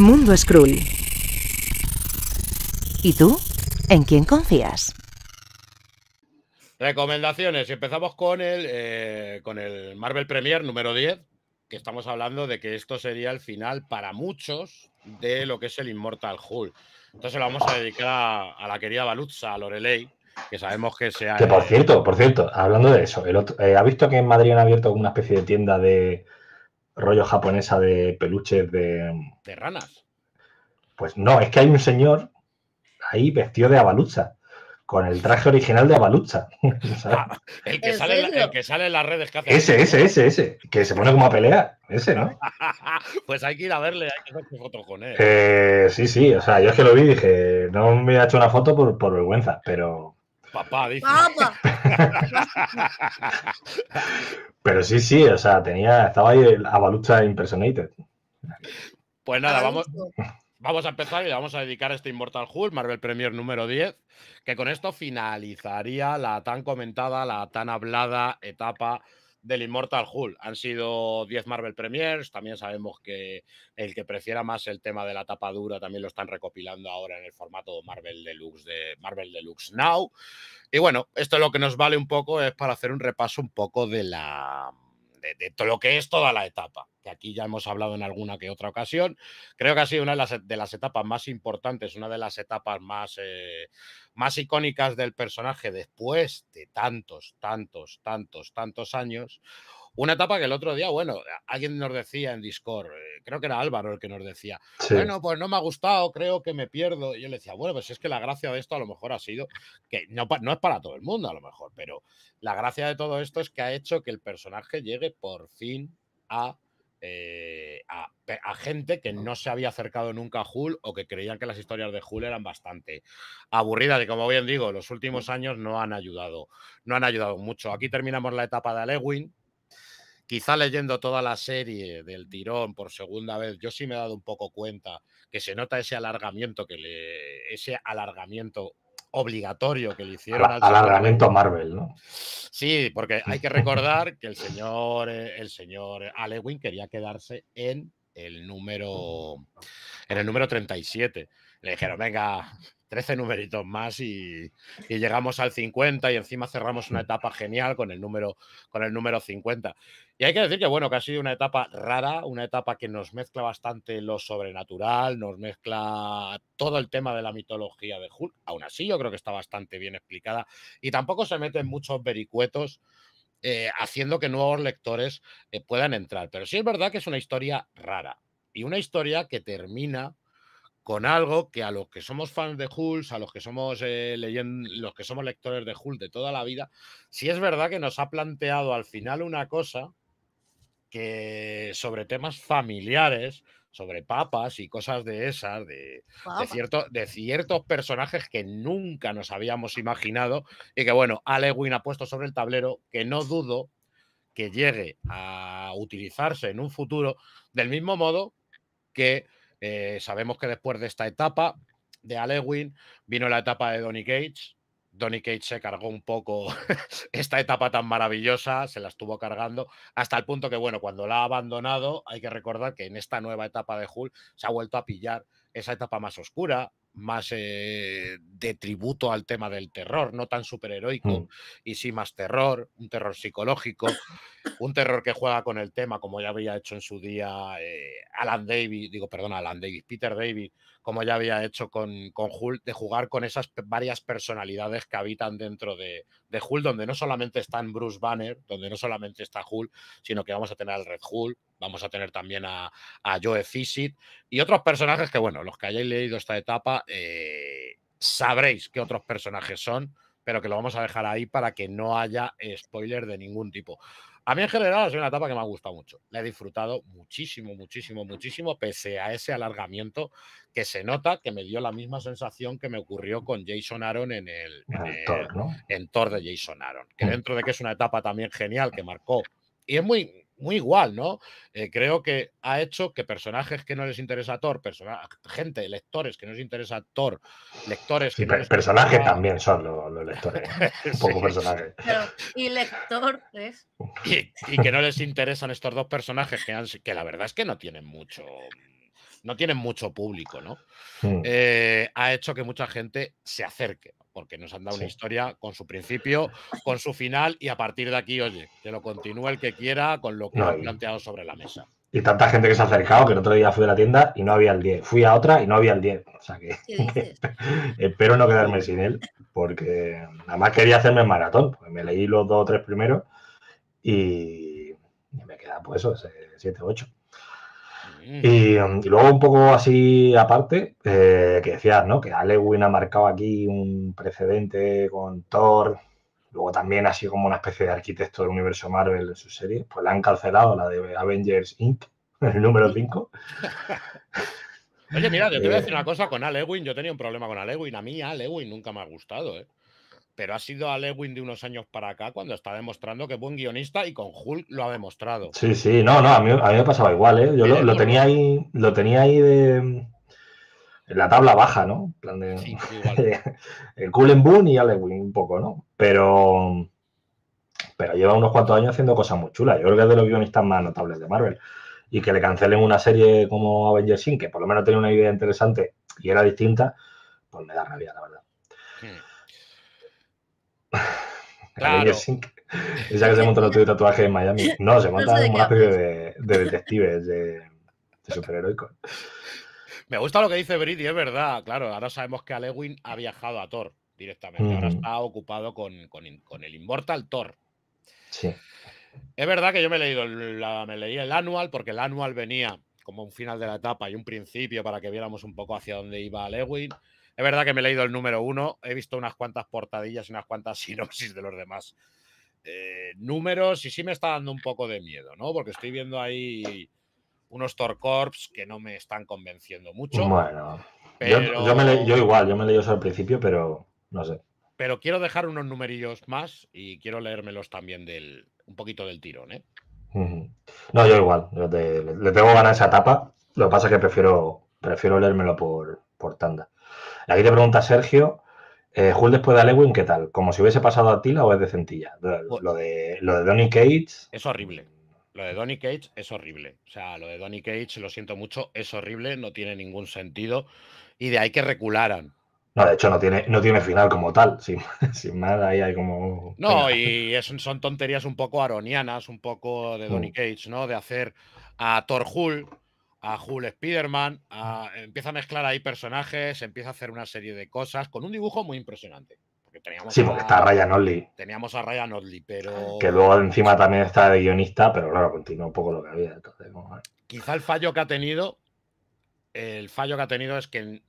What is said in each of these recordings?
Mundo Skrull. ¿Y tú? ¿En quién confías? Recomendaciones. Y empezamos con el, eh, con el Marvel Premier número 10, que estamos hablando de que esto sería el final para muchos de lo que es el Immortal Hulk. Entonces lo vamos a dedicar a, la querida Baluza, a Lorelei, que sabemos que sea... Que por cierto, por cierto, hablando de eso, el eh, ¿ha visto que en Madrid han abierto una especie de tienda de, rollo japonesa de peluches de... De ranas. Pues no, es que hay un señor ahí vestido de avalucha, con el traje original de avalucha. Ah, el, que sale el, que sale en las redes que hace Ese, ese, ese, ese, que se pone como a pelear, ese, ¿no? pues hay que ir a verle, hay que hacer fotos con él. Eh, sí, sí, o sea, yo es que lo vi y dije, no me he hecho una foto por, por vergüenza, pero... Papá, Pero sí, sí, o sea, tenía, estaba ahí el Avalucha Impersonated. Pues nada, vamos, vamos a empezar y vamos a dedicar este Immortal Hulk, Marvel Premier número 10, que con esto finalizaría la tan comentada, la tan hablada etapa del Immortal Hulk. Han sido 10 Marvel Premiers, también sabemos que el que prefiera más el tema de la tapa dura también lo están recopilando ahora en el formato Marvel Deluxe de Marvel Deluxe Now. Y bueno, esto lo que nos vale un poco es para hacer un repaso un poco de la de, todo lo que es toda la etapa, que aquí ya hemos hablado en alguna que otra ocasión. Creo que ha sido una de las, etapas más importantes, una de las etapas más, eh, más icónicas del personaje después de tantos, tantos, tantos, tantos años una etapa que el otro día, bueno, alguien nos decía en Discord, eh, creo que era Álvaro el que nos decía, bueno, pues no me ha gustado, creo que me pierdo. Y yo le decía, bueno, pues es que la gracia de esto a lo mejor ha sido, que no, no es para todo el mundo a lo mejor, pero la gracia de todo esto es que ha hecho que el personaje llegue por fin a eh, a, gente que no se había acercado nunca a Hull o que creían que las historias de Hull eran bastante aburridas y como bien digo, los últimos años no han ayudado, no han ayudado mucho. Aquí terminamos la etapa de Alewin, quizá leyendo toda la serie del tirón por segunda vez, yo sí me he dado un poco cuenta que se nota ese alargamiento que le, ese alargamiento obligatorio que le hicieron al, alargamiento a Marvel, ¿no? Sí, porque hay que recordar que el señor, eh, el señor Alewin quería quedarse en el número, en el número 37. Le dijeron, venga, 13 numeritos más y, llegamos al 50 y encima cerramos una mm. etapa genial con el número con el número 50. Y hay que decir que bueno, que ha sido una etapa rara, una etapa que nos mezcla bastante lo sobrenatural, nos mezcla todo el tema de la mitología de Hulk. Aún así, yo creo que está bastante bien explicada y tampoco se meten muchos vericuetos. Eh, haciendo que nuevos lectores eh, puedan entrar. Pero sí es verdad que es una historia rara y una historia que termina con algo que a los que somos fans de Hulk, a los que somos eh, los que somos lectores de Hulk de toda la vida, sí es verdad que nos ha planteado al final una cosa que sobre temas familiares, sobre papas y cosas de esas, de, cierto, de ciertos personajes que nunca nos habíamos imaginado y que bueno, Alewin ha puesto sobre el tablero que no dudo que llegue a utilizarse en un futuro del mismo modo que eh, sabemos que después de esta etapa de Alewin vino la etapa de Donny Cage. Donny Cage se cargó un poco esta etapa tan maravillosa, se la estuvo cargando, hasta el punto que, bueno, cuando la ha abandonado, hay que recordar que en esta nueva etapa de Hull se ha vuelto a pillar esa etapa más oscura, más eh, de tributo al tema del terror, no tan mm. superheroico, y sí más terror, un terror psicológico, un terror que juega con el tema, como ya había hecho en su día eh, Alan Davis, digo, perdón, Alan Davis, Peter Davis, como ya había hecho con, con de jugar con esas varias personalidades que habitan dentro de, de donde no solamente están Bruce Banner, donde no solamente está Hulk, sino que vamos a tener al Red Hulk, vamos a tener también a, Joe Fisit y otros personajes que, bueno, los que hayáis leído esta etapa, eh, sabréis qué otros personajes son, pero que lo vamos a dejar ahí para que no haya spoiler de ningún tipo. A mí en general ha sido una etapa que me ha gustado mucho. La he disfrutado muchísimo, muchísimo, muchísimo, pese a ese alargamiento que se nota que me dio la misma sensación que me ocurrió con Jason Aaron en el, en ah, de Jason Aaron. Que mm. dentro de que es una etapa también genial que marcó. Y es muy, muy igual, ¿no? Eh, creo que ha hecho que personajes que no les interesa a Thor, gente, lectores que no les interesa a Thor, lectores que Personajes también son los, lectores, poco personajes. y lectores. Y, que no les interesan estos dos personajes que, que la verdad es que no tienen mucho no tienen mucho público, ¿no? Mm. Eh, ha hecho que mucha gente se acerque, porque nos han dado una historia con su principio, con su final y a partir de aquí, oye, que lo continúe el que quiera con lo que ha planteado sobre la mesa. Y tanta gente que se ha acercado que el otro día fui a la tienda y no había el 10. Fui a otra y no había el 10. O sea que, espero no quedarme sin él, porque nada más quería hacerme el maratón. Pues me leí los dos o tres primeros y me queda pues eso, 7 o 8. Mm, y, luego un poco así aparte, eh, que decías, ¿no? Que Alewin ha marcado aquí un precedente con Thor, luego también así como una especie de arquitecto del universo Marvel en su serie, pues la han cancelado, la de Avengers Inc., el número 5. Oye, mira, yo te voy a eh, decir una cosa con Alewin, yo tenía un problema con Alewin, a mí Alewin nunca me ha gustado, ¿eh? pero ha sido a Lewin de unos años para acá cuando está demostrando que es buen guionista y con Hulk lo ha demostrado. Sí, sí, no, no, a mí, me pasaba igual, ¿eh? Yo lo, tenía ahí, lo tenía ahí de en la tabla baja, ¿no? Plan de, sí, igual. el eh, Cullen Boon y a un poco, ¿no? Pero, pero lleva unos cuantos años haciendo cosas muy chulas. Yo creo que es de los guionistas más notables de Marvel. Y que le cancelen una serie como Avengers Inc., que por lo menos tenía una idea interesante y era distinta, pues me da rabia, la verdad. Claro. ya que se monta los tatuaje en Miami. No, se monta de, detectives, de, de Me gusta lo que dice y es verdad. Claro, ahora sabemos que Alewin ha viajado a Thor directamente. Ahora está ocupado con, el Immortal Thor. Sí. Es verdad que yo me, he leído leí el anual, porque el anual venía como un final de la etapa y un principio para que viéramos un poco hacia dónde iba Alewin. Es verdad que me he leído el número uno, he visto unas cuantas portadillas y unas cuantas sinopsis de los demás. Eh, números, y sí me está dando un poco de miedo, ¿no? Porque estoy viendo ahí unos Corps que no me están convenciendo mucho. Bueno, yo, igual, yo me leí eso al principio, pero no sé. Pero quiero dejar unos numerillos más y quiero leérmelos también del, un poquito del tirón, ¿eh? No, yo igual, le, tengo ganas a esa lo que pasa es que prefiero, prefiero leérmelo por, por tanda. Aquí te pregunta Sergio, eh, Hull después de Alewin, ¿qué tal? ¿Como si hubiese pasado a Tila o es de centilla? Lo pues de, lo de Donny Cage. Es horrible. Lo de Donny Cage es horrible. O sea, lo de Donny Cage, lo siento mucho, es horrible, no tiene ningún sentido. Y de ahí que recularan. No, de hecho no tiene, no tiene final como tal, sin, sin más, ahí hay como... No, y es, son tonterías un poco aronianas, un poco de Donny mm. Cage, ¿no? De hacer a Thor Hull, a Hulk Spiderman, empieza a mezclar ahí personajes, empieza a hacer una serie de cosas con un dibujo muy impresionante. Porque teníamos sí, porque está Ryan Otley. Teníamos a Ryan Otley, pero. Que luego encima también está de guionista, pero claro, continuó un poco lo que había. Quizá el fallo que ha tenido, el fallo que ha tenido es que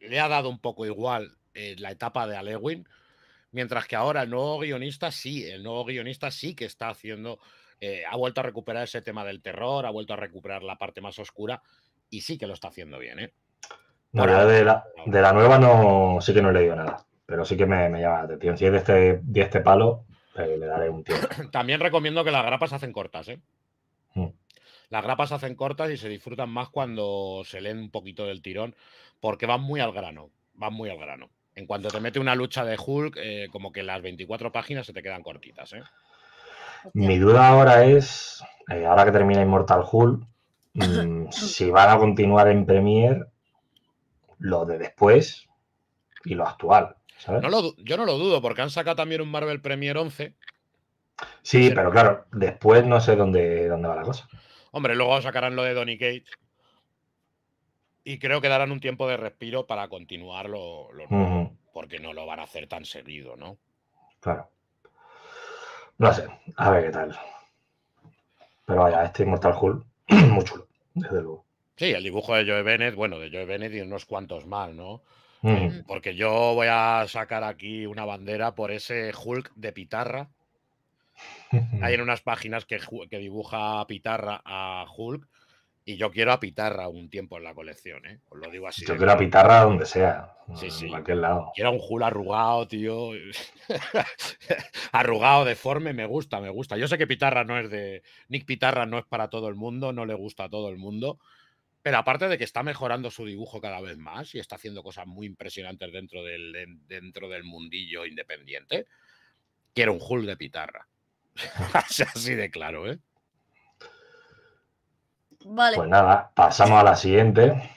le ha dado un poco igual eh, la etapa de Alewin, mientras que ahora el nuevo guionista sí, el nuevo guionista sí que está haciendo eh, ha vuelto a recuperar ese tema del terror, ha vuelto a recuperar la parte más oscura y sí que lo está haciendo bien. ¿eh? de la, nueva no, sí que no he leído nada, pero sí que me, llama la atención. Si es de este, este palo, pues le daré un tiempo. También recomiendo que las grapas hacen cortas. ¿eh? Mm. Las grapas hacen cortas y se disfrutan más cuando se leen un poquito del tirón, porque van muy al grano, van muy al grano. En cuanto te mete una lucha de Hulk, eh, como que las 24 páginas se te quedan cortitas. ¿eh? Mi duda ahora es, eh, ahora que termina Immortal Hulk, mm, si van a continuar en Premiere lo de después y lo actual. No lo, yo no lo dudo, porque han sacado también un Marvel Premiere 11. Sí, pero claro, después no sé dónde, dónde va la cosa. Hombre, luego sacarán lo de Donny Cage. Y creo que darán un tiempo de respiro para continuarlo, porque no lo van a hacer tan seguido, ¿no? Claro. No sé, a ver qué tal. Pero vaya, este Mortal Hulk, muy chulo, desde luego. Sí, el dibujo de Joe Bennett, bueno, de Joe Bennett y unos cuantos más, ¿no? Mm. porque yo voy a sacar aquí una bandera por ese Hulk de Pitarra. Hay en unas páginas que, que dibuja Pitarra a Hulk y yo quiero a Pitarra un tiempo en la colección, ¿eh? Os lo digo así. Yo quiero a Pitarra donde sea. Sí, sí. En cualquier lado. Quiero un Jul arrugado, tío. arrugado, deforme, me gusta, me gusta. Yo sé que Pitarra no es de. Nick Pitarra no es para todo el mundo, no le gusta a todo el mundo. Pero aparte de que está mejorando su dibujo cada vez más y está haciendo cosas muy impresionantes dentro del, dentro del mundillo independiente, quiero un hull de Pitarra. Así de claro, ¿eh? Pues nada, pasamos a la siguiente.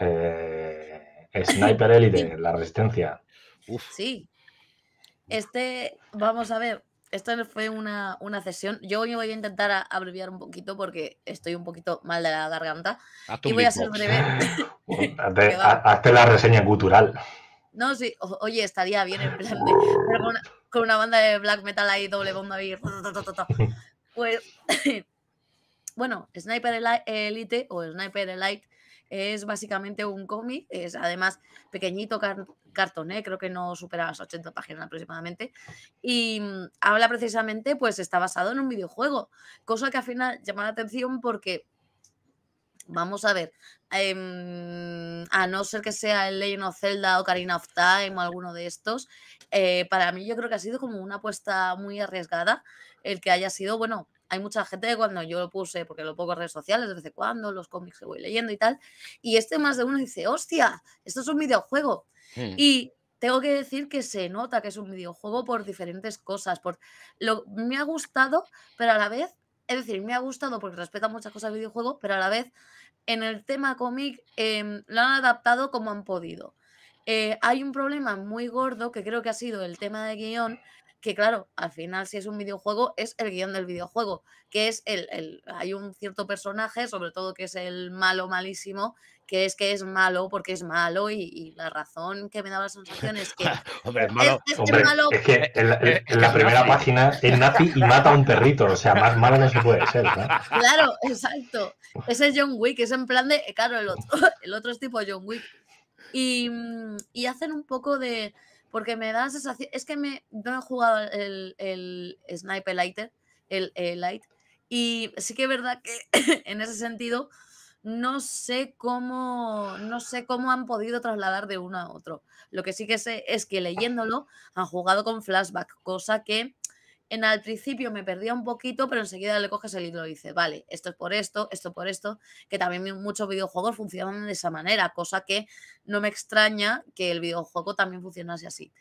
Eh, Sniper Elite, la resistencia. Sí. Este, vamos a ver, esto fue una, una cesión. Yo hoy voy a intentar abreviar un poquito porque estoy un poquito mal de la garganta. y voy a ser breve. hazte, la reseña cultural. No, sí, oye, estaría bien en plan con, una, banda de black metal ahí, doble bomba Pues bueno, Sniper Elite o Sniper Elite es básicamente un cómic, es además pequeñito, cartón, ¿eh? creo que no supera las 80 páginas aproximadamente, y mm, habla precisamente, pues está basado en un videojuego, cosa que al final llama la atención porque vamos a ver, em, a no ser que sea el Legend of Zelda o Karina of Time o alguno de estos, eh, para mí yo creo que ha sido como una apuesta muy arriesgada el que haya sido, bueno, hay mucha gente que cuando yo lo puse, porque lo pongo en redes sociales de vez en cuando, los cómics que voy leyendo y tal, y este más de uno dice, hostia, esto es un videojuego. Mm. Y tengo que decir que se nota que es un videojuego por diferentes cosas, por lo me ha gustado, pero a la vez, es decir, me ha gustado porque respeta muchas cosas del videojuego, pero a la vez en el tema cómic em, lo han adaptado como han podido. Eh, hay un problema muy gordo que creo que ha sido el tema de guión, que claro, al final si es un videojuego es el guión del videojuego, que es el, hay un cierto personaje, sobre todo que es el malo malísimo, que es que es malo porque es malo y, la razón que me daba la sensación es que es, malo, es, que eh, en la, eh, primera página es nazi y mata a un perrito, o sea, más malo no se puede ser. Claro, exacto. Ese es John Wick, es en plan de, claro, el otro, el otro es tipo John Wick, Mm, y, hacen un poco de. Porque me da la sensación. Es que me, no he jugado el, el Sniper Lighter, el, eh, Light. Y sí que es verdad que en ese sentido no sé cómo no sé cómo han podido trasladar de uno a otro. Lo que sí que sé es que leyéndolo han jugado con flashback, cosa que en al principio me perdía un poquito, pero enseguida le coges el hilo y dices, vale, esto es por esto, esto por esto, que también muchos videojuegos funcionan de esa manera, cosa que no me extraña que el videojuego también funcionase así.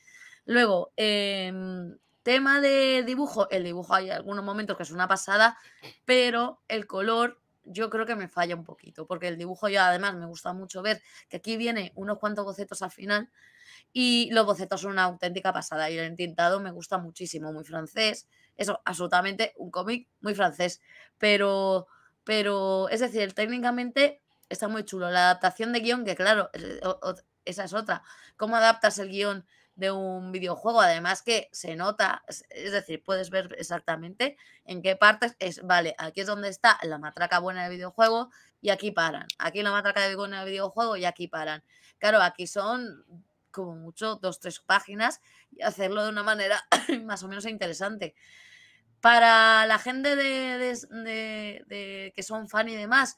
Luego, em, tema de dibujo, el dibujo hay algunos momentos que es una pasada, pero el color yo creo que me falla un poquito, porque el dibujo yo además me gusta mucho ver que aquí viene unos cuantos bocetos al final y los bocetos son una auténtica pasada. Y el entintado me gusta muchísimo, muy francés. Eso, absolutamente un cómic muy francés. Pero, pero, es decir, técnicamente está muy chulo. La adaptación de guión, que claro, eh, esa es otra. ¿Cómo adaptas el guión de un videojuego? Además que se nota, es decir, puedes ver exactamente en qué partes es, vale, aquí es donde está la matraca buena del videojuego y aquí paran. Aquí la matraca buena del videojuego y aquí paran. Claro, aquí son como mucho dos, tres páginas y hacerlo de una manera más o menos interesante. Para la gente de, que son fan y demás,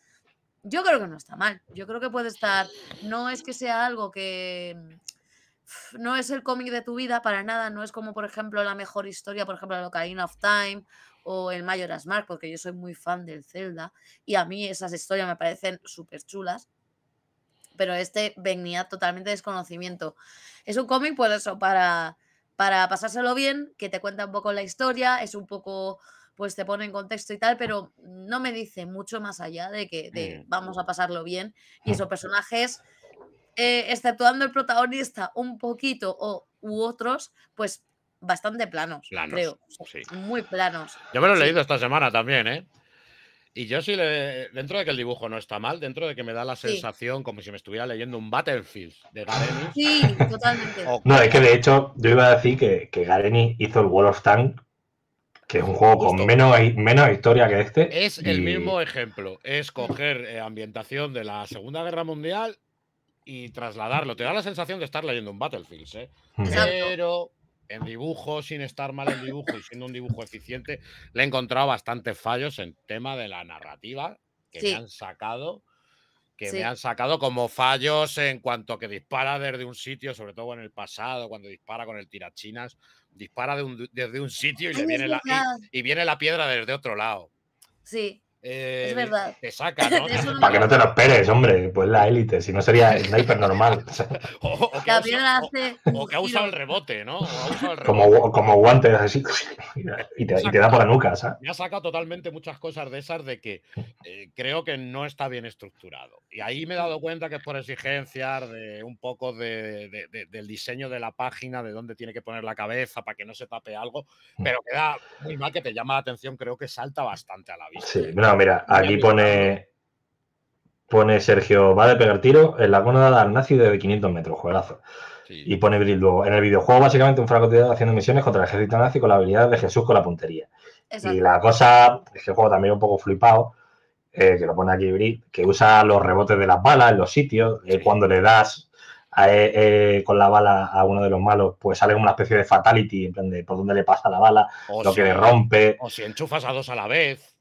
yo creo que no está mal. Yo creo que puede estar. No es que sea algo que. Mm, no es el cómic de tu vida para nada. No es como, por ejemplo, la mejor historia, por ejemplo, la Ocarina of Time o el Mayor Mark, porque yo soy muy fan del Zelda y a mí esas historias me parecen súper chulas pero este venía totalmente desconocimiento. Es un cómic, pues eso, para, para pasárselo bien, que te cuenta un poco la historia, es un poco pues te pone en contexto y tal, pero no me dice mucho más allá de que mm. vamos a pasarlo bien. Y esos personajes, eh, exceptuando el protagonista un poquito o u otros, pues bastante planos, creo. Muy planos. Yo me lo he leído esta semana también, ¿eh? Y yo sí, le, dentro de que el dibujo no está mal, dentro de que me da la sensación como si me estuviera leyendo un Battlefield de Gareni. Sí, totalmente. No, es que de hecho yo iba a decir que, que Gareni hizo el World of Tank, que es un juego con menos, menos historia que este. Es el mismo ejemplo, es coger eh, ambientación de la Segunda Guerra Mundial y trasladarlo. Te da la sensación de estar leyendo un Battlefield, ¿eh? Exacto. pero en dibujo, sin estar mal en dibujo y siendo un dibujo eficiente, le he encontrado bastantes fallos en tema de la narrativa que me han sacado. Que me han sacado como fallos en cuanto que dispara desde un sitio, sobre todo en el pasado, cuando dispara con el tirachinas, dispara desde un sitio y, ah, viene la, y viene la piedra desde otro lado. Sí, es eh, verdad. Te saca, Para que no te lo esperes, hombre, pues la élite, si no sería sniper normal. o, que ha usado, el rebote, ¿no? Como, como guantes así y te, da por la nuca, ¿sabes? Me ha sacado totalmente muchas cosas de esas de que eh, creo que no está bien estructurado. Y ahí me he dado cuenta que es por exigencias de un poco de, del diseño de la página, de dónde tiene que poner la cabeza para que no se tape algo, mm. pero queda muy mal que te llama la atención, creo que salta bastante a la vista mira, aquí pone pone Sergio, va de pegar tiro en la gona de nazi de 500 metros, juegazo. Y pone Bril luego. En el videojuego, básicamente, un francotirador haciendo misiones contra el ejército nazi con la habilidad de Jesús con la puntería. Y la cosa es que el juego también es un poco flipado, eh, que lo pone aquí Bril, que usa los rebotes de las balas en los sitios. Eh, cuando le das eh, con la bala a uno de los malos, pues sale como una especie de fatality, en plan de por dónde le pasa la bala, lo que le rompe. O si enchufas a dos a la vez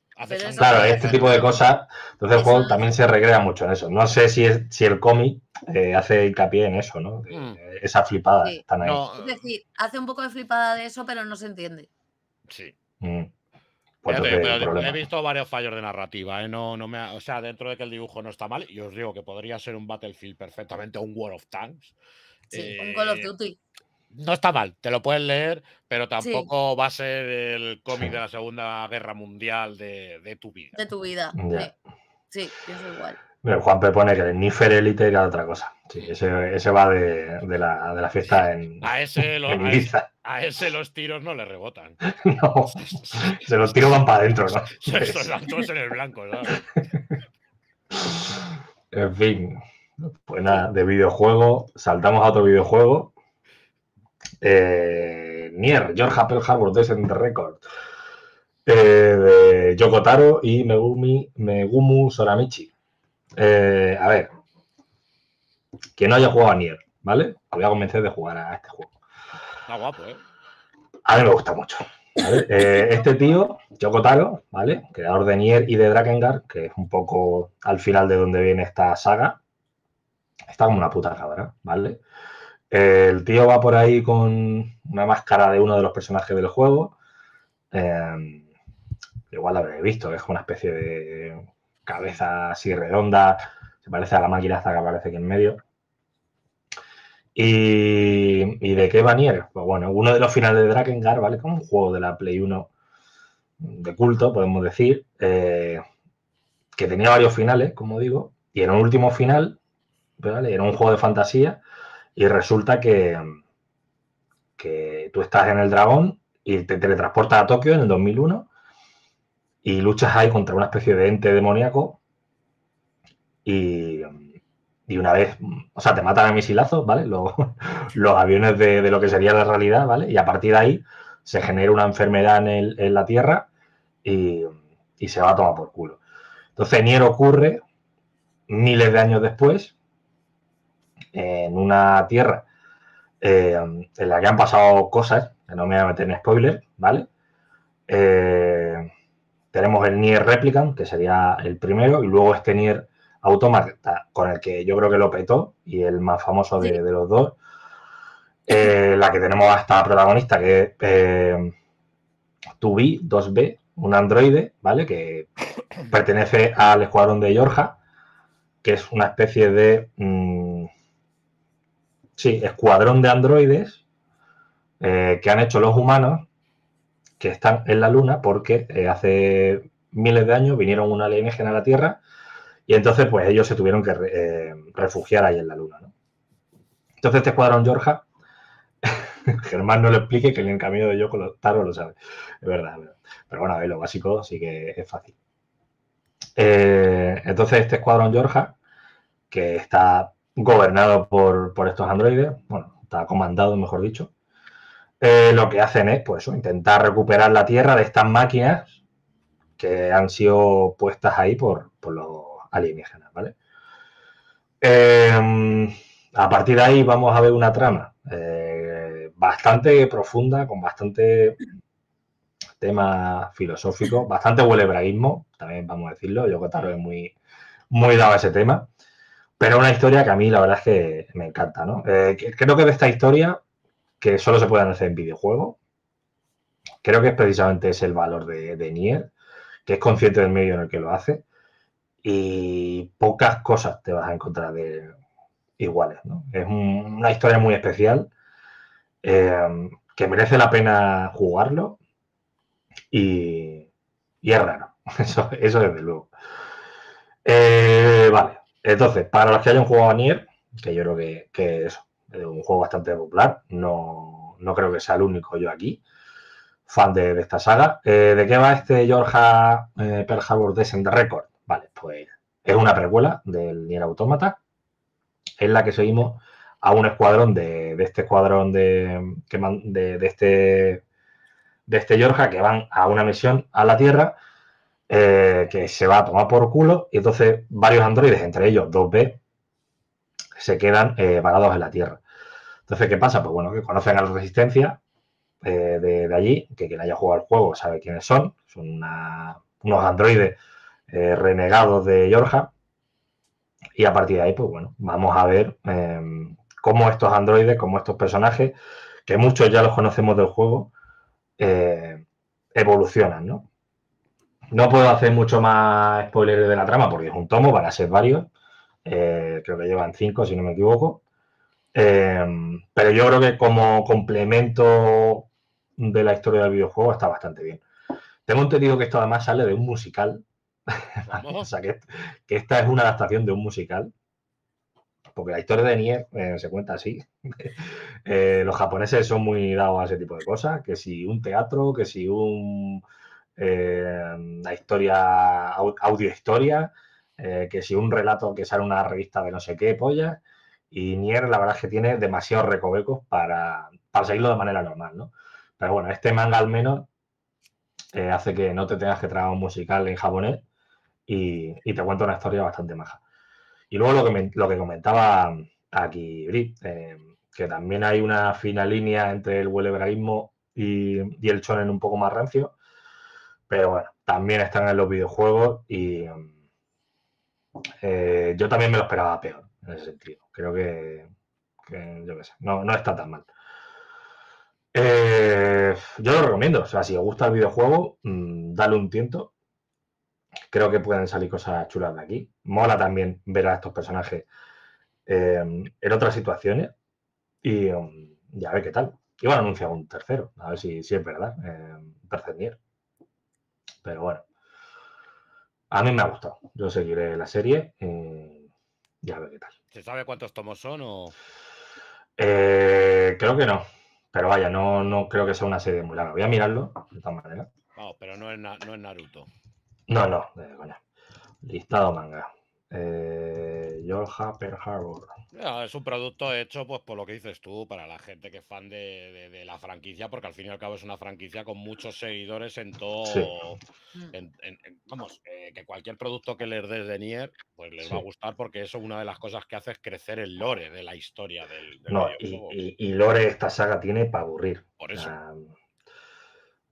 claro, este tipo de cosas. Entonces el juego también se regrea mucho en eso. No sé si, si el cómic eh, hace hincapié en eso, ¿no? Mm. Esa flipada es eh, decir, hace un poco de flipada de eso, pero no se entiende. Sí. Mm. Pues he visto varios fallos de narrativa, ¿eh? no, no me o sea, dentro de que el dibujo no está mal, y os digo que podría ser un Battlefield perfectamente, un World of Tanks. Sí, un eh, Call of Duty no está mal, te lo puedes leer, pero tampoco va a ser el cómic de la Segunda Guerra Mundial de, de tu vida. De tu vida, sí, es igual. Juan P. pone que el Nifer Elite era otra cosa. Sí, ese, ese va de, de, la, de, la, fiesta en. A ese, a, ese, los tiros no le rebotan. No. Se los tiros van para adentro, ¿no? estos todos en el blanco, ¿verdad? En fin. Pues nada, de videojuego, saltamos a otro videojuego eh, Nier, George Apple, Harbor, Descent Record, eh, de Yoko Taro y Megumi, Megumu Soramichi. Eh, a ver, que no haya jugado a Nier, ¿vale? Voy a convencer de jugar a este juego. Está guapo, ¿eh? A mí me gusta mucho. este tío, Yoko Taro, ¿vale? Creador de Nier y de Drakengard, que es un poco al final de donde viene esta saga. Está como una puta cabra, ¿vale? El tío va por ahí con una máscara de uno de los personajes del juego. Em, igual lo habréis visto, es una especie de cabeza así redonda. Se parece a la máquina hasta que aparece aquí en medio. ¿Y, de qué va Pues bueno, uno de los finales de Drakengard, ¿vale? Como un juego de la Play 1 de culto, podemos decir, eh, que tenía varios finales, como digo, y era un último final, ¿vale? Era un juego de fantasía y resulta que, que tú estás en el dragón y te teletransportas a Tokio en el 2001 y luchas ahí contra una especie de ente demoníaco y, una vez, o sea, te matan a misilazos, ¿vale? Los, aviones de, lo que sería la realidad, ¿vale? Y a partir de ahí se genera una enfermedad en, la Tierra y, y, se va a tomar por culo. Entonces Nier ocurre miles de años después en una tierra eh, en la que han pasado cosas, que no me voy a meter en spoiler, ¿vale? Eh, tenemos el Nier Replicant, que sería el primero, y luego este Nier Automata, con el que yo creo que lo petó, y el más famoso de, los dos. Eh, la que tenemos hasta esta protagonista, que es 2B, un androide, ¿vale? Que pertenece al escuadrón de Yorja, que es una especie de... Mm, Sí, escuadrón de androides eh, que han hecho los humanos que están en la Luna porque eh, hace miles de años vinieron un alienígena a la Tierra y entonces pues ellos se tuvieron que eh, refugiar ahí en la Luna. Entonces este escuadrón Georgia, Germán no lo explique que en el camino de yo con los lo sabe, es verdad, Pero bueno, a ver, lo básico sí que es fácil. entonces este escuadrón Georgia, que está gobernado por, estos androides, bueno, está comandado, mejor dicho, eh, lo que hacen es pues, intentar recuperar la Tierra de estas máquinas que han sido puestas ahí por, los alienígenas, ¿vale? Eh, a partir de ahí vamos a ver una trama eh, bastante profunda, con bastante tema filosófico, bastante huelebraísmo, también vamos a decirlo, yo Taro es muy, muy dado a ese tema. Pero una historia que a mí la verdad es que me encanta, ¿no? Eh, creo que de esta historia, que solo se puede hacer en videojuego, creo que es precisamente es el valor de, Nier, que es consciente del medio en el que lo hace, y pocas cosas te vas a encontrar de iguales, ¿no? Es una historia muy especial, eh, que merece la pena jugarlo, y, y es raro, eso, desde luego. Eh, vale, entonces, para los que hayan jugado a Nier, que yo creo que, es un juego bastante popular, no, creo que sea el único yo aquí, fan de, esta saga. Eh, ¿De qué va este Georgia per eh, Pearl Harbor Descent Record? Vale, pues es una precuela del Nier Automata, en la que seguimos a un escuadrón de, este escuadrón de, este de este Georgia que van a una misión a la Tierra eh, que se va a tomar por culo y entonces varios androides, entre ellos 2B, se quedan eh, en la Tierra. Entonces, ¿qué pasa? Pues bueno, que conocen a los Resistencia eh, de, allí, que quien haya jugado al juego sabe quiénes son, son unos androides eh, renegados de Yorja y a partir de ahí, pues bueno, vamos a ver em, cómo estos androides, cómo estos personajes, que muchos ya los conocemos del juego, evolucionan, ¿no? No puedo hacer mucho más spoiler de la trama porque es un tomo, van a ser varios. Eh, creo que llevan cinco, si no me equivoco. Eh, pero yo creo que como complemento de la historia del videojuego está bastante bien. Tengo entendido que esto además sale de un musical. o sea, que, esta es una adaptación de un musical. Porque la historia de Nier eh, se cuenta así. los japoneses son muy dados a ese tipo de cosas. Que si un teatro, que si un eh, la historia, audio historia, eh, que si un relato que sale una revista de no sé qué, polla Y Nier, la verdad es que tiene demasiados recovecos para, seguirlo de manera normal, ¿no? Pero bueno, este manga al menos eh, hace que no te tengas que tragar un musical en japonés y, te cuenta una historia bastante maja. Y luego lo que, comentaba aquí Brit, que también hay una fina línea entre el huelebraísmo y, y el chonen un poco más rancio, pero bueno, también están en los videojuegos y eh, yo también me lo esperaba peor en ese sentido. Creo que, yo qué sé, no, está tan mal. Eh, yo lo recomiendo. O sea, si os gusta el videojuego, mm, dale un tiento. Creo que pueden salir cosas chulas de aquí. Mola también ver a estos personajes em, en otras situaciones. Y mm, ya a ver qué tal. Y bueno, anunciar un tercero. A ver si, si es verdad. Em, tercer nier pero bueno. A mí me ha gustado. Yo seguiré la serie. Eh, ya ver qué tal. ¿Se sabe cuántos tomos son eh, creo que no. Pero vaya, no, no creo que sea una serie muy larga. Voy a mirarlo, de todas maneras. Vamos, pero no es, Naruto. No, no, Listado manga. Eh, Ah, es un producto hecho, pues por lo que dices tú, para la gente que es fan de, la franquicia, porque al fin y al cabo es una franquicia con muchos seguidores en todo. Mm. vamos, eh, que cualquier producto que les des de Nier, pues les va a gustar, porque eso es una de las cosas que hace es crecer el lore de la historia del. no, y, lore esta saga tiene para aburrir. Por eso.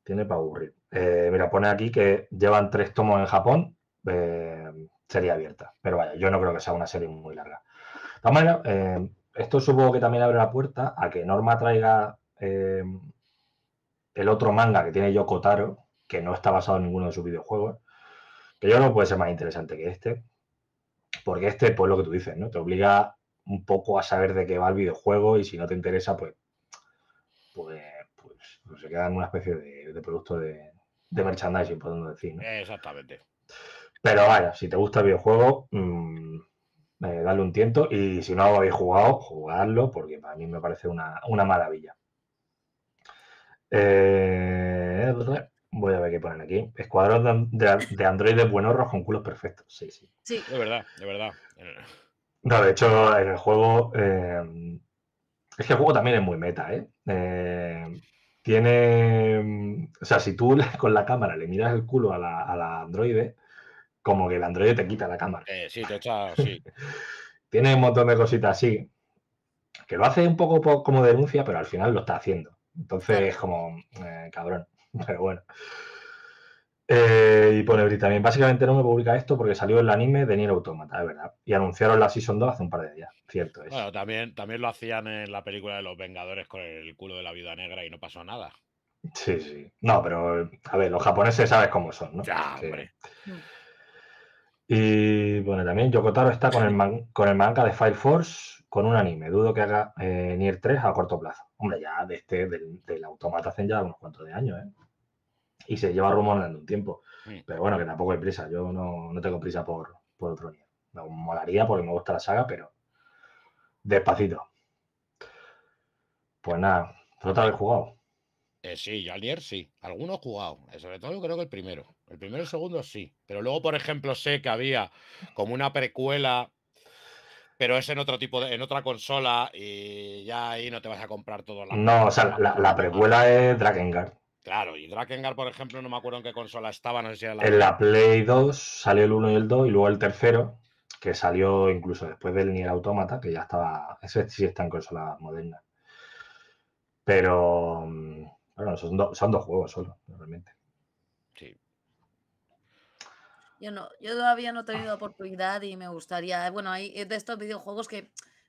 tiene para aburrir. Eh, mira, pone aquí que llevan tres tomos en Japón. Eh, sería abierta. Pero vaya, yo no creo que sea una serie muy larga. De eh, esto supongo que también abre la puerta a que Norma traiga eh, el otro manga que tiene Taro, que no está basado en ninguno de sus videojuegos, que yo no puede ser más interesante que este, porque este, pues lo que tú dices, ¿no? Te obliga un poco a saber de qué va el videojuego y si no te interesa, pues, pues, pues, pues se queda en una especie de, producto de, de merchandising, podemos decir. ¿no? Exactamente. Pero vaya, si te gusta el videojuego, mm, eh, dale un tiento y si no lo habéis jugado, jugadlo porque para mí me parece una, maravilla. Eh, voy a ver qué ponen aquí. Escuadros de, de androides buenorros con culos perfectos. Sí, sí. Sí. De verdad, de verdad. No, de hecho, en el juego. Eh, es que el juego también es muy meta, ¿eh? Tiene. O sea, si tú con la cámara le miras el culo a la, a la androide, como que el Android te quita la cámara. Eh, sí, te echa, sí. Tiene un montón de cositas así, que lo hace un poco como denuncia, pero al final lo está haciendo. Entonces es como, eh, cabrón, pero bueno. Eh, y pone también, básicamente no me publica esto porque salió el anime de Nier Automata, de verdad. Y anunciaron la Season 2 hace un par de días, cierto Bueno, también, también lo hacían en la película de los Vengadores con el culo de la Viuda Negra y no pasó nada. Sí, sí. No, pero a ver, los japoneses sabes cómo son, ¿no? Ya, hombre. Mm. Y bueno, también Yokotaro está con el, con el manga de Fire Force, con un anime. Dudo que haga eh, Nier 3 a corto plazo. Hombre, ya de este, del, del automata hacen ya unos cuantos de años, ¿eh? Y se lleva rumorando un tiempo. Pero bueno, que tampoco hay prisa. Yo no, tengo prisa por, otro Nier. Me molaría porque me gusta la saga, pero despacito. Pues nada, otra vez jugado. Eh, sí, yo sí. Algunos jugados, Sobre todo yo creo que el primero. El primero y el segundo sí. Pero luego, por ejemplo, sé que había como una precuela, pero es en otro tipo de, en otra consola, y ya ahí no te vas a comprar todo la. No, o sea, la, precuela es Drakengard. Claro, y Drakengard, por ejemplo, no me acuerdo en qué consola estaba, En la Play 2 salió el 1 y el 2, y luego el tercero, que salió incluso después del Nier Automata, que ya estaba. eso sí está en consola moderna. Pero mm, bueno, son, dos juegos solo, realmente. Sí. Yo no, yo todavía no he tenido ah. oportunidad y me gustaría. Bueno, hay eh, de estos videojuegos que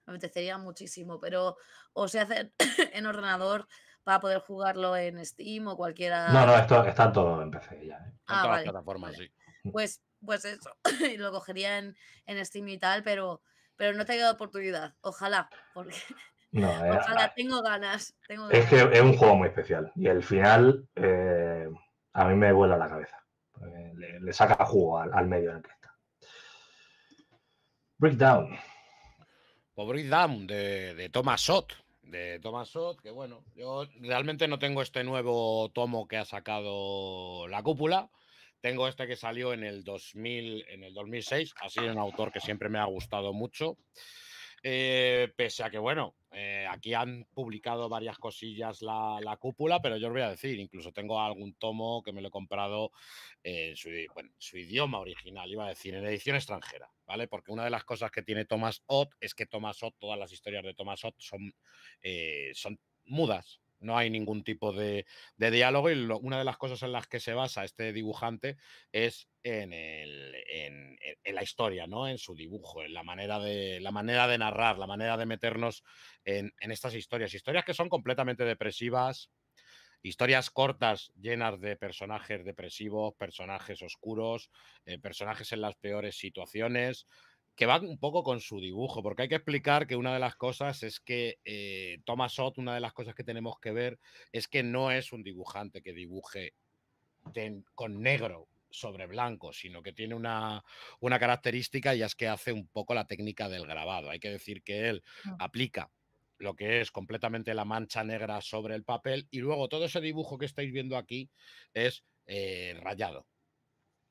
me apetecería muchísimo, pero o se hacen en ordenador para poder jugarlo en Steam o cualquiera. No, no, esto está todo en PC ya. ¿eh? en ah, todas las plataformas, sí. Pues, pues eso, lo cogería en, Steam y tal, pero, pero no he tenido oportunidad. Ojalá, porque es... Eh, ah. tengo ganas, Es que es un juego muy especial y el final eh, a mí me vuela la cabeza. Eh, le, saca jugo al, medio en el que está. Breakdown. Breakdown de, Thomas Schott. De Thomas Schott, que bueno, yo realmente no tengo este nuevo tomo que ha sacado la cúpula. Tengo este que salió en el, 2000, en el 2006. Ha sido un autor que siempre me ha gustado mucho. Eh, pese a que, bueno, eh, aquí han publicado varias cosillas la, cúpula, pero yo os voy a decir, incluso tengo algún tomo que me lo he comprado en su, idioma original, iba a decir, en edición extranjera, ¿vale? Porque una de las cosas que tiene Thomas Ott es que Thomas Ott, todas las historias de Thomas Ott son, eh, son mudas, no hay ningún tipo de, diálogo y una de las cosas en las que se basa este dibujante es en, la historia, ¿no? en su dibujo, en la manera de, la manera de narrar, la manera de meternos en, estas historias. Historias que son completamente depresivas, historias cortas llenas de personajes depresivos, personajes oscuros, eh, personajes en las peores situaciones que va un poco con su dibujo, porque hay que explicar que una de las cosas es que eh, Thomas Ott, una de las cosas que tenemos que ver es que no es un dibujante que dibuje con negro sobre blanco, sino que tiene una, característica y es que hace un poco la técnica del grabado. Hay que decir que él ah. aplica lo que es completamente la mancha negra sobre el papel y luego todo ese dibujo que estáis viendo aquí es eh, rayado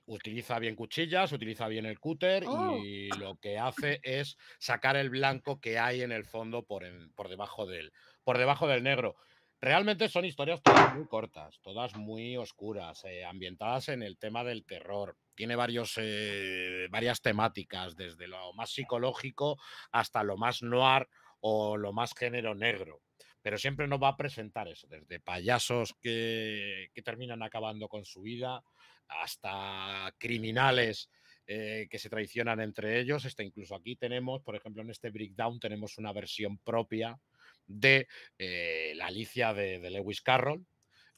utiliza bien cuchillas, utiliza bien el cúter oh. y lo que hace es sacar el blanco que hay en el fondo por, por, debajo, del, por debajo del negro. Realmente son historias todas muy cortas, todas muy oscuras, eh, ambientadas en el tema del terror. Tiene varios, eh, varias temáticas, desde lo más psicológico hasta lo más noir o lo más género negro pero siempre nos va a presentar eso, desde payasos que, que, terminan acabando con su vida hasta criminales eh, que se traicionan entre ellos. Hasta este, incluso aquí tenemos, por ejemplo, en este Breakdown tenemos una versión propia de eh, la Alicia de Lewis Carroll,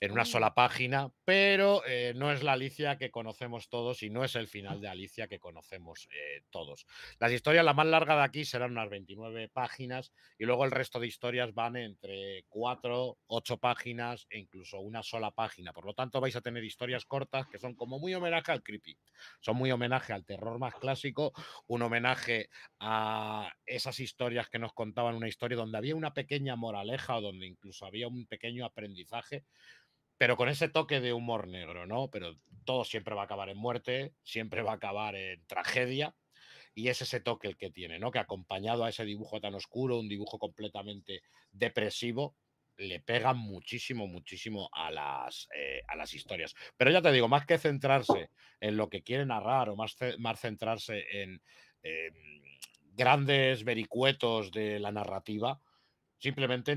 en una ah. sola página, pero eh, no es la Alicia que conocemos todos y no es el final de Alicia que conocemos eh, todos. Las historias, la más larga de aquí serán unas 29 páginas y luego el resto de historias van entre 4, 8 páginas e incluso una sola página. Por lo tanto, vais a tener historias cortas que son como muy homenaje al creepy, son muy homenaje al terror más clásico, un homenaje a esas historias que nos contaban una historia donde había una pequeña moraleja o donde incluso había un pequeño aprendizaje pero con ese toque de humor negro, ¿no? Pero todo siempre va a acabar en muerte, siempre va a acabar en tragedia, y es ese toque el que tiene, ¿no? Que acompañado a ese dibujo tan oscuro, un dibujo completamente depresivo, le pega muchísimo, muchísimo a las, eh, historias. Pero ya te digo, más que centrarse en lo que quiere narrar o más, más centrarse en em, grandes vericuetos de la narrativa, simplemente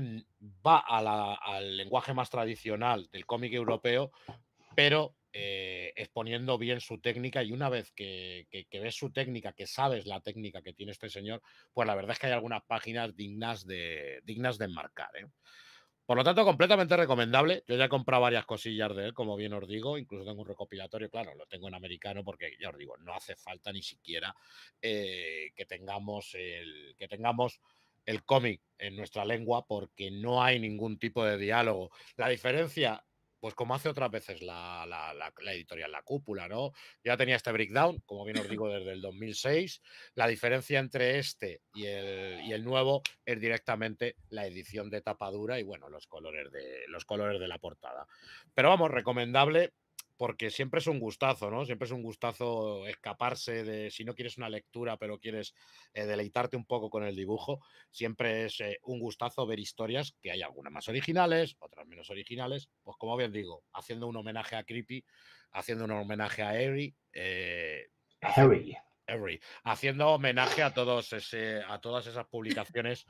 va al lenguaje más tradicional del cómic europeo, pero eh, exponiendo bien su técnica y una vez que, ves su técnica, que sabes la técnica que tiene este señor, pues la verdad es que hay algunas páginas dignas de, dignas de enmarcar. ¿eh? Por lo tanto, completamente recomendable. Yo ya he comprado varias cosillas de él, como bien os digo. Incluso tengo un recopilatorio, claro, lo tengo en americano porque, ya os digo, no hace falta ni siquiera eh, que tengamos el... Que tengamos el cómic en nuestra lengua porque no hay ningún tipo de diálogo. La diferencia, pues como hace otras veces la, la, editorial La Cúpula, ¿no? Ya tenía este breakdown, como bien os digo, desde el 2006. La diferencia entre este y el, y el nuevo es directamente la edición de tapadura y, bueno, los colores de, los colores de la portada. Pero vamos, recomendable porque siempre es un gustazo, ¿no? Siempre es un gustazo escaparse de, si no quieres una lectura, pero quieres eh, deleitarte un poco con el dibujo, siempre es eh, un gustazo ver historias que hay algunas más originales, otras menos originales, pues como bien digo, haciendo un homenaje a Creepy, haciendo un homenaje a Harry. Eh, Harry. Harry. Haciendo homenaje a, todos a todas esas publicaciones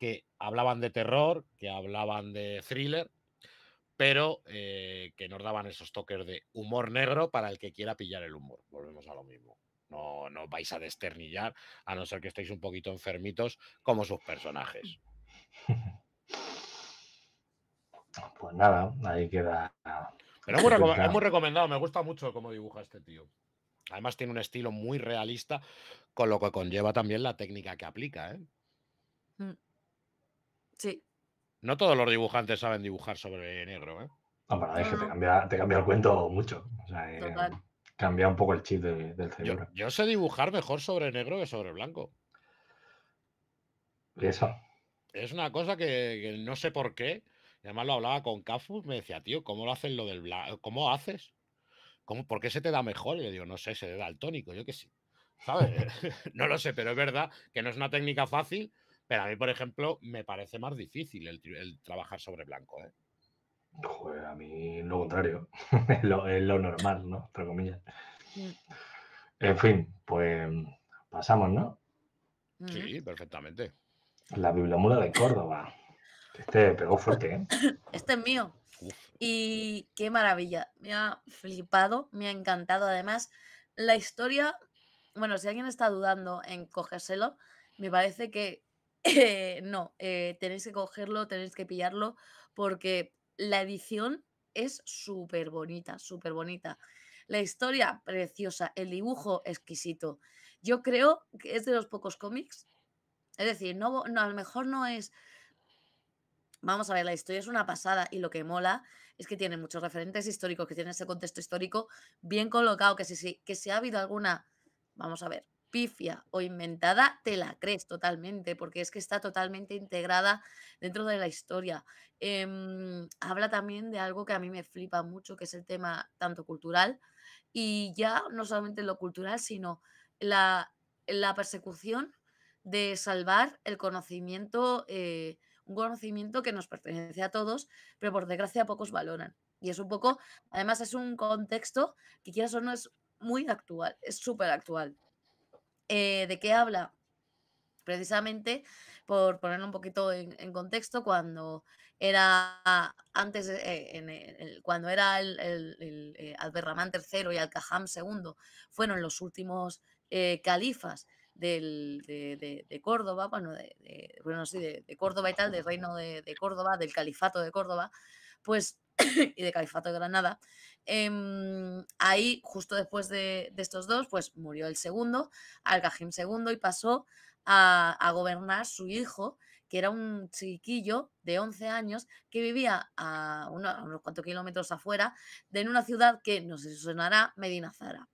que hablaban de terror, que hablaban de thriller, pero eh, que nos daban esos toques de humor negro para el que quiera pillar el humor. Volvemos a lo mismo. No, no vais a desternillar, a no ser que estéis un poquito enfermitos como sus personajes. Pues nada, ahí queda. Pero es muy, recomendado, me gusta mucho cómo dibuja este tío. Además tiene un estilo muy realista, con lo que conlleva también la técnica que aplica. ¿eh? Mm. Sí, no todos los dibujantes saben dibujar sobre negro, ¿eh? No, para es que te cambia, el cuento mucho. O sea, eh, Cambia un poco el chip del señor. Yo, sé dibujar mejor sobre negro que sobre blanco. ¿Y eso? Es una cosa que, no sé por qué. además lo hablaba con Cafu, me decía, tío, ¿cómo lo haces lo del blanco? ¿Cómo haces? ¿Cómo, ¿Por qué se te da mejor? Y digo, no sé, se te da el tónico, yo que sí. ¿Sabes? no lo sé, pero es verdad que no es una técnica fácil, pero a mí, por ejemplo, me parece más difícil el, trabajar sobre blanco. ¿eh? Joder, a mí lo contrario. es, lo, normal, ¿no? Entre comillas. Mm. En fin, pues pasamos, ¿no? Mm. Sí, perfectamente. La Biblia Muda de Córdoba. Este pegó fuerte, ¿eh? Este es mío. Y qué maravilla. Me ha flipado, me ha encantado. Además, la historia, bueno, si alguien está dudando en cogérselo, me parece que eh, no, eh, tenéis que cogerlo, tenéis que pillarlo, porque la edición es súper bonita, súper bonita. La historia preciosa, el dibujo exquisito. Yo creo que es de los pocos cómics. Es decir, no, a lo mejor no es... Vamos a ver, la historia es una pasada y lo que mola es que tiene muchos referentes históricos, que tiene ese contexto histórico bien colocado, que que si ha habido alguna, vamos a ver, pifia o inventada, te la crees totalmente, porque es que está totalmente integrada dentro de la historia. Em, habla también de algo que a mí me flipa mucho, que es el tema tanto cultural, y ya no solamente lo cultural, sino la, la persecución de salvar el conocimiento, eh, un conocimiento que nos pertenece a todos, pero por desgracia pocos valoran. Y es un poco, además es un contexto que quieras o no es muy actual, es súper actual. Eh, ¿De qué habla? Precisamente, por ponerlo un poquito en, contexto, cuando era antes, el, cuando era el, el, el eh, Alberramán III y Al-Kaham II, fueron los últimos eh, califas de, Córdoba, bueno, de, de, Córdoba y tal, del reino de, Córdoba, del califato de Córdoba, pues, y del califato de Granada, Em, ahí, justo después de, estos dos, pues murió el segundo, al segundo II, y pasó a, gobernar su hijo, que era un chiquillo de 11 años que vivía a, unos, cuantos kilómetros afuera, de, una ciudad que, no sé si sonará, Medina Zara.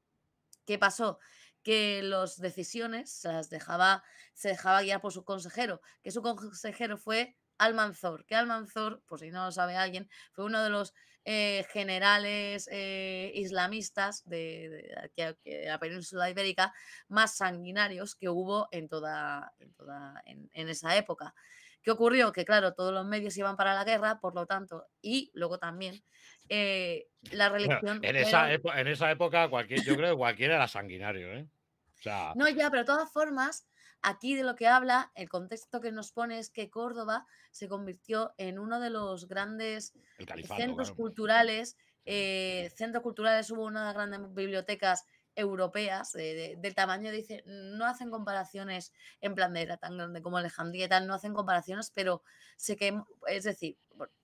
¿Qué pasó? que las decisiones se las dejaba, se dejaba guiar por su consejero, que su consejero fue Almanzor, que Almanzor, por si no lo sabe alguien, fue uno de los eh, generales eh, islamistas de, la península ibérica más sanguinarios que hubo en toda, en, esa época. ¿Qué ocurrió? Que claro, todos los medios iban para la guerra, por lo tanto, y luego también eh, la religión... en, esa época cualquier, yo creo que cualquiera era sanguinario. No, ya, pero de todas formas, Aquí de lo que habla, el contexto que nos pone es que Córdoba se convirtió en uno de los grandes centros culturales. Eh, centros culturales hubo una de las grandes bibliotecas europeas eh, de, del tamaño, dice, no hacen comparaciones en plan tan grande como Alejandría y no hacen comparaciones, pero sé que, es decir,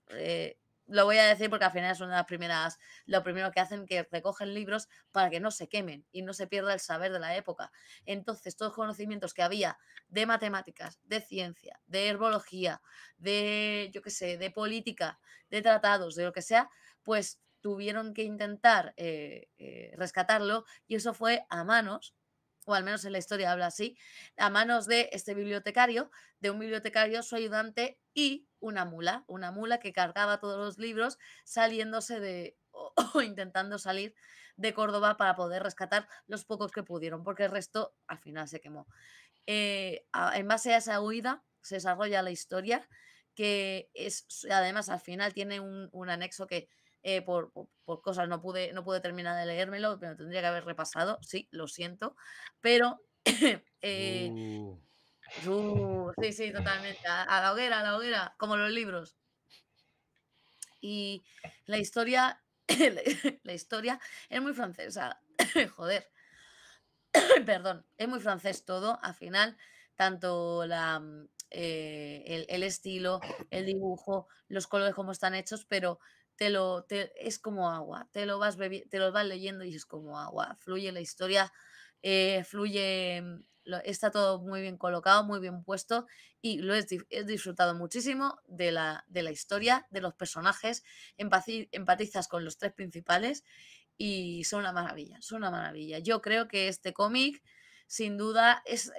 eh, lo voy a decir porque al final es una de las primeras, lo primero que hacen que recogen libros para que no se quemen y no se pierda el saber de la época. Entonces, todos los conocimientos que había de matemáticas, de ciencia, de herbología, de, yo qué sé, de política, de tratados, de lo que sea, pues tuvieron que intentar eh, eh, rescatarlo y eso fue a manos o al menos en la historia habla así, a manos de este bibliotecario, de un bibliotecario, su ayudante y una mula, una mula que cargaba todos los libros saliéndose de o, intentando salir de Córdoba para poder rescatar los pocos que pudieron, porque el resto al final se quemó. Eh, en base a esa huida se desarrolla la historia, que es además al final tiene un anexo que eh, por, cosas, no pude, no pude terminar de leérmelo, pero tendría que haber repasado, sí, lo siento, pero... Eh, uh. Uh, sí, sí, totalmente, a, la hoguera, a la hoguera, como los libros. Y la historia, la historia es muy francesa, joder, perdón, es muy francés todo, al final, tanto la... Mm, eh, el, el estilo, el dibujo, los colores como están hechos, pero lo, es como agua, te lo, vas te lo vas leyendo y es como agua, fluye la historia, eh, fluye, mm, está todo muy bien colocado, muy bien puesto y lo he, disfrutado muchísimo de la, de la, historia, de los personajes, empatizas con los tres principales y son una maravilla, son una maravilla. Yo creo que este cómic sin duda, es,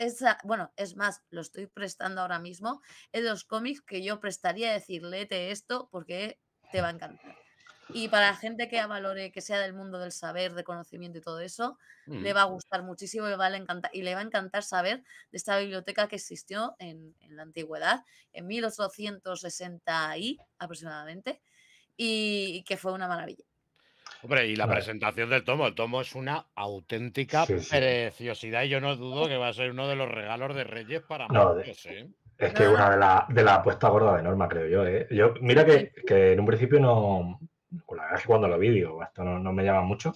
bueno, es más, lo estoy prestando ahora mismo, es de los cómics que yo prestaría decir, esto porque te va a encantar. Y para la gente que valore, que sea del mundo del saber, de conocimiento y todo eso, le mm. va a gustar muchísimo y, va encantar, y le va a encantar saber de esta biblioteca que existió en, la antigüedad, en 1860 y aproximadamente, y, que fue una maravilla. Hombre, y la presentación del tomo. El tomo es una auténtica preciosidad y yo no dudo que va a ser uno de los regalos de Reyes para que es que es una de las de la apuestas gordas de Norma, creo yo. ¿eh? yo mira que, en un principio no. con pues la verdad es que cuando lo vi, digo, esto no, me llama mucho.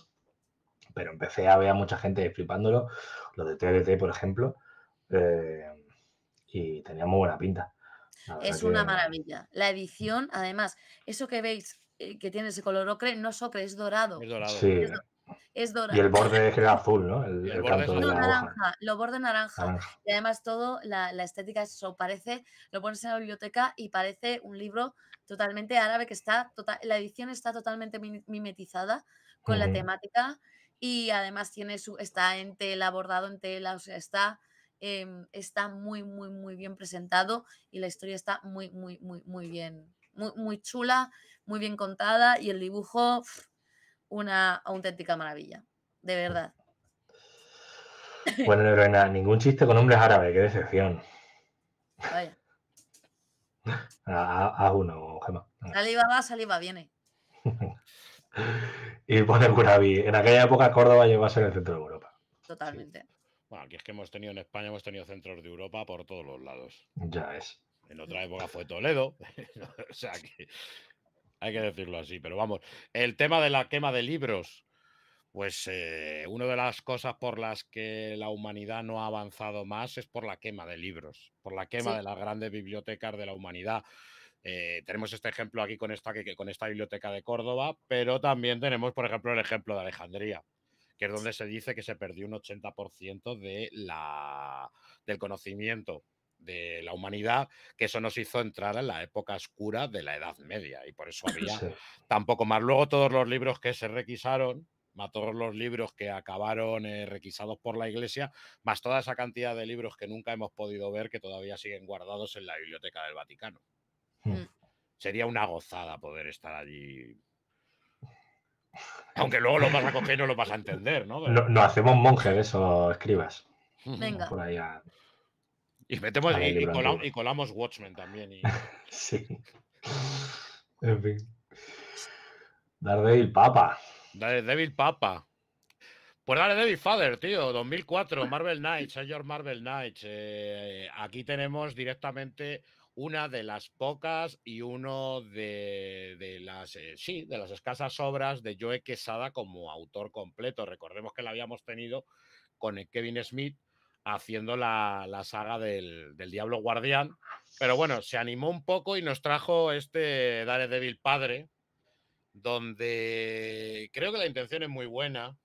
Pero empecé a ver a mucha gente flipándolo. lo de TDT, por ejemplo. Eh, y tenía muy buena pinta. Es una maravilla. La edición, además, eso que veis eh, que tiene ese color ocre, no es ocre, es dorado. Es dorado. Sí. Es dorado. Y el borde es azul, ¿no? El, naranja, Lo borde naranja. Y además todo, la, la, estética eso, parece, lo pones en la biblioteca y parece un libro totalmente árabe que está, tota, la edición está totalmente mimetizada con la temática y además tiene su, está en tela, bordado en tela, o sea, está... Em, está muy, muy, muy bien presentado y la historia está muy, muy, muy, muy bien, muy, muy chula, muy bien contada y el dibujo una auténtica maravilla, de mm. verdad. Bueno, Lorena, ningún chiste con hombres árabes, qué decepción. Vaya. A uno, Gemma. Saliva va, saliva viene. y pone Curabi. En aquella época Córdoba llevaba a ser el centro de Europa. Totalmente. Bueno, aquí es que hemos tenido en España, hemos tenido centros de Europa por todos los lados. Ya es. En otra época fue Toledo. o sea que hay que decirlo así, pero vamos, el tema de la quema de libros, pues eh, una de las cosas por las que la humanidad no ha avanzado más es por la quema de libros, por la quema de las grandes bibliotecas de la humanidad. Eh, tenemos este ejemplo aquí con esta, con esta biblioteca de Córdoba, pero también tenemos, por ejemplo, el ejemplo de Alejandría que es donde se dice que se perdió un 80% de la, del conocimiento de la humanidad, que eso nos hizo entrar en la época oscura de la Edad Media y por eso había tampoco más. Luego todos los libros que se requisaron, más todos los libros que acabaron eh, requisados por la Iglesia, más toda esa cantidad de libros que nunca hemos podido ver que todavía siguen guardados en la Biblioteca del Vaticano. Hmm. Mm. Sería una gozada poder estar allí. Aunque luego lo vas a coger y no lo vas a entender, ¿no? hacemos monjes o escribas. Venga. Y, colamos Watchmen también. Y... sí. En fin. Daredevil Papa. Daredevil Papa. Pues Daredevil Father, tío, 2004, Marvel Knights, señor Marvel Knights. Eh, aquí tenemos directamente una de las pocas y uno de, las eh, sí, de las escasas obras de Joe Quesada como autor completo. Recordemos que la habíamos tenido con Kevin Smith, haciendo la, saga del, del, Diablo Guardián. Pero bueno, se animó un poco y nos trajo este Daredevil Padre, donde creo que la intención es muy buena,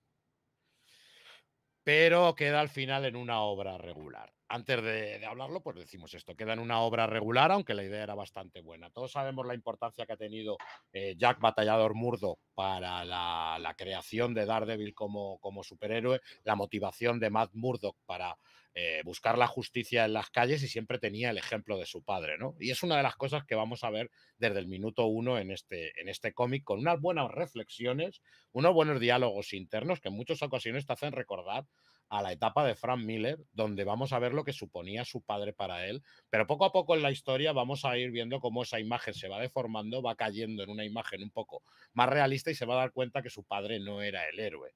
pero queda al final en una obra regular antes de, hablarlo, pues decimos esto, queda en una obra regular, aunque la idea era bastante buena. Todos sabemos la importancia que ha tenido eh, Jack Batallador Murdo para la, creación de Daredevil como, superhéroe, la motivación de Matt Murdock para eh, buscar la justicia en las calles y siempre tenía el ejemplo de su padre, ¿no? Y es una de las cosas que vamos a ver desde el minuto uno en este, este cómic, con unas buenas reflexiones, unos buenos diálogos internos que en muchas ocasiones te hacen recordar a la etapa de Frank Miller, donde vamos a ver lo que suponía su padre para él. Pero poco a poco en la historia vamos a ir viendo cómo esa imagen se va deformando, va cayendo en una imagen un poco más realista y se va a dar cuenta que su padre no era el héroe,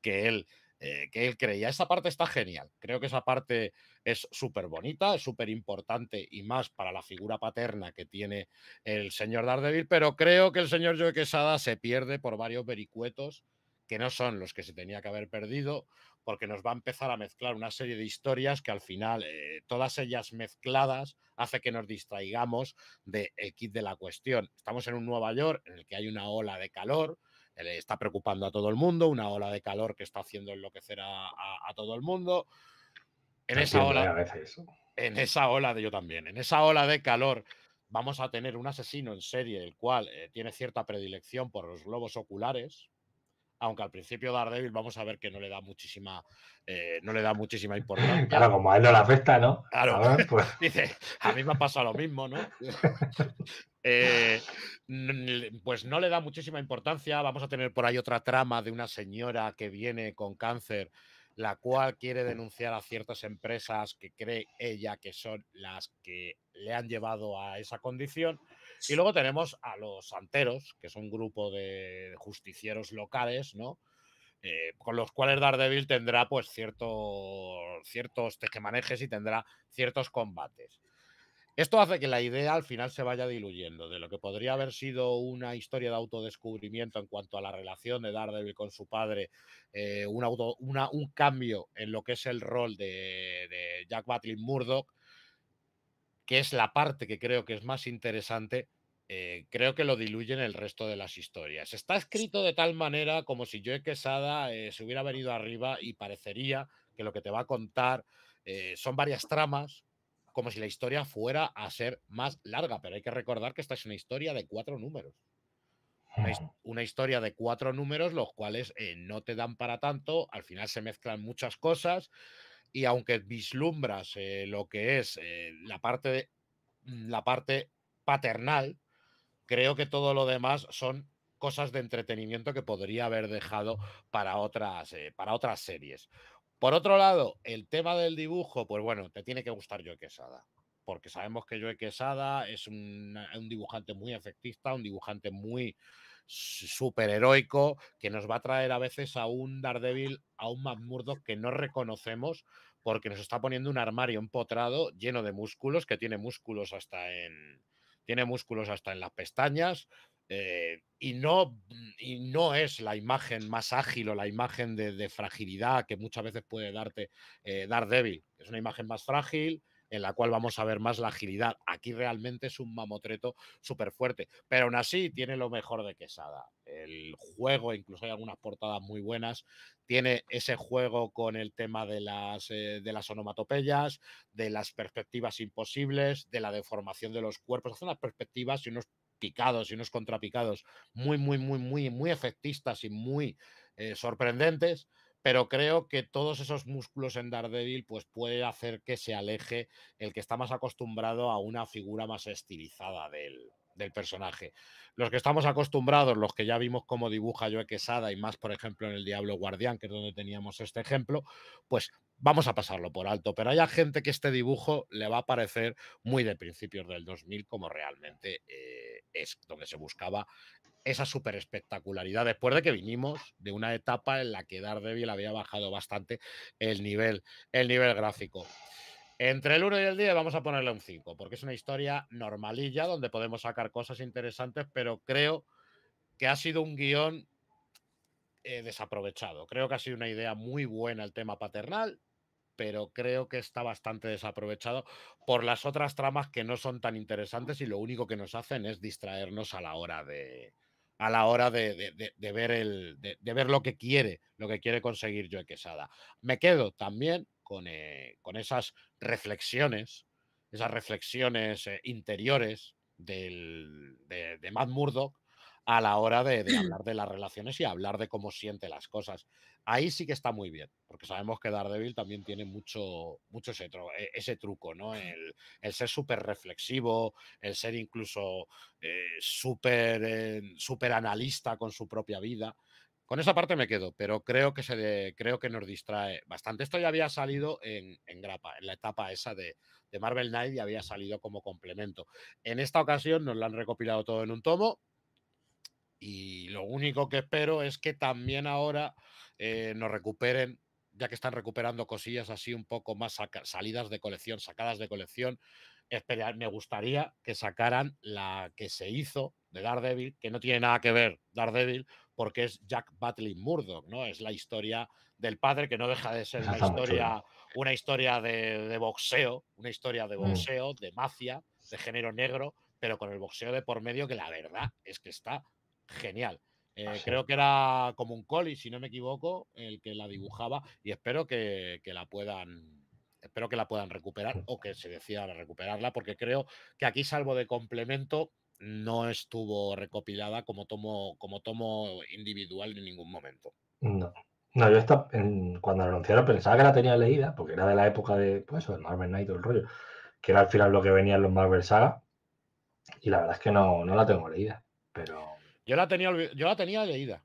que él, eh, que él creía. Esa parte está genial. Creo que esa parte es súper bonita, súper importante y más para la figura paterna que tiene el señor Daredevil, pero creo que el señor Joe Quesada se pierde por varios vericuetos que no son los que se tenía que haber perdido, porque nos va a empezar a mezclar una serie de historias que al final, eh, todas ellas mezcladas, hace que nos distraigamos del de kit de la cuestión. Estamos en un Nueva York en el que hay una ola de calor, eh, le está preocupando a todo el mundo, una ola de calor que está haciendo enloquecer a, todo el mundo. En esa ola. ¿eh? En esa ola de yo también, en esa ola de calor vamos a tener un asesino en serie el cual tiene cierta predilección por los globos oculares, aunque al principio Daredevil vamos a ver que no le da muchísima eh, no le da muchísima importancia. Claro, como a él no le afecta, ¿no? Claro, a pues. dice, a mí me ha pasado lo mismo, ¿no? Eh, pues no le da muchísima importancia. Vamos a tener por ahí otra trama de una señora que viene con cáncer, la cual quiere denunciar a ciertas empresas que cree ella que son las que le han llevado a esa condición y luego tenemos a los Santeros, que son un grupo de justicieros locales, ¿no? Eh, con los cuales Daredevil tendrá pues cierto, ciertos tejemanejes y tendrá ciertos combates. Esto hace que la idea al final se vaya diluyendo de lo que podría haber sido una historia de autodescubrimiento en cuanto a la relación de Daredevil con su padre, eh, un, cambio en lo que es el rol de, de Jack Batlin Murdoch, que es la parte que creo que es más interesante, eh, creo que lo diluyen el resto de las historias. Está escrito de tal manera como si Joe Quesada eh, se hubiera venido arriba y parecería que lo que te va a contar eh, son varias tramas, como si la historia fuera a ser más larga, pero hay que recordar que esta es una historia de cuatro números. una historia de cuatro números, los cuales no te dan para tanto, al final se mezclan muchas cosas, y aunque vislumbras eh, lo que es eh, la, parte mm, la parte paternal, creo que todo lo demás son cosas de entretenimiento que podría haber dejado para otras, eh, para otras series. Por otro lado, el tema del dibujo, pues bueno, te tiene que gustar Joe Quesada, porque sabemos que Joe Quesada es un, un dibujante muy efectista, un dibujante muy, superheroico que nos va a traer a veces a un Daredevil, a un más que no reconocemos porque nos está poniendo un armario empotrado lleno de músculos, que tiene músculos hasta en, tiene músculos hasta en las pestañas, eh, y, no, y no es la imagen más ágil o la imagen de, fragilidad que muchas veces puede darte eh, dar débil. Es una imagen más frágil, en la cual vamos a ver más la agilidad. Aquí realmente es un mamotreto súper fuerte, pero aún así tiene lo mejor de Quesada. El juego, incluso hay algunas portadas muy buenas, tiene ese juego con el tema de las, eh, onomatopeyas, de las perspectivas imposibles, de la deformación de los cuerpos, son unas perspectivas y unos picados y unos contrapicados muy, muy, muy, muy, muy efectistas y muy eh, sorprendentes pero creo que todos esos músculos en Daredevil pues puede hacer que se aleje el que está más acostumbrado a una figura más estilizada del, personaje. Los que estamos acostumbrados, los que ya vimos cómo dibuja Joe Quesada y más, por ejemplo, en El Diablo Guardián, que es donde teníamos este ejemplo, pues vamos a pasarlo por alto. Pero hay gente que este dibujo le va a parecer muy de principios del 2000, como realmente eh, es donde se buscaba esa super espectacularidad después de que vinimos de una etapa en la que Daredevil había bajado bastante el nivel, el nivel gráfico. Entre el 1 y el 10 vamos a ponerle un 5, porque es una historia normalilla donde podemos sacar cosas interesantes, pero creo que ha sido un guión eh, desaprovechado. Creo que ha sido una idea muy buena el tema paternal, pero creo que está bastante desaprovechado por las otras tramas que no son tan interesantes y lo único que nos hacen es distraernos a la hora de, a la hora de, ver, el, de, ver lo que quiere, lo que quiere conseguir Joe Quesada. Me quedo también con, eh, con esas reflexiones, esas reflexiones eh, interiores del, de, de Matt Murdock a la hora de, de, hablar de las relaciones y hablar de cómo siente las cosas ahí sí que está muy bien, porque sabemos que Daredevil también tiene mucho, mucho ese, e, truco, ¿no? El, ser súper reflexivo, el ser incluso eh, súper eh, analista con su propia vida. Con esa parte me quedo, pero creo que, se creo que nos distrae bastante. Esto ya había salido en, en grapa, en la etapa esa de, de Marvel Knight y había salido como complemento. En esta ocasión nos lo han recopilado todo en un tomo, y lo único que espero es que también ahora eh, nos recuperen, ya que están recuperando cosillas así un poco más salidas de colección, sacadas de colección. me gustaría que sacaran la que se hizo de Daredevil, que no tiene nada que ver Daredevil, porque es Jack Battling Murdock ¿no? Es la historia del padre, que no deja de ser una ah, historia, una historia de boxeo, una historia de mm. boxeo, de mafia, de género negro, pero con el boxeo de por medio, que la verdad es que está genial. Ah, eh, creo que era como un coli, si no me equivoco, el que la dibujaba y espero que, la puedan espero que la puedan recuperar o que se decida recuperarla porque creo que aquí salvo de complemento no estuvo recopilada como tomo como tomo individual en ningún momento. No. No, yo esta, cuando la anunciaron pensaba que la tenía leída, porque era de la época de, pues Marvel Knight o el rollo, que era al final lo que venía los Marvel Saga, y la verdad es que no, no la tengo leída, pero... Yo la tenía, yo la tenía leída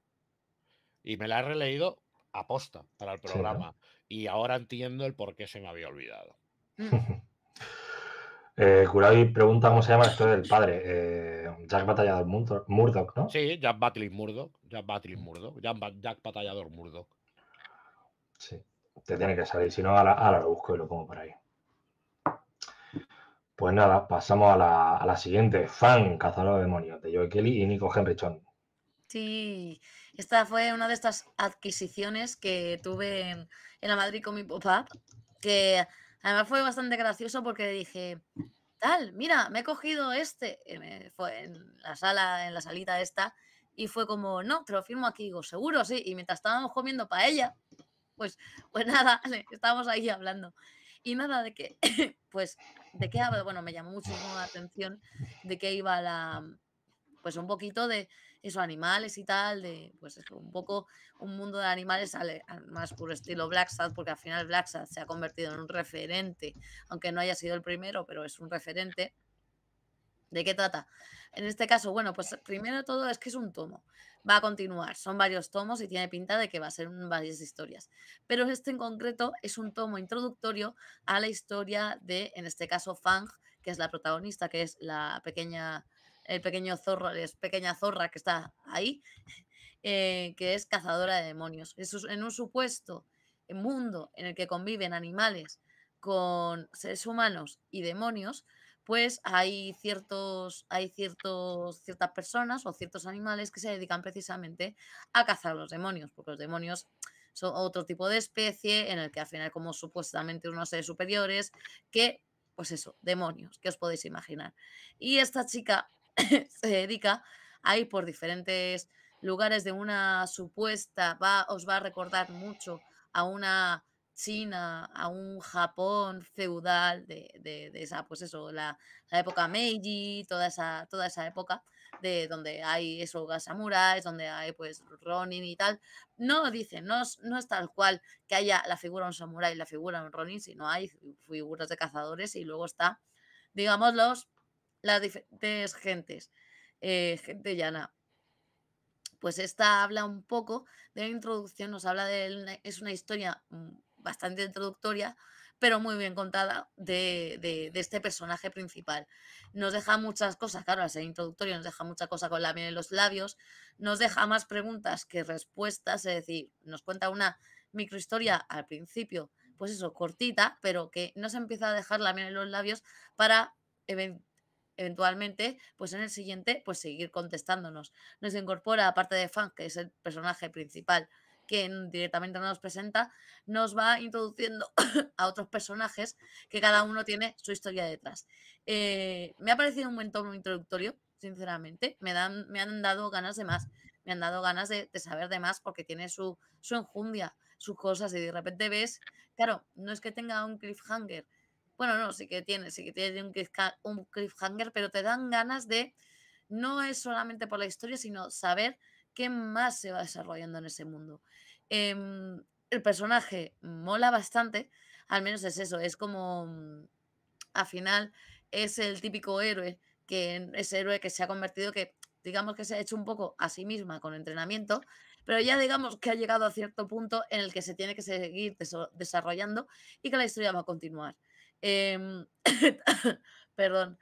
y me la he releído aposta para el programa y ahora entiendo el por qué se me había olvidado. Mm. eh, pregunta cómo se llama esto del padre. Eh, Jack Batallador Murdoch, ¿no? Sí, Jack Batallador Murdoch. Jack Murdock, Jack, Batallador Murdoch. Sí, te tiene que salir, si no, ahora lo busco y lo pongo por ahí. Pues nada, pasamos a la, siguiente. Fan, Cazador de Demonios, de Joe Kelly y Nico Henrichon. Sí, esta fue una de estas adquisiciones que tuve en, la Madrid con mi papá, que además fue bastante gracioso porque dije, tal, mira, me he cogido este. fue en la sala, en la salita esta, y fue como, no, te lo firmo aquí, digo, seguro, sí. Y mientras estábamos comiendo paella, pues, pues nada, estábamos ahí hablando. Y nada, de que, pues ¿De qué Bueno, me llamó muchísimo la atención de qué iba la. Pues un poquito de esos animales y tal, de pues un poco un mundo de animales eh, más puro estilo Black porque al final Black se ha convertido en un referente, aunque no haya sido el primero, pero es un referente ¿De qué trata? En este caso, bueno, pues primero todo es que es un tomo. Va a continuar, son varios tomos y tiene pinta de que va a ser varias historias. Pero este en concreto es un tomo introductorio a la historia de, en este caso, Fang, que es la protagonista, que es la pequeña, el pequeño zorro, es pequeña zorra que está ahí, eh, que es cazadora de demonios. Es en un supuesto mundo en el que conviven animales con seres humanos y demonios, pues hay ciertos, hay ciertos, ciertas personas o ciertos animales que se dedican precisamente a cazar los demonios, porque los demonios son otro tipo de especie en el que al final como supuestamente unos seres superiores que, pues eso, demonios, que os podéis imaginar. Y esta chica se dedica a ir por diferentes lugares de una supuesta, va, os va a recordar mucho a una China, a un Japón feudal de, de, esa, pues eso, la, la, época Meiji, toda esa, toda esa época de donde hay eso, samuráis, donde hay pues Ronin y tal. No dice, no, no es tal cual que haya la figura de un samurái y la figura de un Ronin, sino hay figuras de cazadores y luego está, digamos, los, las diferentes gentes, eh, gente llana pues esta habla un poco de la introducción, nos habla de, es una historia mm, bastante introductoria, pero muy bien contada de, este personaje principal. Nos deja muchas cosas, claro, al ser introductorio nos deja mucha cosa con la miel en los labios, nos deja más preguntas que respuestas, es decir, nos cuenta una microhistoria al principio, pues eso, cortita, pero que nos empieza a dejar la miel en los labios para eventualmente, pues en el siguiente, pues seguir contestándonos. Nos incorpora, aparte de Fang, que es el personaje principal, que directamente no nos presenta, nos va introduciendo a otros personajes que cada uno tiene su historia detrás. Eh, me ha parecido un buen tono introductorio, sinceramente. Me, me han dado ganas de más. Me han dado ganas de, saber de más porque tiene su, su enjundia, sus cosas, y de repente ves, claro, no es que tenga un cliffhanger. Bueno, no, sí que tiene, sí que tiene un cliffhanger pero te dan ganas de, no es solamente por la historia, sino saber qué más se va desarrollando en ese mundo. Em, el personaje mola bastante, al menos es eso, es como, mm, al final, es el típico héroe, que es héroe que se ha convertido, que digamos que se ha hecho un poco a sí misma con entrenamiento, pero ya digamos que ha llegado a cierto punto en el que se tiene que seguir desarrollando y que la historia va a continuar. Em, perdón.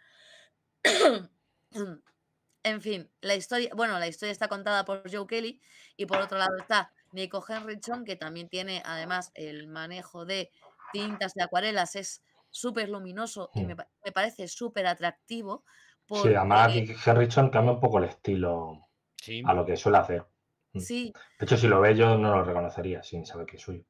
En fin, la historia, bueno, la historia está contada por Joe Kelly y por otro lado está Nico Henrichon, que también tiene además el manejo de tintas de acuarelas, es súper luminoso y mm. me, parece súper atractivo. Porque... Sí, además Henrichon cambia un poco el estilo a lo que suele hacer. Mm. Sí. De hecho, si lo ve yo no lo reconocería sin saber que es suyo.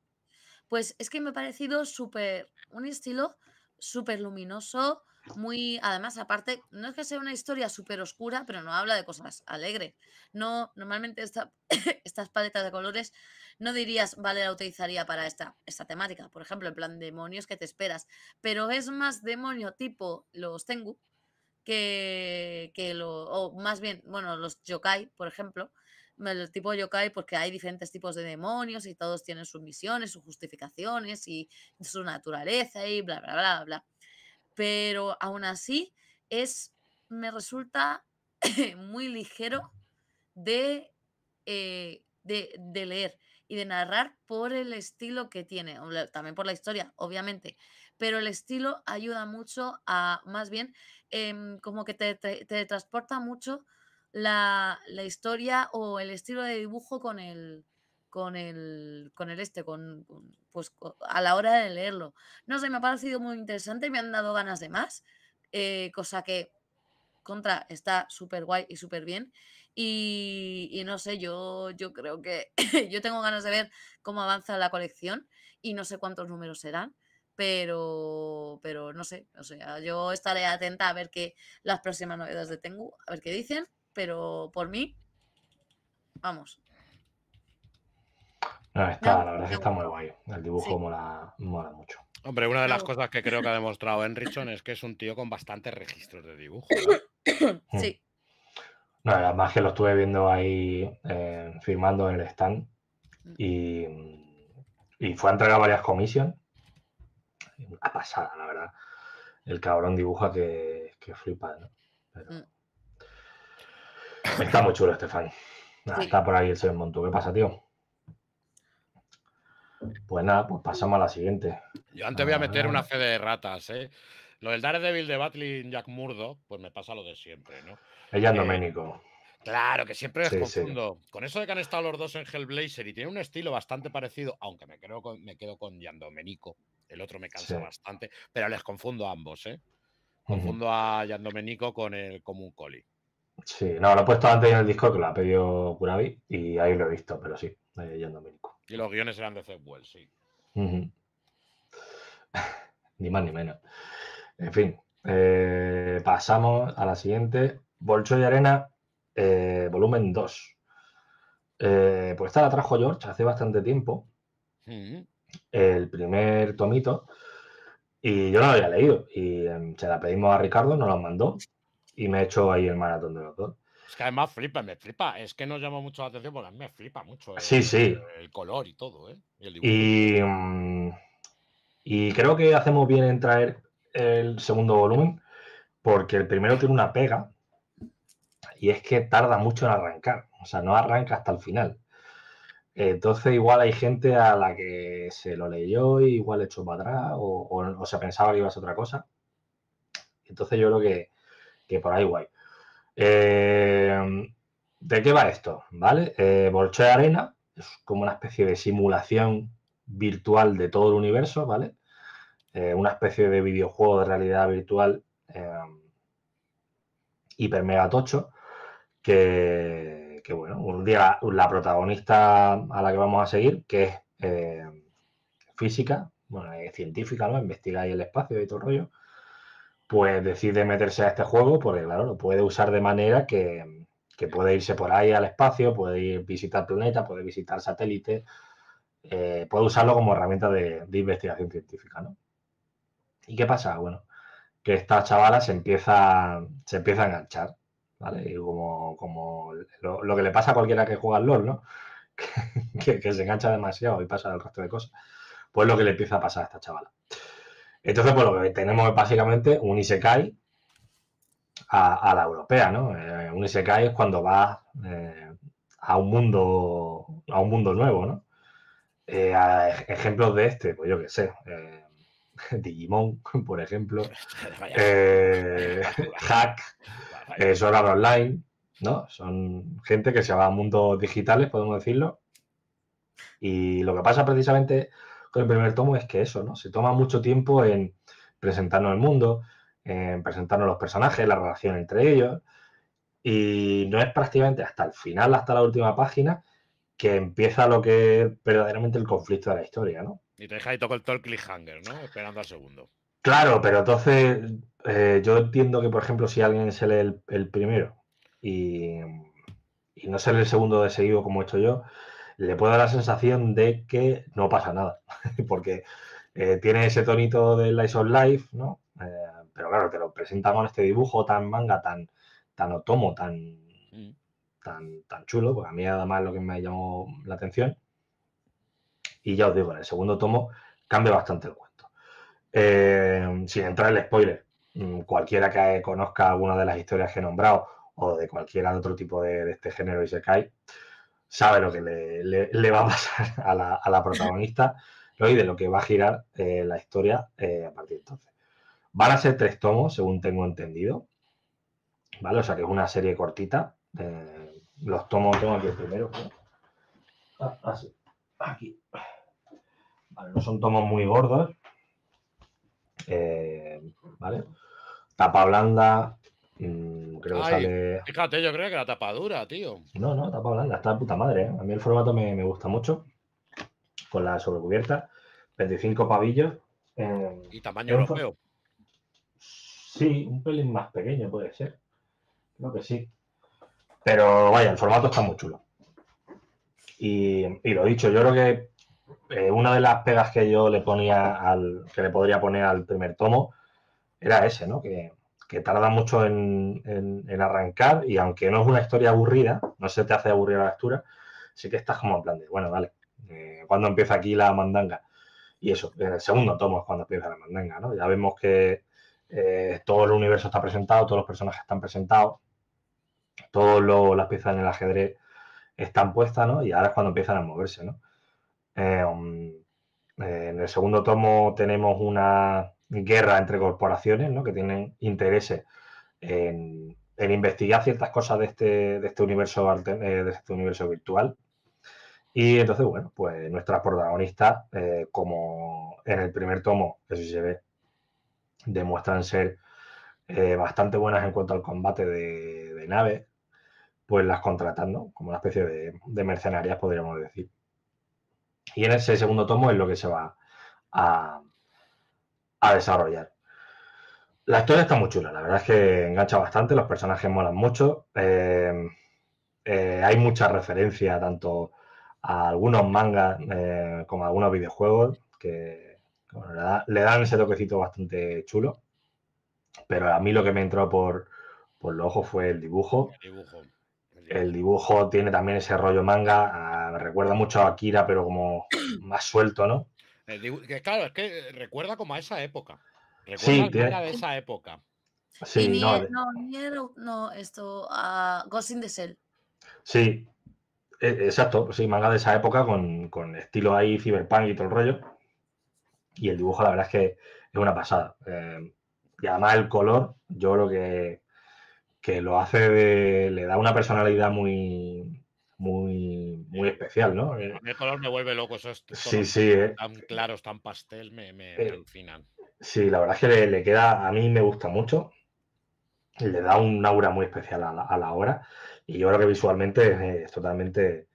Pues es que me ha parecido súper, un estilo súper luminoso, muy, además, aparte, no es que sea una historia súper oscura, pero no habla de cosas alegres. No, normalmente esta, estas paletas de colores no dirías, vale, la utilizaría para esta, esta temática. Por ejemplo, en plan demonios que te esperas. Pero es más demonio tipo los Tengu, que, que, lo, o más bien, bueno, los yokai, por ejemplo, el tipo yokai, porque pues, hay diferentes tipos de demonios y todos tienen sus misiones, sus justificaciones y su naturaleza y bla, bla, bla, bla pero aún así es, me resulta muy ligero eh, de, de, leer y de narrar por el estilo que tiene, también por la historia, obviamente, pero el estilo ayuda mucho a, más bien, em, como que te, transporta mucho la, la, historia o el estilo de dibujo con el, con el, con el este, con, pues a la hora de leerlo. No sé, me ha parecido muy interesante, me han dado ganas de más, eh, cosa que contra está súper guay y súper bien. Y, no sé, yo, yo creo que yo tengo ganas de ver cómo avanza la colección y no sé cuántos números serán. Pero, pero no sé, o sea, ah, yo estaré atenta a ver qué las próximas novedades de Tengu, a ver qué dicen, pero por mí, vamos, no, está, la verdad está muy guay. El dibujo mola, mola mucho. Hombre, una de las cosas que creo que ha demostrado Enrichon es que es un tío con bastantes registros de dibujo. Sí. Hmm. No, además que lo estuve viendo ahí eh, firmando en el stand mm. y, fue a entregar varias comisiones. Una pasada, la verdad. El cabrón dibuja que, que flipa, ¿no? Mm. Está muy chulo Estefan Está por ahí el Seven Montu. ¿Qué pasa, tío? Pues nada, pues pasamos a la siguiente. Yo antes voy a ah. meter una fe de ratas, ¿eh? Lo del Daredevil de Batlin Jack Murdo, pues me pasa lo de siempre, ¿no? Ella es eh, Claro, que siempre les confundo. Con eso de que han estado los dos en Hellblazer y tiene un estilo bastante parecido, aunque me, creo me quedo con Yandomenico. El otro me cansa bastante, pero les confundo a ambos, ¿eh? Confundo a Yandomenico con el Común Coli. Sí, no, lo he puesto antes en el disco que lo ha pedido Kurabi y ahí lo he visto, pero sí, Yandomenico. Eh, y los guiones eran de Cepwell, sí. ni más ni menos. En fin, eh, pasamos a la siguiente. Bolcho y Arena, eh, volumen 2. Eh, pues esta la trajo George hace bastante tiempo. Mm. El primer tomito. Y yo no lo había leído. Y em, se la pedimos a Ricardo, nos la mandó. Y me he hecho ahí el maratón de los dos. Es que además flipa, me flipa. Es que no llama mucho la atención porque a mí me flipa mucho el, color y todo. ¿eh? Y, mm, creo que hacemos bien en traer el segundo volumen porque el primero tiene una pega y es que tarda mucho en arrancar. O sea, no arranca hasta el final. Entonces, igual hay gente a la que se lo leyó y igual echó para atrás o, se pensaba que iba a ser otra cosa. Entonces, yo creo que por ahí guay. Eh, ¿De qué va esto? ¿Vale? Eh, Arena es como una especie de simulación virtual de todo el universo, ¿vale? Eh, una especie de videojuego de realidad virtual eh, hiper mega tocho que, bueno, un día la protagonista a la que vamos a seguir, que es física, bueno, científica, ¿no? Investiga el espacio y todo el rollo, pues decide meterse a este juego porque, claro, lo puede usar de manera que, puede irse por ahí al espacio, puede ir, visitar planetas, puede visitar satélites, eh, puede usarlo como herramienta de, investigación científica, ¿no? ¿Y qué pasa? Bueno, que esta chavala se empieza, se empieza a enganchar, ¿vale? Y como, lo, que le pasa a cualquiera que juega al LOL, ¿no? Que, que se engancha demasiado y pasa el resto de cosas. Pues lo que le empieza a pasar a esta chavala. Entonces, pues lo que eh, tenemos es básicamente un Isekai a, la europea, ¿no? Eh, un Isekai es cuando vas eh, a un mundo a un mundo nuevo, ¿no? ejemplos de este, pues yo qué sé. Digimon, por ejemplo. Hack, Solar Online, ¿no? Son gente que se va a mundos digitales, podemos decirlo. Y lo que pasa precisamente el primer tomo es que eso, ¿no? Se toma mucho tiempo en presentarnos el mundo, en presentarnos los personajes, la relación entre ellos, y no es prácticamente hasta el final, hasta la última página, que empieza lo que es verdaderamente el conflicto de la historia, ¿no? Y te deja y todo el, cliffhanger, ¿no? Esperando al segundo. Claro, pero entonces eh, yo entiendo que, por ejemplo, si alguien se lee el, el primero y, y, no se lee el segundo de seguido como he hecho yo, le puede dar la sensación de que no pasa nada, porque eh, tiene ese tonito de Lies of Life, ¿no? Eh, pero claro, te lo presenta con este dibujo tan manga, tan, tan otomo, tan, mm. tan, chulo, porque a mí nada más lo que me llamó la atención. Y ya os digo, en el segundo tomo cambia bastante el cuento. Eh, sin entrar en el spoiler, mm, cualquiera que conozca alguna de las historias que he nombrado o de cualquiera otro tipo de, de este género y se cae, sabe lo que le, va a pasar a la, protagonista y de lo que va a girar eh, la historia eh, a partir de entonces. Van a ser tres tomos, según tengo entendido. ¿Vale? O sea que es una serie cortita. Eh, los tomos tengo aquí primero. Ah, ah Aquí. no son tomos muy gordos. ¿Vale? Tapa blanda, Mm, creo que sale... Fíjate, yo creo que la tapa dura, tío. No, no, tapa blanda, está puta madre. ¿eh? A mí el formato me, gusta mucho. Con la sobrecubierta, 25 pavillos. Em, y tamaño europeo. Sí, un pelín más pequeño puede ser. Creo que sí. Pero vaya, el formato está muy chulo. Y, lo dicho, yo creo que eh, una de las pegas que yo le ponía al. que le podría poner al primer tomo era ese, ¿no? Que que tarda mucho en, arrancar y aunque no es una historia aburrida, no se te hace aburrir la lectura, sí que estás como en plan de, bueno, vale, eh, ¿cuándo empieza aquí la mandanga? Y eso, en el segundo tomo es cuando empieza la mandanga, ¿no? Ya vemos que eh, todo el universo está presentado, todos los personajes están presentados, todas las piezas en el ajedrez están puestas, ¿no? Y ahora es cuando empiezan a moverse, ¿no? Eh, um, eh, en el segundo tomo tenemos una, guerra entre corporaciones ¿no? que tienen intereses en, investigar ciertas cosas de este, este universo, eh, de este universo virtual. Y entonces, bueno, pues nuestras protagonistas, eh, como en el primer tomo, eso se ve, demuestran ser eh, bastante buenas en cuanto al combate de, naves, pues las contratan, Como una especie de, mercenarias, podríamos decir. Y en ese segundo tomo es lo que se va a, a desarrollar. La historia está muy chula, la verdad es que engancha bastante, los personajes molan mucho. Eh, eh, hay mucha referencia tanto a algunos mangas eh, como a algunos videojuegos que le, dan ese toquecito bastante chulo. Pero a mí lo que me entró por, por los ojos fue el dibujo. El dibujo. tiene también ese rollo manga, ah, me recuerda mucho a Akira, pero como más suelto, ¿no? Eh, que claro, es que eh, recuerda como a esa época. Recuerda sí, de esa época. Sí, no, no, esto, uh, Ghost in the Sí, e, exacto, sí, manga de esa época con, con estilo ahí cyberpunk y todo el rollo. Y el dibujo, la verdad es que es una pasada. Em, y además el color, yo creo que, que lo hace le da una personalidad muy, muy, muy especial, ¿no? El color me vuelve loco, esos sí, eh. tan claros, tan pastel, me, me, eh, Sí, la verdad es que le, queda, a mí me gusta mucho, le da un aura muy especial a la, obra y yo creo que visualmente es, totalmente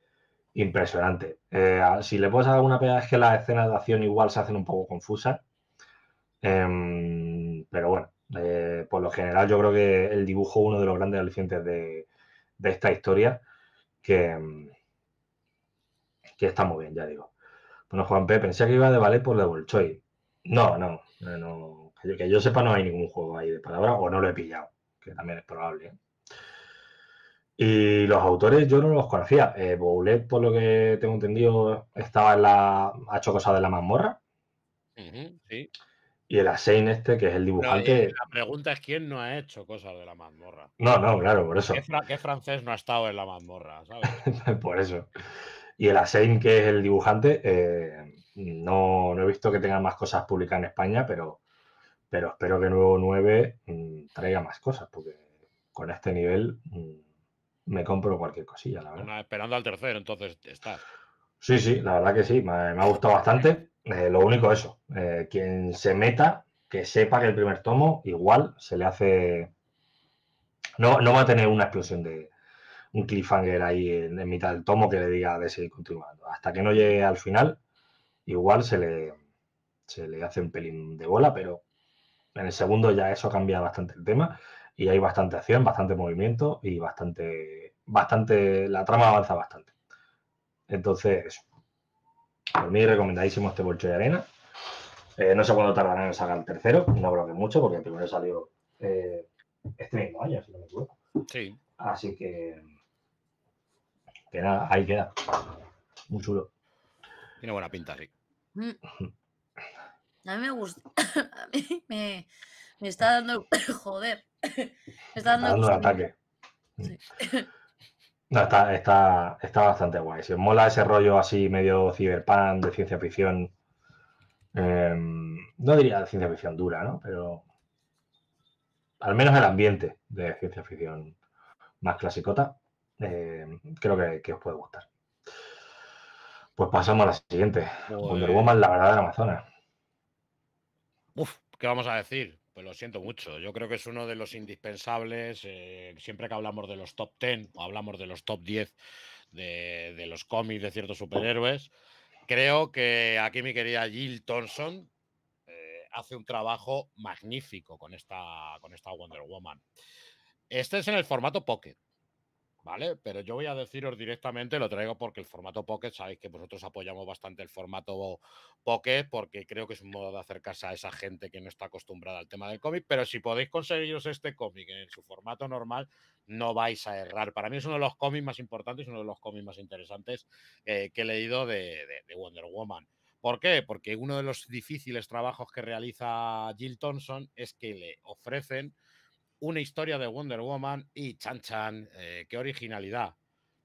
impresionante. Eh, si le puedes dar una pega es que las escenas de acción igual se hacen un poco confusas, em, pero bueno, por lo general yo creo que el dibujo es uno de los grandes alicientes de, de esta historia que, mm, que está muy bien, ya digo. Bueno, Juan Juanpe, pensé que iba de ballet por de Bolchoy. No, no, no, que yo, sepa no hay ningún juego ahí de palabra, o no lo he pillado, que también es probable. ¿eh? Y los autores yo no los conocía. Eh, Boulet, por lo que tengo entendido, estaba en la. ha hecho cosas de la mazmorra. sí y el Asein este, que es el dibujante. la pregunta es quién no ha hecho cosas de la mazmorra. No, no, claro, por eso. ¿Qué, francés no ha estado en la mazmorra? por eso. Y el Asein, que es el dibujante, eh, no, he visto que tenga más cosas publicadas en España, pero, pero espero que Nuevo 9 mm, traiga más cosas, porque con este nivel mm, me compro cualquier cosilla, la verdad. esperando al tercero, entonces estás. Sí, sí, la verdad que sí, me ha gustado bastante. Eh, lo único eso, eh, quien se meta, que sepa que el primer tomo igual se le hace... No, va a tener una explosión de un cliffhanger ahí en, mitad del tomo que le diga de seguir continuando. Hasta que no llegue al final, igual se le, se le hace un pelín de bola, pero en el segundo ya eso cambia bastante el tema y hay bastante acción, bastante movimiento y bastante, bastante, la trama avanza bastante. Entonces, eso. Por mí, recomendadísimo este bolcho de arena. Eh, no sé cuándo tardarán en sacar el tercero, no creo que mucho, porque el primero salió eh, este mismo año, si no me equivoco. Sí. Así que. Que nada, ahí queda. Muy chulo. Tiene buena pinta, sí. Mm. A mí me gusta. A mí me, está dando. Joder. Me está dando, me está dando un ataque. Sí. Mm. No, está, está, bastante guay. Si os mola ese rollo así medio cyberpunk de ciencia ficción, em, no diría ciencia ficción dura, ¿no? Pero al menos el ambiente de ciencia ficción más clasicota, em, creo que, os puede gustar. Pues pasamos a la siguiente. Wonder Woman, la verdad de Amazonas. Uf, ¿qué vamos a decir? Pues lo siento mucho. Yo creo que es uno de los indispensables. Eh, siempre que hablamos de los top 10 o hablamos de los top 10 de, los cómics de ciertos superhéroes, creo que aquí mi querida Jill Thompson eh, hace un trabajo magnífico con esta, con esta Wonder Woman. Este es en el formato Pocket. ¿vale? Pero yo voy a deciros directamente, lo traigo porque el formato Pocket, sabéis que vosotros apoyamos bastante el formato Pocket porque creo que es un modo de acercarse a esa gente que no está acostumbrada al tema del cómic, pero si podéis conseguiros este cómic en su formato normal, no vais a errar. Para mí es uno de los cómics más importantes, uno de los cómics más interesantes eh, que he leído de, de Wonder Woman. ¿Por qué? Porque uno de los difíciles trabajos que realiza Jill Thompson es que le ofrecen una historia de Wonder Woman y Chan Chan, eh, qué originalidad.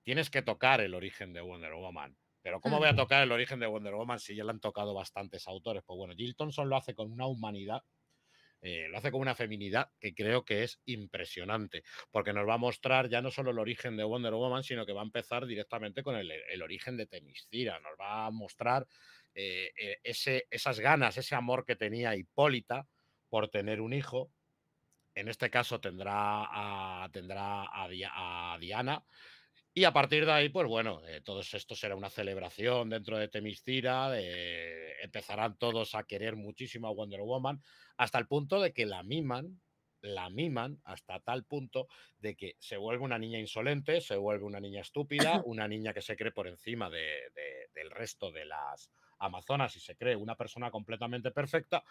Tienes que tocar el origen de Wonder Woman. Pero ¿cómo voy a tocar el origen de Wonder Woman si ya lo han tocado bastantes autores? Pues bueno, Jill Thompson lo hace con una humanidad, eh, lo hace con una feminidad que creo que es impresionante, porque nos va a mostrar ya no solo el origen de Wonder Woman, sino que va a empezar directamente con el, origen de Temiscira, nos va a mostrar eh, esas ganas, ese amor que tenía Hipólita por tener un hijo, en este caso tendrá a, tendrá a, Diana. Y a partir de ahí, pues bueno, todos eh, todo esto será una celebración dentro de Temistira. empezarán todos a querer muchísimo a Wonder Woman, hasta el punto de que la miman, la miman hasta tal punto de que se vuelve una niña insolente, se vuelve una niña estúpida, una niña que se cree por encima del resto de las Amazonas y se cree una persona completamente perfecta.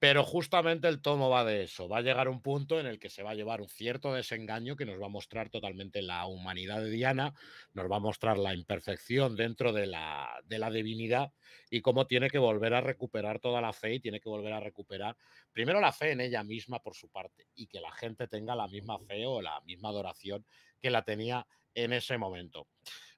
Pero justamente el tomo va de eso. Va a llegar un punto en el que se va a llevar un cierto desengaño que nos va a mostrar totalmente la humanidad de Diana, nos va a mostrar la imperfección dentro de la, de la divinidad y cómo tiene que volver a recuperar toda la fe y tiene que volver a recuperar primero la fe en ella misma por su parte y que la gente tenga la misma fe o la misma adoración que la tenía en ese momento.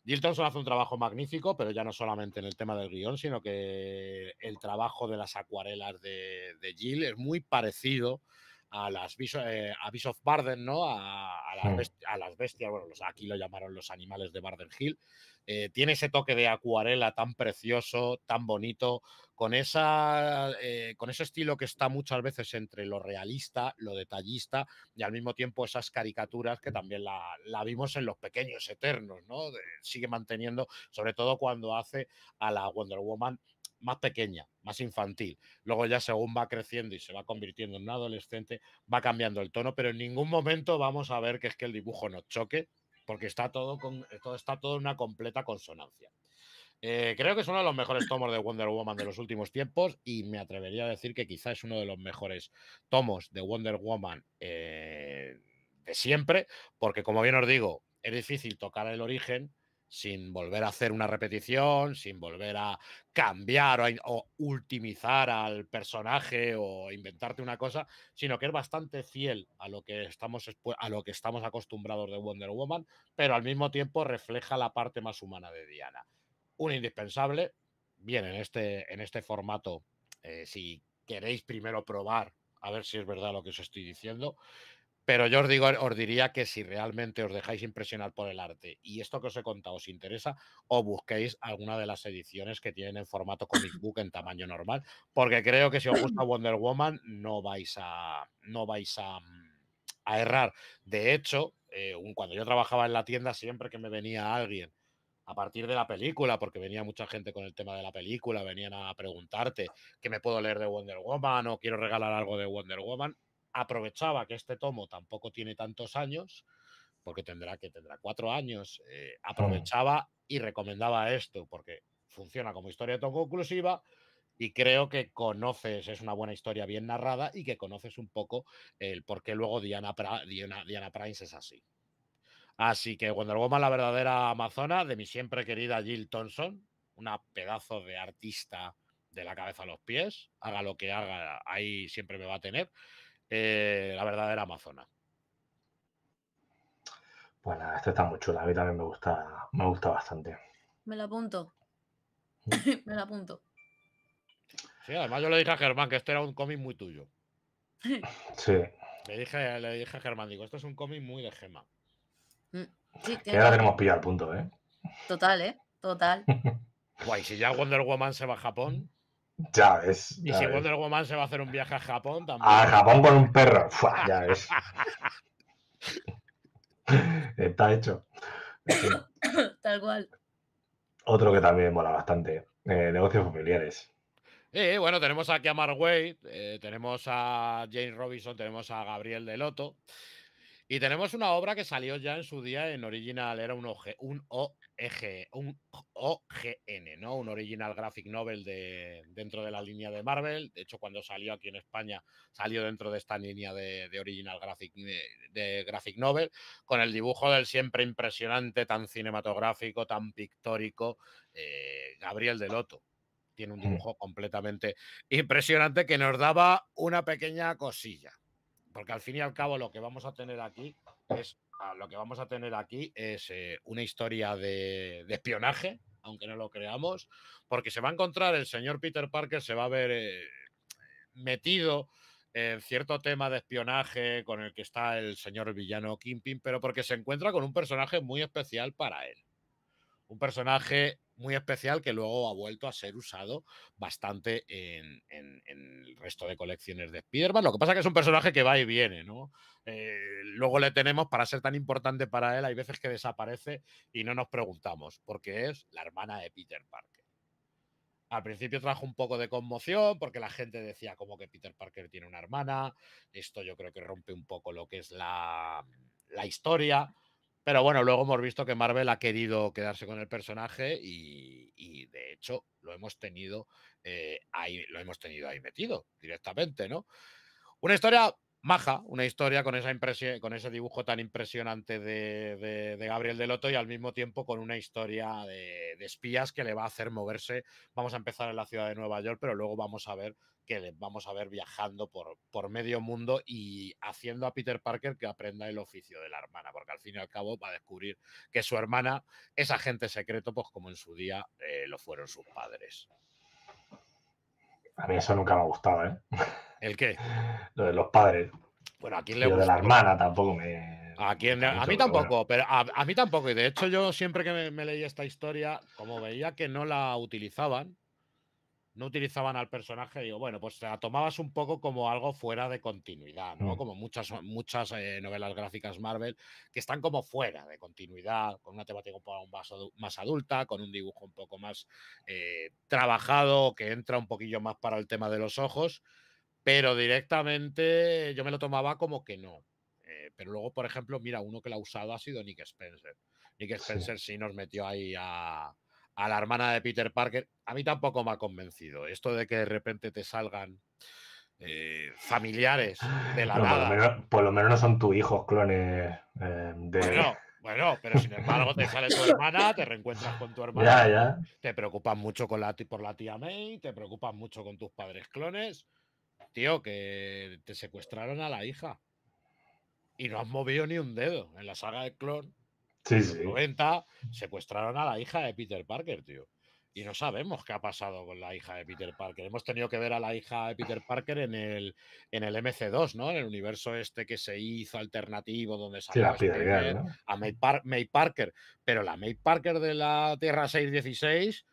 Jill Thompson hace un trabajo magnífico, pero ya no solamente en el tema del guión, sino que el trabajo de las acuarelas de, de es muy parecido a las eh, of Barden, ¿no? A, hmm. las, bestias, bueno, aquí lo llamaron los animales de Barden Hill, eh, tiene ese toque de acuarela tan precioso, tan bonito, con, esa, eh, con ese estilo que está muchas veces entre lo realista, lo detallista y al mismo tiempo esas caricaturas que también la, vimos en los pequeños eternos, ¿no? sigue manteniendo, sobre todo cuando hace a la Wonder Woman más pequeña, más infantil. Luego ya según va creciendo y se va convirtiendo en una adolescente, va cambiando el tono, pero en ningún momento vamos a ver que es que el dibujo nos choque, porque está todo, con, todo, está todo en una completa consonancia. Eh, creo que es uno de los mejores tomos de Wonder Woman de los últimos tiempos y me atrevería a decir que quizás es uno de los mejores tomos de Wonder Woman eh, de siempre, porque como bien os digo, es difícil tocar el origen, sin volver a hacer una repetición, sin volver a cambiar o, ultimizar al personaje o inventarte una cosa, sino que es bastante fiel a lo que estamos a lo que estamos acostumbrados de Wonder Woman, pero al mismo tiempo refleja la parte más humana de Diana. Un indispensable, bien en este en este formato, eh, si queréis primero probar a ver si es verdad lo que os estoy diciendo. Pero yo os digo, os diría que si realmente os dejáis impresionar por el arte y esto que os he contado os interesa, o busquéis alguna de las ediciones que tienen en formato comic book en tamaño normal, porque creo que si os gusta Wonder Woman no vais a no vais a, errar. De hecho, eh, cuando yo trabajaba en la tienda siempre que me venía alguien a partir de la película, porque venía mucha gente con el tema de la película, venían a preguntarte qué me puedo leer de Wonder Woman o quiero regalar algo de Wonder Woman aprovechaba que este tomo tampoco tiene tantos años, porque tendrá que tendrá cuatro años, eh, aprovechaba y recomendaba esto, porque funciona como historia de conclusiva y creo que conoces, es una buena historia bien narrada y que conoces un poco el por qué luego Diana, Price Diana, es así. Así que cuando algo más la verdadera amazona de mi siempre querida Jill Thompson, una pedazo de artista de la cabeza a los pies, haga lo que haga, ahí siempre me va a tener. Eh, la verdadera Amazona. Bueno, pues esto está muy chulo a mí también me gusta, me gusta bastante. Me lo apunto. Mm. me la apunto. Sí, además yo le dije a Germán que este era un cómic muy tuyo. Sí. Le dije, le dije a Germán, digo, esto es un cómic muy de gema. Mm. Sí, que ahora tenemos pillado el punto, ¿eh? Total, ¿eh? Total. Guay, si ya Wonder Woman se va a Japón. Ya ves. y si Wonder Woman se va a hacer un viaje a Japón también. A Japón con un perro. ya ves. Está hecho. Tal cual. Otro que también mola bastante. Eh, negocios familiares. bueno, tenemos aquí a Mark Wade, eh, tenemos a Jane Robinson, tenemos a Gabriel de Deloto. Y tenemos una obra que salió ya en su día en original, era un, OG, un e un OGN, ¿no? Un original graphic novel de, dentro de la línea de Marvel. De hecho, cuando salió aquí en España, salió dentro de esta línea de, original graphic, de, graphic novel, con el dibujo del siempre impresionante, tan cinematográfico, tan pictórico, eh, Gabriel Gabriel Loto. tiene un mm. dibujo completamente impresionante que nos daba una pequeña cosilla porque al fin y al cabo lo que vamos a tener aquí es lo que vamos a tener aquí es eh, una historia de, espionaje, aunque no lo creamos, porque se va a encontrar el señor Peter Parker, se va a ver eh, metido en cierto tema de espionaje con el que está el señor villano Kingpin, pero porque se encuentra con un personaje muy especial para él. Un personaje muy especial que luego ha vuelto a ser usado bastante en, el resto de colecciones de Spider-Man. Lo que pasa es que es un personaje que va y viene, ¿no? Eh, luego le tenemos, para ser tan importante para él, hay veces que desaparece y no nos preguntamos, porque es la hermana de Peter Parker. Al principio trajo un poco de conmoción porque la gente decía como que Peter Parker tiene una hermana. Esto yo creo que rompe un poco lo que es la, la historia. Pero bueno, luego hemos visto que Marvel ha querido quedarse con el personaje y, de hecho lo hemos tenido eh, ahí, lo hemos tenido ahí metido directamente, ¿no? Una historia maja, una historia con, ese dibujo tan impresionante de, de, Gabriel Deloto y al mismo tiempo con una historia de, espías que le va a hacer moverse. Vamos a empezar en la ciudad de Nueva York, pero luego vamos a ver que le vamos a ver viajando por, medio mundo y haciendo a Peter Parker que aprenda el oficio de la hermana, porque al fin y al cabo va a descubrir que su hermana es agente secreto, pues como en su día eh, lo fueron sus padres. A mí eso nunca me ha gustado, ¿eh? ¿El qué? Lo de los padres. Bueno, ¿a quién le gusta? de la hermana tampoco me. ¿A, quién mí tampoco, pero a, mí tampoco. Y de hecho, yo siempre que me, leí esta historia, como veía que no la utilizaban, no utilizaban al personaje, digo, bueno, pues la tomabas un poco como algo fuera de continuidad, ¿no? Mm. Como muchas, muchas eh, novelas gráficas Marvel que están como fuera de continuidad, con una temática un poco más, más adulta, con un dibujo un poco más eh, trabajado, que entra un poquillo más para el tema de los ojos pero directamente yo me lo tomaba como que no. Eh, pero luego, por ejemplo, mira, uno que lo ha usado ha sido Nick Spencer. Nick Spencer sí, nos metió ahí a, la hermana de Peter Parker. A mí tampoco me ha convencido. Esto de que de repente te salgan eh, familiares de la nada. Por lo, menos, no son tus hijos clones eh, de. Bueno, pero sin embargo te sale tu hermana, te reencuentras con tu hermana, te preocupas mucho con la, por la tía May, te preocupas mucho con tus padres clones. Tío, que te secuestraron a la hija. Y no has movido ni un dedo. En la saga de clon, sí, en 90, secuestraron a la hija de Peter Parker, tío. Y no sabemos qué ha pasado con la hija de Peter Parker. Hemos tenido que ver a la hija de Peter Parker en el, en el MC2, ¿no? En el universo este que se hizo alternativo, donde salió sí, a May, May Parker. Pero la May Parker de la Tierra 616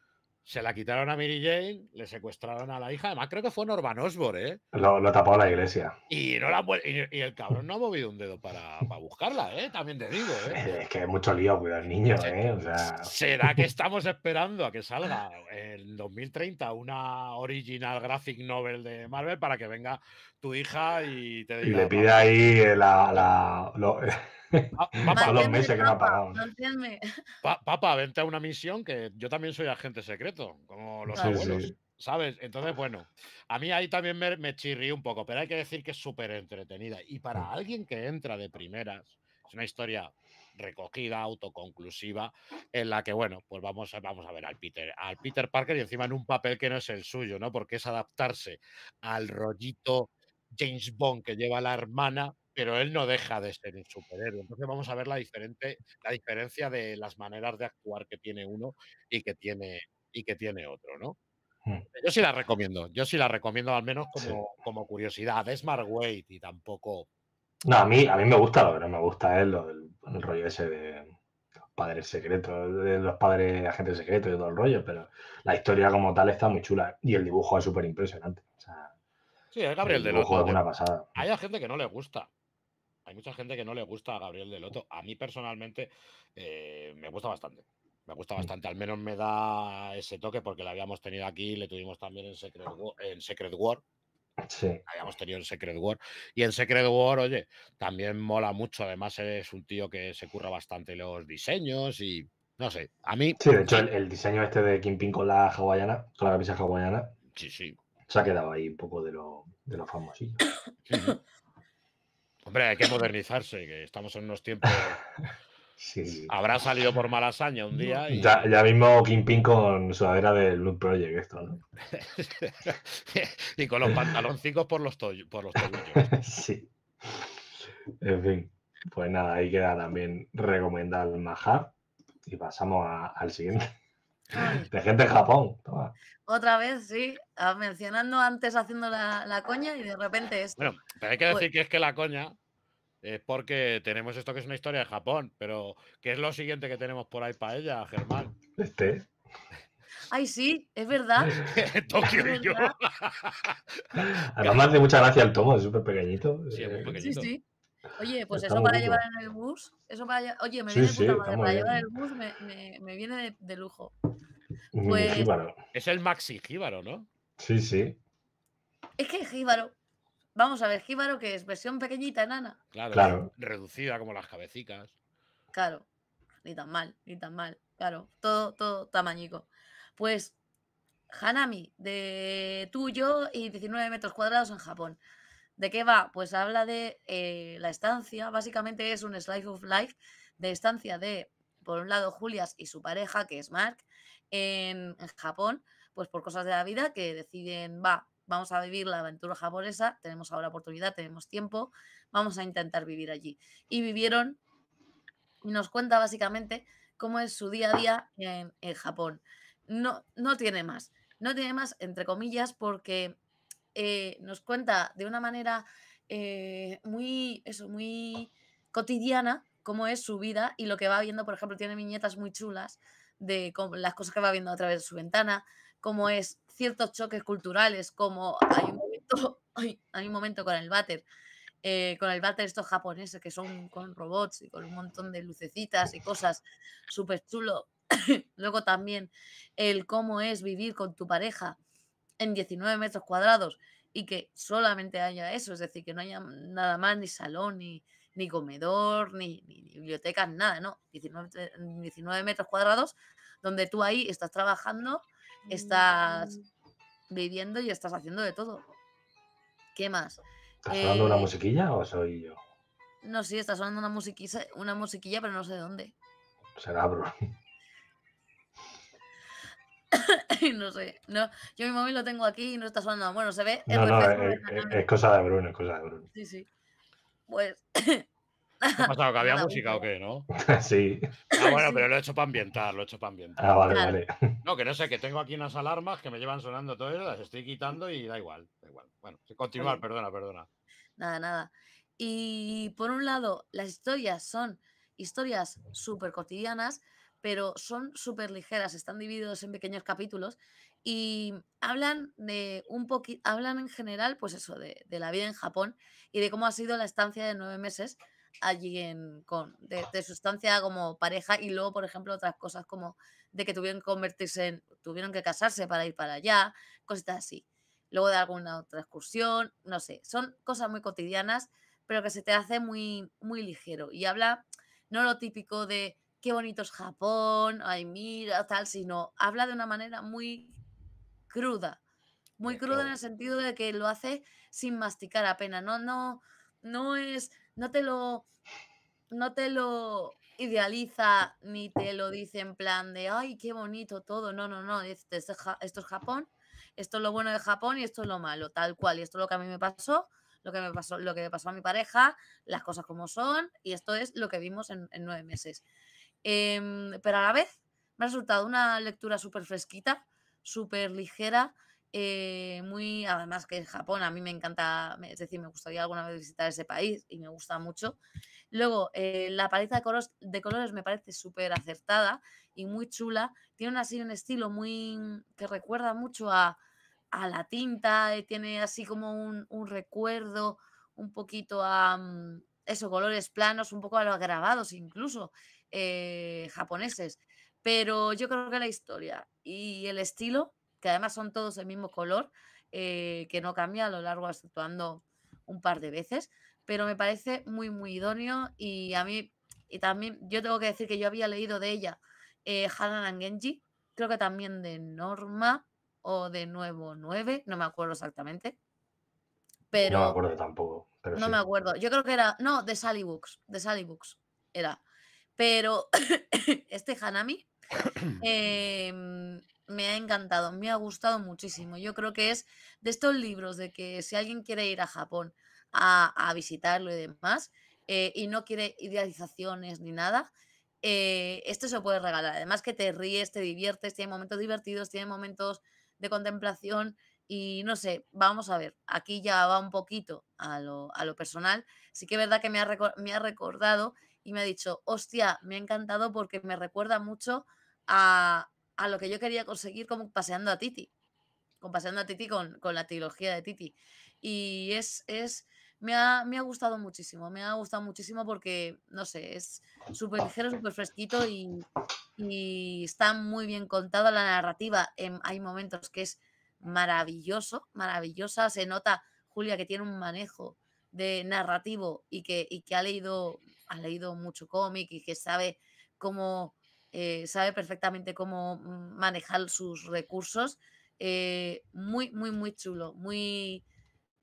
se la quitaron a Mary Jane, le secuestraron a la hija. Además, creo que fue Norman Osborn, ¿eh? Lo, lo tapó la iglesia. Y, no la, y, y, el cabrón no ha movido un dedo para, buscarla, ¿eh? También te digo, ¿eh? ¿eh? Es que es mucho lío cuidar niños, ¿eh? O sea... ¿Será que estamos esperando a que salga en 2030 una original graphic novel de Marvel para que venga tu hija y te diga... Y le pida ahí la, Papa, vente a una misión que yo también soy agente secreto, como los abuelos. ¿Sabes? Entonces, bueno, a mí ahí también me, chirrí un poco, pero hay que decir que es súper entretenida. Y para mm. alguien que entra de primeras, es una historia recogida, autoconclusiva, en la que, bueno, pues vamos a, vamos a ver al Peter, al Peter Parker y encima en un papel que no es el suyo, ¿no? Porque es adaptarse al rollito James Bond que lleva la hermana pero él no deja de ser un superhéroe. Entonces vamos a ver la, diferente, la diferencia de las maneras de actuar que tiene uno y que tiene, y que tiene otro, ¿no? Hmm. Yo sí la recomiendo, yo sí la recomiendo al menos como, como curiosidad. Es Mark y tampoco. No, a mí, a mí me gusta lo que no me gusta es el, el, rollo ese de padres secretos, de los padres agentes secretos y todo el rollo, pero la historia como tal está muy chula y el dibujo es súper impresionante. O sí, es Gabriel de los. una pasada. Hay gente que no le gusta, hay mucha gente que no le gusta a Gabriel Loto. A mí personalmente eh, me gusta bastante. Me gusta mm. bastante, al menos me da ese toque porque lo habíamos tenido aquí, le tuvimos también en Secret War, en Secret War Sí. Habíamos tenido en Secret War. Y en Secret War, oye, también mola mucho. Además, es un tío que se curra bastante los diseños y no sé. A mí. Sí, de hecho, el, diseño este de Kingpin con la hawaiana, con la camisa hawaiana. Sí, sí. Se ha quedado ahí un poco de lo, de lo famosillo. Hombre, hay que modernizarse, que estamos en unos tiempos. Sí. Habrá salido por malasaña un día. Y... Ya, mismo Kingpin con sudadera de Loot Project, esto, ¿no? y con los pantaloncicos por los, por sí. En fin, pues nada, ahí queda también recomendar el Majar y pasamos al siguiente. De gente en Japón. Otra vez, sí. Ah, mencionando antes haciendo la, coña y de repente es Bueno, pero hay que decir que es que la coña es porque tenemos esto que es una historia de Japón, pero ¿qué es lo siguiente que tenemos por ahí para ella, Germán? Este. Ay, sí, es verdad. Tokio y yo. Además, de mucha gracia el tomo, es súper pequeñito. Sí, es muy eh, pequeñito. Sí, sí. Oye, pues eso para llevar en el bus, oye, me viene puta madre, para llevar llevar el bus me, viene de, de lujo. Pues, Es el maxi jíbaro, ¿no? Sí, sí. Es que jíbaro. Vamos a ver, jíbaro que es versión pequeñita, enana. Claro, reducida como las cabecitas Claro, ni tan mal, ni tan mal. Claro, todo, todo tamañico. Pues Hanami, de tuyo y 19 metros cuadrados en Japón. ¿De qué va? Pues habla de eh, la estancia, básicamente es un slide of life de estancia de, por un lado, Julias y su pareja, que es Mark, en, Japón, pues por cosas de la vida que deciden, va, vamos a vivir la aventura japonesa, tenemos ahora oportunidad, tenemos tiempo, vamos a intentar vivir allí. Y vivieron, y nos cuenta básicamente cómo es su día a día en, Japón. No, no tiene más, no tiene más, entre comillas, porque eh, nos cuenta de una manera eh, muy, eso, muy cotidiana cómo es su vida y lo que va viendo, por ejemplo, tiene viñetas muy chulas de las cosas que va viendo a través de su ventana, cómo es ciertos choques culturales, como hay un momento, hay un momento con el váter, eh, con el váter estos japoneses que son con robots y con un montón de lucecitas y cosas súper chulo. Luego también el cómo es vivir con tu pareja en 19 metros cuadrados y que solamente haya eso, es decir, que no haya nada más, ni salón, ni, ni comedor, ni, biblioteca, nada, ¿no? 19, eh, metros cuadrados donde tú ahí estás trabajando, estás viviendo y estás haciendo de todo. ¿Qué más? ¿Estás sonando una eh, musiquilla o soy yo? No, sí, está sonando una musiquilla, una musiquilla, pero no sé de dónde. Será, bro. no sé, no, yo mi móvil lo tengo aquí y no está sonando. Bueno, se ve. es, eh, eh, cosa de Bruno, es cosa de Bruno. Sí, sí. Pues. ha pasado? ¿Que había música o pues qué, no? sí. Ah, bueno, pero lo he hecho para ambientar, lo he hecho para ambientar. Ah, vale, vale. No, que no sé, que tengo aquí unas alarmas que me llevan sonando todo eso, las estoy quitando y da igual, da igual. Bueno, continuar, perdona, perdona. Nada, nada. Y por un lado, las historias son historias súper cotidianas, pero son súper ligeras, están divididos en pequeños capítulos y hablan de un poquito, hablan en general, pues eso, de, la vida en Japón y de cómo ha sido la estancia de nueve meses allí en, con, de, de su estancia como pareja y luego, por ejemplo, otras cosas como de que tuvieron que convertirse en, tuvieron que casarse para ir para allá, cositas así. Luego de alguna otra excursión, no sé, son cosas muy cotidianas, pero que se te hace muy, muy ligero y habla no lo típico de qué bonito es Japón, ay, mira, tal, sino habla de una manera muy cruda, muy cruda en el sentido de que lo hace sin masticar apenas, no, no, no es, no te lo, no te lo idealiza ni te lo dice en plan de, ay, qué bonito todo, no, no, no, este esto es Japón, esto es lo bueno de Japón y esto es lo malo, tal cual, y esto es lo que a mí me pasó, lo que me pasó, lo que me pasó a mi pareja, las cosas como son, y esto es lo que vimos en, en nueve meses. Em, pero a la vez me ha resultado una lectura súper fresquita, súper ligera, eh, muy, además que en Japón a mí me encanta, es decir, me gustaría alguna vez visitar ese país y me gusta mucho. Luego, eh, la paleta de, colores, me parece súper acertada y muy chula. Tiene así un estilo muy mm, que recuerda mucho a, a la tinta, eh, tiene así como un, recuerdo un poquito a... Mm, esos colores planos, un poco a los grabados incluso. Eh, japoneses. Pero yo creo que la historia y el estilo, que además son todos el mismo color, eh, que no cambia a lo largo, actuando un par de veces, pero me parece muy, muy idóneo y a mí, y también yo tengo que decir que yo había leído de ella eh, Genji, creo que también de Norma o de Nuevo 9, no me acuerdo exactamente. Pero, no me acuerdo tampoco. Pero no me acuerdo. Yo creo que era. No, de Sally Books. De Sally Books. Era. Pero este Hanami em, me ha encantado, me ha gustado muchísimo. Yo creo que es de estos libros de que si alguien quiere ir a Japón a, visitarlo y demás, eh, y no quiere idealizaciones ni nada, eh, esto se puede regalar. Además que te ríes, te diviertes, tiene momentos divertidos, tiene momentos de contemplación y no sé, vamos a ver, aquí ya va un poquito a lo, personal. Sí que es verdad que me me ha recordado y me ha dicho, hostia, me ha encantado porque me recuerda mucho a, lo que yo quería conseguir como paseando a Titi, con paseando a Titi con, con la trilogía de Titi. Y es, es me, ha, gustado muchísimo, me ha gustado muchísimo porque, no sé, es súper ligero, súper fresquito y, está muy bien contada la narrativa. Em, hay momentos que es maravilloso, maravillosa, se nota Julia que tiene un manejo de narrativo y que, y que ha leído ha leído mucho cómic y que sabe cómo, eh, sabe perfectamente cómo mm, manejar sus recursos. Eh, muy, muy, muy chulo, muy,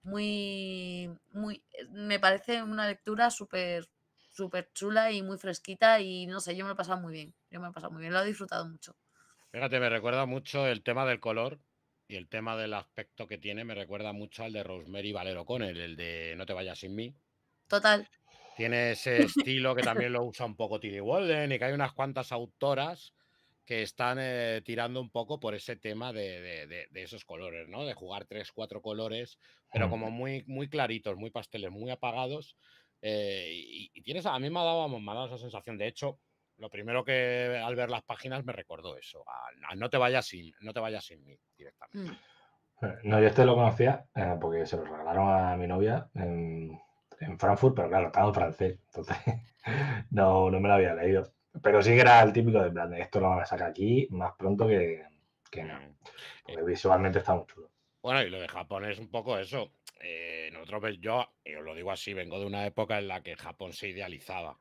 muy, muy, eh, me parece una lectura súper, súper chula y muy fresquita y no sé, yo me lo he pasado muy bien, yo me lo he pasado muy bien, lo he disfrutado mucho. Fíjate, me recuerda mucho el tema del color y el tema del aspecto que tiene, me recuerda mucho al de Rosemary Valero Connell, el de No te vayas sin mí. Total. Tiene ese estilo que también lo usa un poco Tilly Walden y que hay unas cuantas autoras que están eh, tirando un poco por ese tema de, esos colores, ¿no? De jugar tres, cuatro colores, pero como muy, muy claritos, muy pasteles, muy apagados. Eh, y, tienes, a mí me ha, dado, me ha dado esa sensación. De hecho, lo primero que al ver las páginas me recordó eso, no te vayas sin, no te vayas sin mí directamente. Mm. Eh, no, yo este lo conocía porque se lo regalaron a mi novia en en Frankfurt, pero claro, estaba en francés, no, no me lo había leído. Pero sí que era el típico de plan, esto lo van a sacar aquí más pronto que, que mm, eh. visualmente está muy chulo. Bueno, y lo de Japón es un poco eso. Eh, nosotros, yo, yo lo digo así, vengo de una época en la que Japón se idealizaba.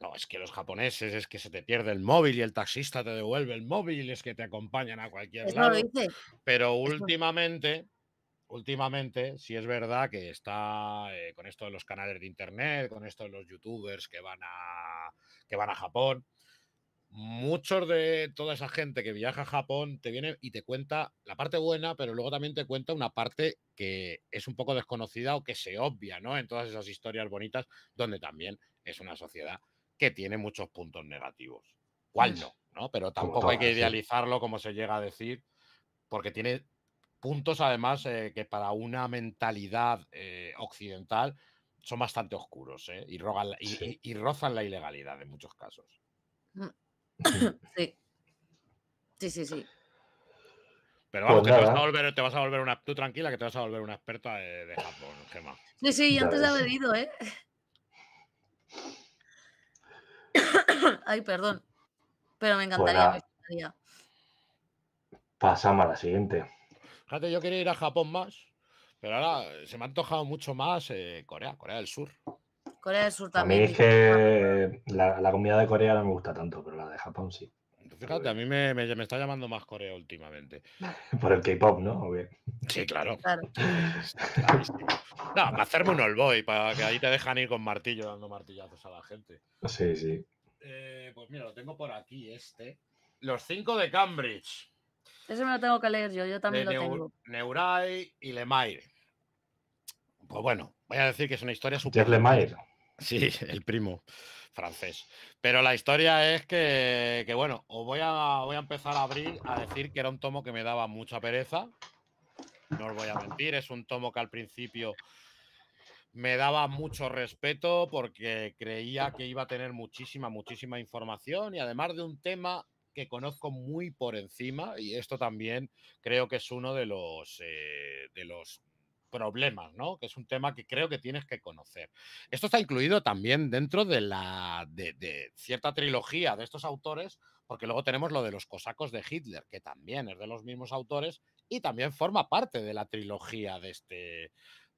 No, es que los japoneses es que se te pierde el móvil y el taxista te devuelve el móvil, y es que te acompañan a cualquier pues lado. Pero últimamente últimamente, si es verdad que está eh, con esto de los canales de internet, con esto de los youtubers que van a, que van a Japón, muchos de toda esa gente que viaja a Japón te viene y te cuenta la parte buena, pero luego también te cuenta una parte que es un poco desconocida o que se obvia, ¿no? En todas esas historias bonitas, donde también es una sociedad que tiene muchos puntos negativos. ¿Cuál pues no? ¿no? Pero tampoco hay que idealizarlo como se llega a decir, porque tiene puntos además eh, que para una mentalidad eh, occidental son bastante oscuros ¿eh? y, rozan la ilegalidad en muchos casos. Mm. Sí, sí, sí. sí. Pero pues vamos, te vas, a volver, una. Tú tranquila, que te vas a volver una experta de, Japón, Gemma. Sí, sí, antes ha ido, ¿eh? Ay, perdón. Pero me encantaría. me pues encantaría. Pasamos a la siguiente. Fíjate, yo quería ir a Japón más, pero ahora eh, se me ha antojado mucho más eh, Corea, Corea del Sur. Corea del Sur también. A mí es que la, comida de Corea no me gusta tanto, pero la de Japón sí. Fíjate, a mí me, está llamando más Corea últimamente. Por el K-pop, ¿no? Sí, claro. claro. No, para hacerme un all-boy, para que ahí te dejan ir con martillo dando martillazos a la gente. Sí, sí. Eh, pues mira, lo tengo por aquí, este. Los cinco de Cambridge. Ese me lo tengo que leer yo, yo también lo tengo. Neuray y Maire. Pues bueno, voy a decir que es una historia super. Lemaire. Sí, el primo francés. Pero la historia es que, bueno, os voy a, voy a empezar a abrir a decir que era un tomo que me daba mucha pereza. No os voy a mentir, es un tomo que al principio me daba mucho respeto porque creía que iba a tener muchísima, muchísima información y además de un tema que conozco muy por encima y esto también creo que es uno de los, eh, de los problemas, ¿no? Que es un tema que creo que tienes que conocer. Esto está incluido también dentro de la de, cierta trilogía de estos autores, porque luego tenemos lo de los cosacos de Hitler, que también es de los mismos autores y también forma parte de la trilogía de este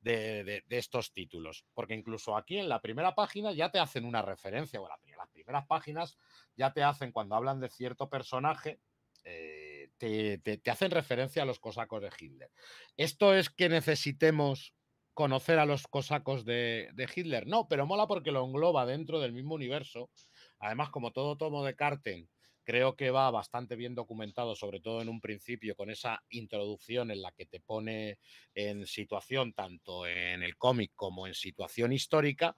de, estos títulos. Porque incluso aquí en la primera página ya te hacen una referencia, o las primeras páginas ya te hacen, cuando hablan de cierto personaje, eh, te, hacen referencia a los cosacos de Hitler. Esto es que necesitemos conocer a los cosacos de, Hitler. No, pero mola porque lo engloba dentro del mismo universo. Además, como todo tomo de Carten Creo que va bastante bien documentado, sobre todo en un principio, con esa introducción en la que te pone en situación, tanto en el cómic como en situación histórica.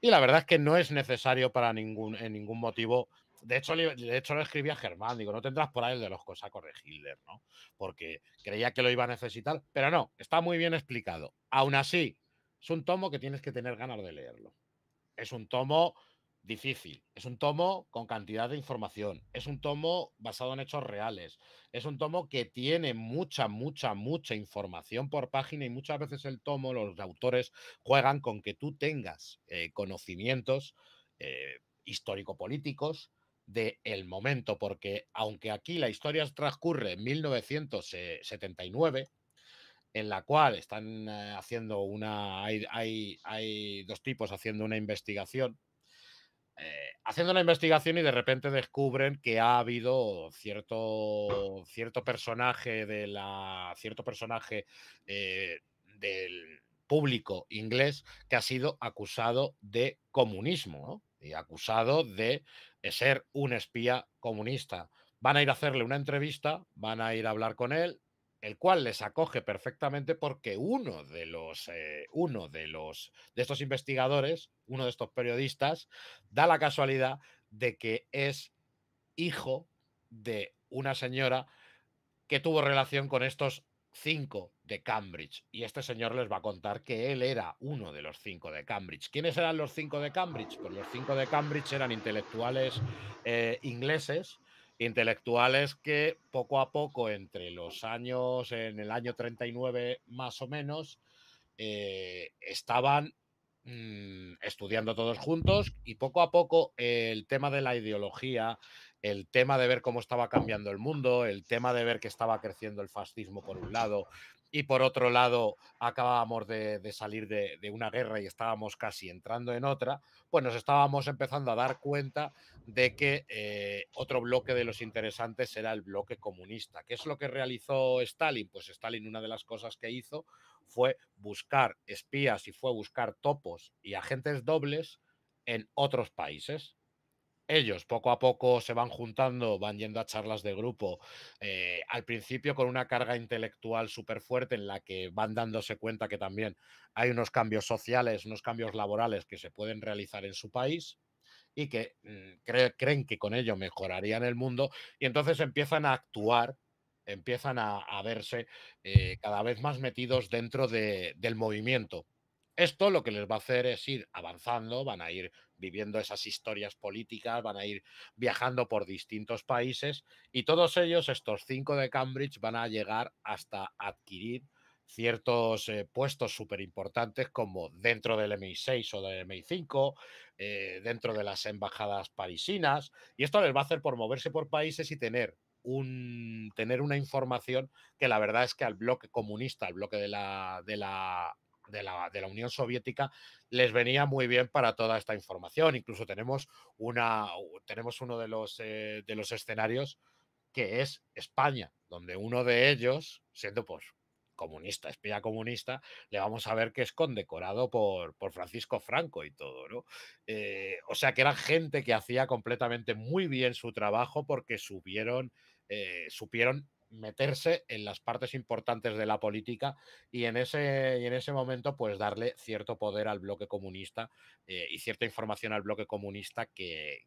Y la verdad es que no es necesario para ningún, en ningún motivo. De hecho, de hecho, lo escribía Germán, digo, no tendrás por ahí el de los cosacos de Hitler, ¿no? Porque creía que lo iba a necesitar, pero no, está muy bien explicado. Aún así, es un tomo que tienes que tener ganas de leerlo. Es un tomo difícil. Es un tomo con cantidad de información. Es un tomo basado en hechos reales. Es un tomo que tiene mucha, mucha, mucha información por página y muchas veces el tomo, los autores juegan con que tú tengas eh, conocimientos eh, histórico-políticos del el momento, porque aunque aquí la historia transcurre en 1979, en la cual están eh, haciendo una, hay, hay, hay dos tipos haciendo una investigación eh, haciendo una investigación y de repente descubren que ha habido cierto, cierto personaje de la. cierto personaje eh, del público inglés que ha sido acusado de comunismo y acusado de eh, ser un espía comunista. Van a ir a hacerle una entrevista, van a ir a hablar con él, el cual les acoge perfectamente porque uno de los eh, uno de los de estos investigadores, uno de estos periodistas, da la casualidad de que es hijo de una señora que tuvo relación con estos cinco de Cambridge. Y este señor les va a contar que él era uno de los cinco de Cambridge. ¿Quiénes eran los cinco de Cambridge? Pues los cinco de Cambridge eran intelectuales eh, ingleses intelectuales que poco a poco, entre los años, en el año 39 más o menos, eh, estaban mm, estudiando todos juntos y poco a poco el tema de la ideología, el tema de ver cómo estaba cambiando el mundo, el tema de ver que estaba creciendo el fascismo por un lado, y por otro lado acabábamos de, salir de, una guerra y estábamos casi entrando en otra, pues nos estábamos empezando a dar cuenta de que eh, otro bloque de los interesantes era el bloque comunista. ¿Qué es lo que realizó Stalin? Pues Stalin una de las cosas que hizo fue buscar espías y fue buscar topos y agentes dobles en otros países ellos poco a poco se van juntando, van yendo a charlas de grupo, eh, al principio con una carga intelectual súper fuerte en la que van dándose cuenta que también hay unos cambios sociales, unos cambios laborales que se pueden realizar en su país y que mm, creen que con ello mejorarían el mundo y entonces empiezan a actuar empiezan a, verse eh, cada vez más metidos dentro del movimiento esto lo que les va a hacer es ir avanzando, van a ir viviendo esas historias políticas, van a ir viajando por distintos países y todos ellos, estos cinco de Cambridge, van a llegar hasta adquirir ciertos eh, puestos súper importantes como dentro del MI6 o del MI5, eh, dentro de las embajadas parisinas, y esto les va a hacer por moverse por países y tener un tener una información que la verdad es que al bloque comunista, al bloque de la, de la de la, de la Unión Soviética les venía muy bien para toda esta información. Incluso tenemos, una, tenemos uno de los, eh, de los escenarios que es España, donde uno de ellos, siendo pues comunista, espía comunista, le vamos a ver que es condecorado por, por Francisco Franco y todo, ¿no? Eh, o sea que era gente que hacía completamente muy bien su trabajo porque eh, supieron supieron meterse en las partes importantes de la política y en ese, y en ese momento pues darle cierto poder al bloque comunista eh, y cierta información al bloque comunista que,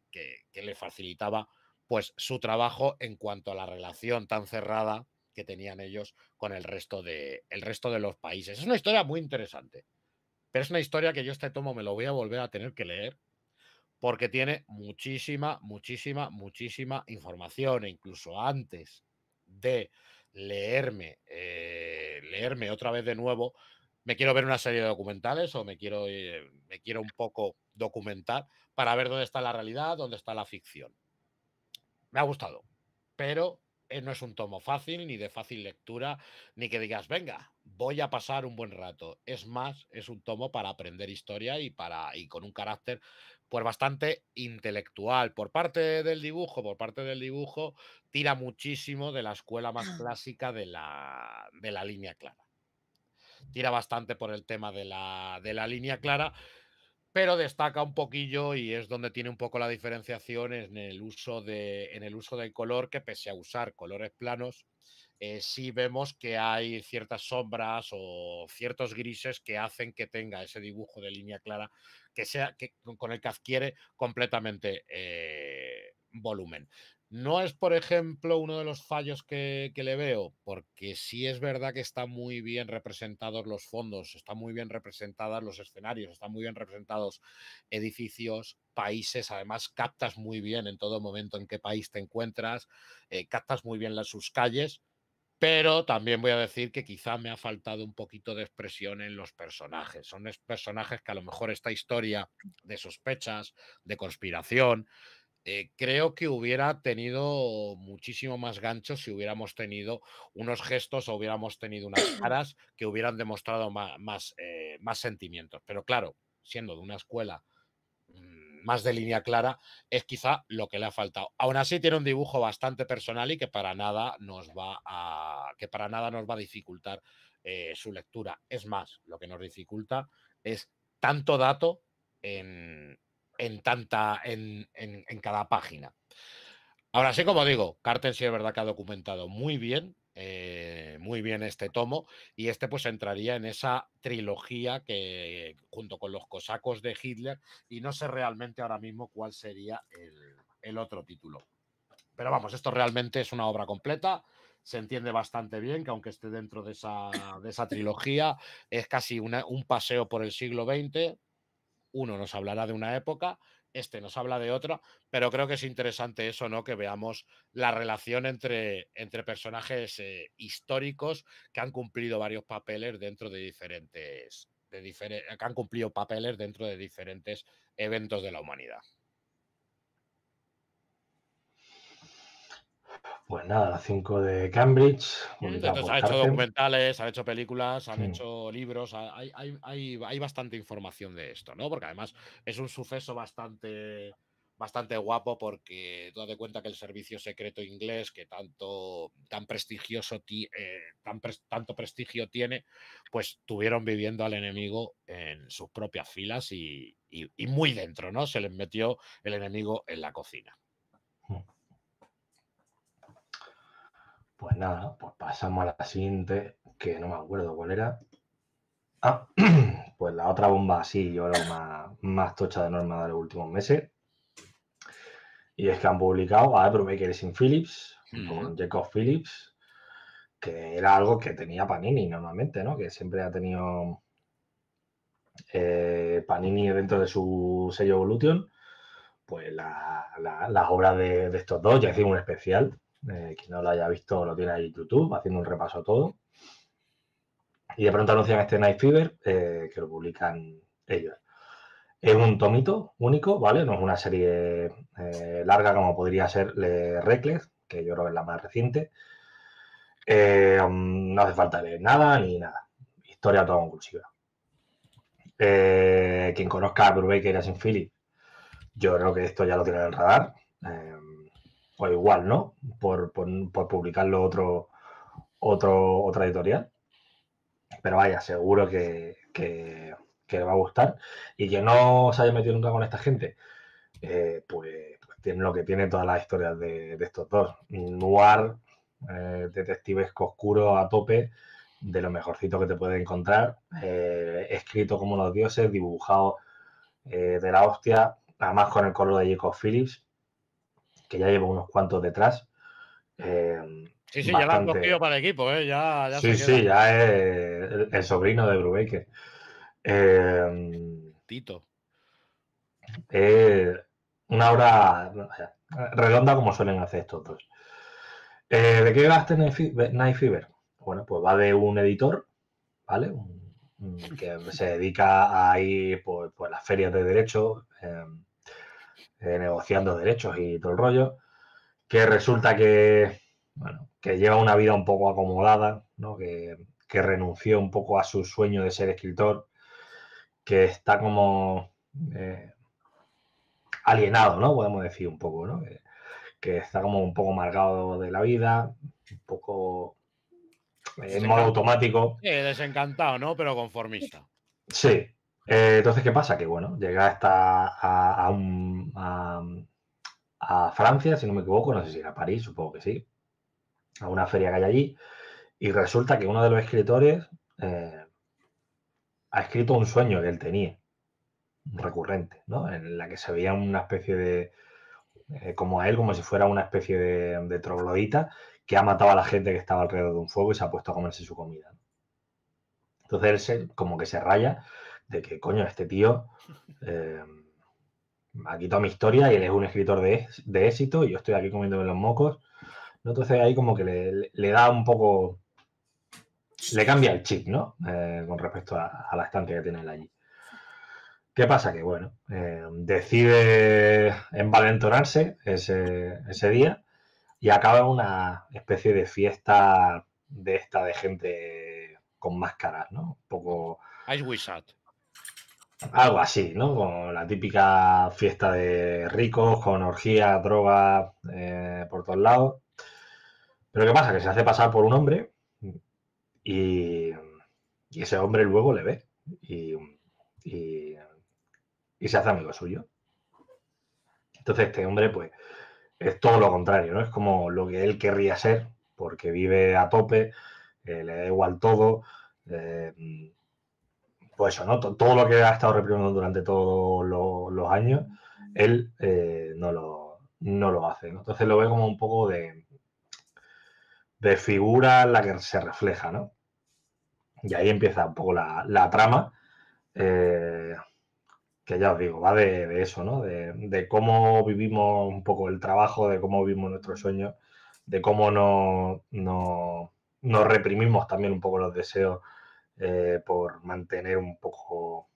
le facilitaba pues su trabajo en cuanto a la relación tan cerrada que tenían ellos con el resto de, el resto de los países. Es una historia muy interesante, pero es una historia que yo este tomo me lo voy a volver a tener que leer porque tiene muchísima, muchísima, muchísima información e incluso antes de leerme, eh, leerme otra vez de nuevo, me quiero ver una serie de documentales o me quiero, eh, me quiero un poco documentar para ver dónde está la realidad, dónde está la ficción. Me ha gustado, pero eh, no es un tomo fácil, ni de fácil lectura, ni que digas, venga, voy a pasar un buen rato. Es más, es un tomo para aprender historia y, para, y con un carácter pues bastante intelectual. Por parte del dibujo, por parte del dibujo, tira muchísimo de la escuela más ah. clásica de la, línea clara. Tira bastante por el tema de la, de la línea clara, pero destaca un poquillo y es donde tiene un poco la diferenciación en el uso, de, en el uso del color, que pese a usar colores planos, eh, sí vemos que hay ciertas sombras o ciertos grises que hacen que tenga ese dibujo de línea clara que sea con el que adquiere completamente eh, volumen. No es, por ejemplo, uno de los fallos que, le veo, porque sí es verdad que están muy bien representados los fondos, están muy bien representados los escenarios, están muy bien representados edificios, países, además captas muy bien en todo momento en qué país te encuentras, eh, captas muy bien las, sus calles, pero también voy a decir que quizá me ha faltado un poquito de expresión en los personajes. Son personajes que a lo mejor esta historia de sospechas, de conspiración, eh, creo que hubiera tenido muchísimo más gancho si hubiéramos tenido unos gestos o hubiéramos tenido unas caras que hubieran demostrado eh, más sentimientos. Pero claro, siendo de una escuela más de línea clara, es quizá lo que le ha faltado. Aún así tiene un dibujo bastante personal y que para nada nos va a, que para nada nos va a dificultar eh, su lectura. Es más, lo que nos dificulta es tanto dato en, cada página. Ahora sí, como digo, Carten sí es verdad que ha documentado muy bien eh, muy bien este tomo y este pues entraría en esa trilogía que junto con los cosacos de Hitler y no sé realmente ahora mismo cuál sería el, otro título. Pero vamos, esto realmente es una obra completa, se entiende bastante bien que aunque esté dentro de esa, de esa trilogía, es casi un paseo por el siglo XX, uno nos hablará de una época este nos habla de otra, pero creo que es interesante eso, ¿no? Que veamos la relación entre, personajes eh, históricos que han cumplido varios papeles dentro de diferentes, de que han cumplido papeles dentro de diferentes eventos de la humanidad. Pues nada, cinco de Cambridge. Ha pues, han hecho documentales, han hecho películas, han hecho libros, hay, bastante información de esto, ¿no? Porque además es un suceso bastante, bastante guapo porque tú das cuenta que el servicio secreto inglés, que tanto, tan prestigioso, eh, tan tanto prestigio tiene, pues tuvieron viviendo al enemigo en sus propias filas y muy dentro, ¿no? Se les metió el enemigo en la cocina. Pues nada, pues pasamos a la siguiente, que no me acuerdo cuál era. Ah, pues la otra bomba así, yo la más, tocha de norma de los últimos meses. Y es que han publicado a Ebro sin Phillips, con Jacob Phillips, que era algo que tenía Panini normalmente, ¿no? Que siempre ha tenido eh, Panini dentro de su sello Evolution, pues la, las obras de, de, estos dos, ya hicimos un especial eh, quien no lo haya visto lo tiene ahí en YouTube, haciendo un repaso todo. Y de pronto anuncian este Night Fever, eh, que lo publican ellos. Es un tomito único, ¿vale? No es una serie eh, larga como podría ser Reckless, que yo creo que es la más reciente. no hace falta leer nada ni nada. Historia toda conclusiva. quien conozca a Brubaker y a Sin yo creo que esto ya lo tiene en el radar. O pues igual, ¿no? Por, publicarlo otro, otro, otra editorial. Pero vaya, seguro que, que, le va a gustar. Y que no se haya metido nunca con esta gente, eh, pues, pues, tiene lo que tiene todas las historias de, estos dos. Noir, eh, detectives oscuro a tope, de lo mejorcito que te puede encontrar. Eh, escrito como los dioses, dibujado de la hostia, además con el color de Jacob Phillips que ya llevo unos cuantos detrás. Eh, sí, sí, ya lo han cogido para el equipo, ¿eh? sí, sí, ya es el, sobrino de Brubaker. Eh, Tito. Eh, una obra redonda como suelen hacer estos dos. ¿De qué gasta este Night Fever? Bueno, pues va de un editor, ¿vale? que se dedica a ir por, las ferias de derecho, em, eh, negociando derechos y todo el rollo, que resulta que, bueno, que lleva una vida un poco acomodada, que, renunció un poco a su sueño de ser escritor, que está como eh, alienado, ¿no? Podemos decir un poco, ¿no? Que, está como un poco amargado de la vida, un poco eh, en modo automático. desencantado, ¿no? Pero conformista. Sí, eh, entonces, ¿qué pasa? Que bueno, llega hasta a, Francia, si no me equivoco, no sé si era París, supongo que sí, a una feria que hay allí, y resulta que uno de los escritores eh, ha escrito un sueño que él tenía, recurrente, ¿no? En la que se veía una especie de, eh, como a él, como si fuera una especie de, troglodita que ha matado a la gente que estaba alrededor de un fuego y se ha puesto a comerse su comida. Entonces él como que se raya de que, coño, este tío ha eh, quitado mi historia y él es un escritor de, éxito y yo estoy aquí comiéndome los mocos. ¿no? Entonces ahí como que le, da un poco, le cambia el chip, ¿no? Eh, con respecto a, la estancia que tiene él allí. ¿Qué pasa? Que bueno, eh, decide envalentonarse ese, día y acaba una especie de fiesta de esta de gente con máscaras, ¿no? Un poco... Ice Wizard. Algo así, ¿no? Con la típica fiesta de ricos, con orgía, droga eh, por todos lados. Pero ¿qué pasa? Que se hace pasar por un hombre y, ese hombre luego le ve y, se hace amigo suyo. Entonces este hombre pues es todo lo contrario, ¿no? Es como lo que él querría ser porque vive a tope, eh, le da igual todo. Eh, pues eso, Todo lo que ha estado reprimiendo durante todos los años, él eh, no, lo, hace. ¿no? Entonces lo ve como un poco de, de figura en la que se refleja, ¿no? Y ahí empieza un poco la, trama, eh, que ya os digo, va de, eso, ¿no? De, cómo vivimos un poco el trabajo, de cómo vivimos nuestros sueños, de cómo no, no, nos reprimimos también un poco los deseos eh, por mantener un poco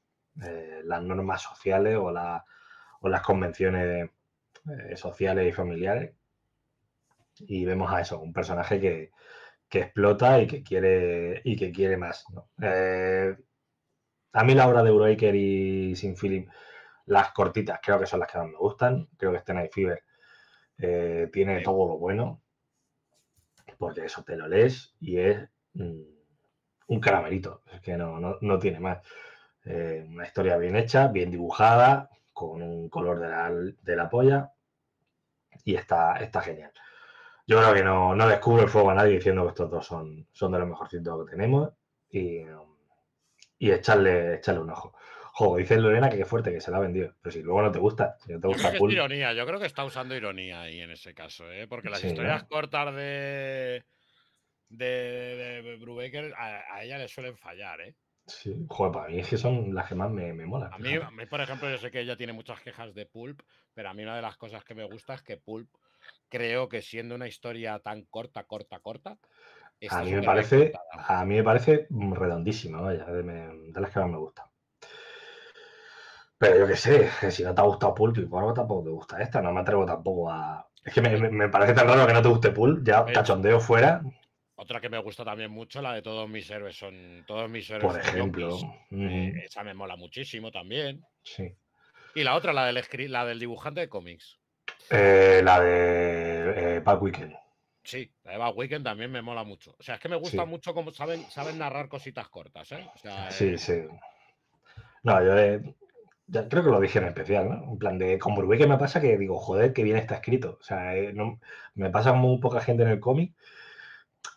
eh, las normas sociales o, las convenciones eh, sociales y familiares. Y vemos a eso, un personaje que, explota y que quiere, y que quiere más. a mí la obra de Euroaker y Sin Philip, las cortitas, creo que son las que más me gustan. Creo que este Night Fever tiene todo lo bueno, porque eso te lo lees y es... Mm, un caramelito, es que no, tiene más. Eh, una historia bien hecha, bien dibujada, con un color de la, polla y está, está genial. Yo creo que no, no descubro el fuego a nadie diciendo que estos dos son, son de los mejores mejorcitos que tenemos y, y echarle, echarle un ojo. Joder, dice Lorena que qué fuerte que se la ha vendido. Pero si luego no te gusta, no te gusta yo creo que ironía, yo creo que está usando ironía ahí en ese caso, ¿eh? porque las historias cortas de, de, de, Brubaker a, ella le suelen fallar, ¿eh? Sí, joder, para mí es que son las que más me, molan. A mí, por ejemplo, yo sé que ella tiene muchas quejas de Pulp, pero a mí una de las cosas que me gusta es que Pulp, creo que siendo una historia tan corta, corta, corta, a mí me parece, a mí me parece redondísima, vaya, de, las que más me gustan. Pero yo qué sé, si no te ha gustado Pulp y por algo tampoco te gusta esta, no me atrevo tampoco a. Es que me, me parece tan raro que no te guste Pulp, ya eh, cachondeo fuera, otra que me gusta también mucho, la de todos mis héroes son todos mis héroes. Por ejemplo, eh, esa me mola muchísimo también. Sí. Y la otra, la del, la del dibujante de cómics. Eh, la de eh, Bad Weekend. Sí, la de Bad Weekend también me mola mucho. O sea, es que me gusta mucho cómo saben, saben narrar cositas cortas. ¿eh? sí, sí. No, yo creo que lo dije en especial, ¿no? En plan de con que me pasa que digo, joder, qué bien está escrito. O sea, me pasa muy poca gente en el cómic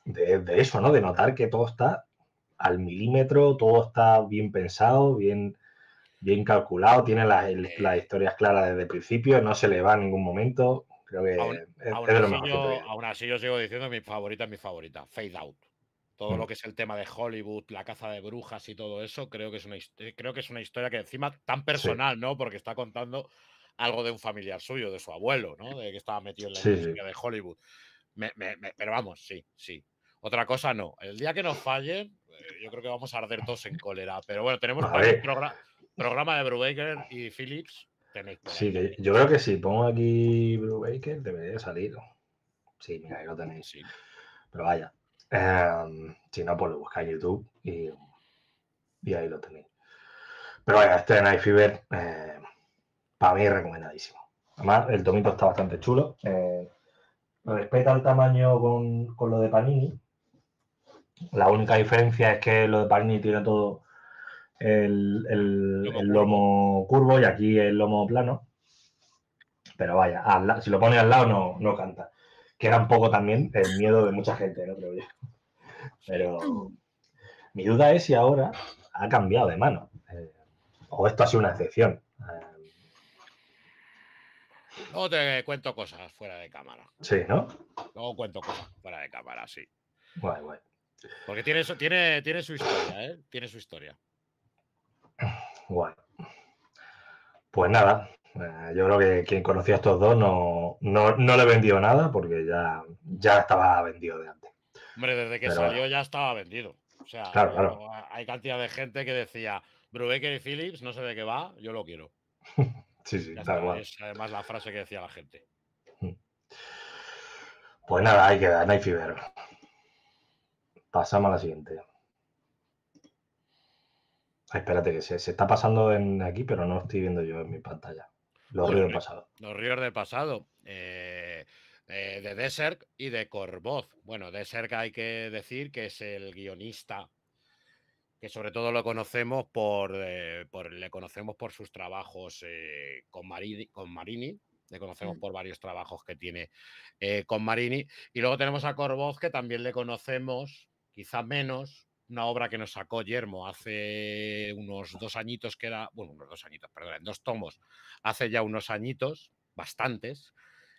de, eso, ¿no? De notar que todo está al milímetro, todo está bien pensado, bien, bien calculado, tiene las, historias claras desde el principio, no se le va en ningún momento. Creo que aún, así, yo sigo diciendo mi favorita es mi favorita, Fade Out todo mm. lo que es el tema de Hollywood, la caza de brujas y todo eso, creo que es una, creo que es una historia que encima tan personal, ¿no? Porque está contando algo de un familiar suyo, de su abuelo, ¿no? De que estaba metido en la historia industria de Hollywood pero vamos, sí, sí. Otra cosa no. El día que nos falle eh, yo creo que vamos a arder todos en cólera. Pero bueno, tenemos programa, de Brubaker y Philips Tenéis sí, yo creo que si pongo aquí Brubaker, debería salir. Sí, ahí lo tenéis. Pero vaya. Em, si no, pues lo buscáis en YouTube y, ahí lo tenéis. Pero vaya, este Night Fever, eh, para mí, recomendadísimo. Además, el domingo está bastante chulo. Eh, respeta el tamaño con, con lo de Panini. La única diferencia es que lo de Panini tiene todo el, el, lomo curvo y aquí el lomo plano. Pero vaya, si lo pone al lado no, no canta. Que un poco también el miedo de mucha gente, ¿no? Creo yo. Pero mi duda es si ahora ha cambiado de mano. Eh, o esto ha sido una excepción. Luego te cuento cosas fuera de cámara. Sí, ¿no? Luego cuento cosas fuera de cámara, sí. Guay, guay. Porque tiene, tiene, tiene su historia, ¿eh? Tiene su historia. Guay. Pues nada, eh, yo creo que quien conocía a estos dos no, no, no le vendió nada porque ya, ya estaba vendido de antes. Hombre, desde que salió ya estaba vendido. O sea, hay cantidad de gente que decía, Brubaker y Phillips, no sé de qué va, yo lo quiero. Sí, sí, está es además la frase que decía la gente. Mm. Pues nada, ahí queda, no hay fiber. Pasamos a la siguiente. Ah, espérate, que se, está pasando en aquí, pero no estoy viendo yo en mi pantalla. Los ríos del pasado. Los ríos del pasado. Eh, eh, de Desert y de Corvoz. Bueno, Desert hay que decir que es el guionista que sobre todo lo conocemos por, eh, le conocemos por sus trabajos eh, con, Marini, le conocemos por varios trabajos que tiene eh, con Marini. Y luego tenemos a Corvoz, que también le conocemos, quizá menos, una obra que nos sacó Yermo hace unos dos añitos, que era, bueno, unos dos añitos, perdón, en dos tomos, hace ya unos añitos, bastantes,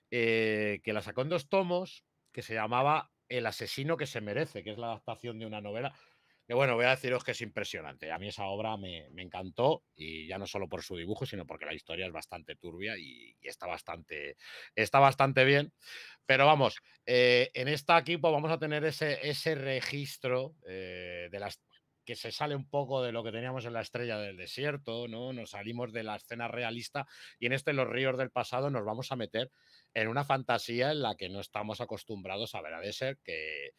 que la sacó en dos tomos, que se llamaba El asesino que se merece, que es la adaptación de una novela que bueno, voy a deciros que es impresionante. A mí esa obra me, encantó y ya no solo por su dibujo, sino porque la historia es bastante turbia y, está, bastante, está bastante bien. Pero vamos, eh, en esta equipo pues, vamos a tener ese, ese registro eh, de las que se sale un poco de lo que teníamos en la estrella del desierto, ¿no? Nos salimos de la escena realista y en este Los Ríos del Pasado nos vamos a meter en una fantasía en la que no estamos acostumbrados a ver a ser que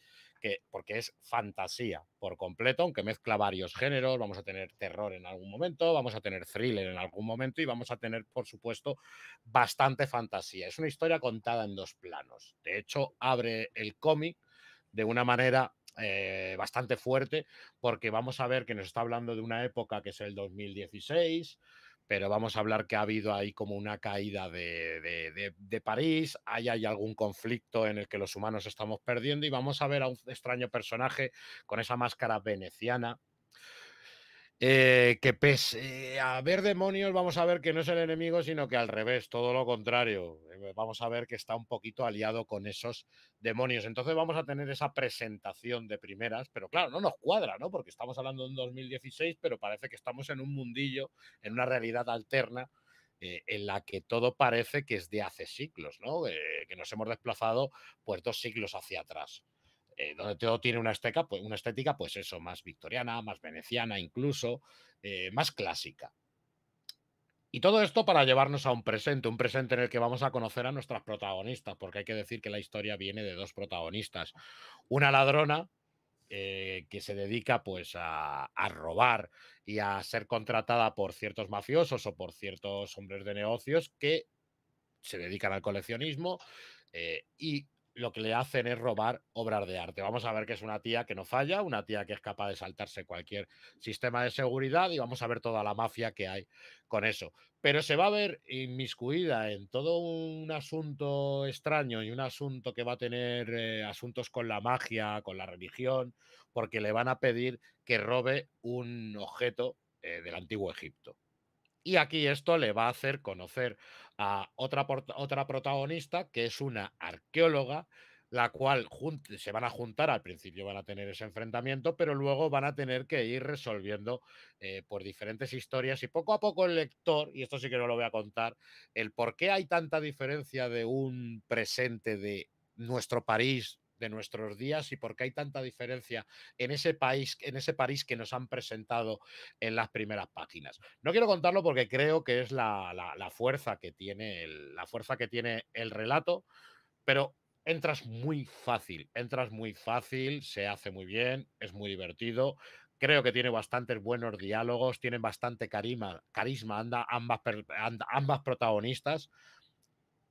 porque, es fantasía por completo, aunque mezcla varios géneros, vamos a tener terror en algún momento, vamos a tener thriller en algún momento y vamos a tener, por supuesto, bastante fantasía. Es una historia contada en dos planos. De hecho, abre el cómic de una manera eh, bastante fuerte porque vamos a ver que nos está hablando de una época que es el 2016 pero vamos a hablar que ha habido ahí como una caída de, de, de, París, ahí hay algún conflicto en el que los humanos estamos perdiendo y vamos a ver a un extraño personaje con esa máscara veneciana eh, que pese a ver demonios, vamos a ver que no es el enemigo, sino que al revés, todo lo contrario. Eh, vamos a ver que está un poquito aliado con esos demonios. Entonces vamos a tener esa presentación de primeras, pero claro, no nos cuadra, ¿no? Porque estamos hablando de un 2016, pero parece que estamos en un mundillo, en una realidad alterna. Eh, en la que todo parece que es de hace siglos, ¿no? que nos hemos desplazado pues dos siglos hacia atrás. Eh, donde todo tiene una estética, pues, una estética, pues eso, más victoriana, más veneciana incluso, eh, más clásica. Y todo esto para llevarnos a un presente, un presente en el que vamos a conocer a nuestras protagonistas, porque hay que decir que la historia viene de dos protagonistas. Una ladrona, eh, que se dedica pues a, robar y a ser contratada por ciertos mafiosos o por ciertos hombres de negocios que se dedican al coleccionismo y lo que le hacen es robar obras de arte. Vamos a ver que es una tía que no falla, una tía que es capaz de saltarse cualquier sistema de seguridad y vamos a ver toda la mafia que hay con eso. Pero se va a ver inmiscuida en todo un asunto extraño y un asunto que va a tener eh, asuntos con la magia, con la religión, porque le van a pedir que robe un objeto eh, del antiguo Egipto. Y aquí esto le va a hacer conocer a otra, otra protagonista que es una arqueóloga, la cual se van a juntar, al principio van a tener ese enfrentamiento, pero luego van a tener que ir resolviendo eh, por diferentes historias y poco a poco el lector, y esto sí que no lo voy a contar, el por qué hay tanta diferencia de un presente de nuestro París de nuestros días y por qué hay tanta diferencia en ese país, en ese París que nos han presentado en las primeras páginas. No quiero contarlo porque creo que es la, fuerza que tiene el, la fuerza que tiene el relato, pero entras muy fácil, entras muy fácil, se hace muy bien, es muy divertido, creo que tiene bastantes buenos diálogos, tienen bastante carisma, carisma anda, ambas, ambas protagonistas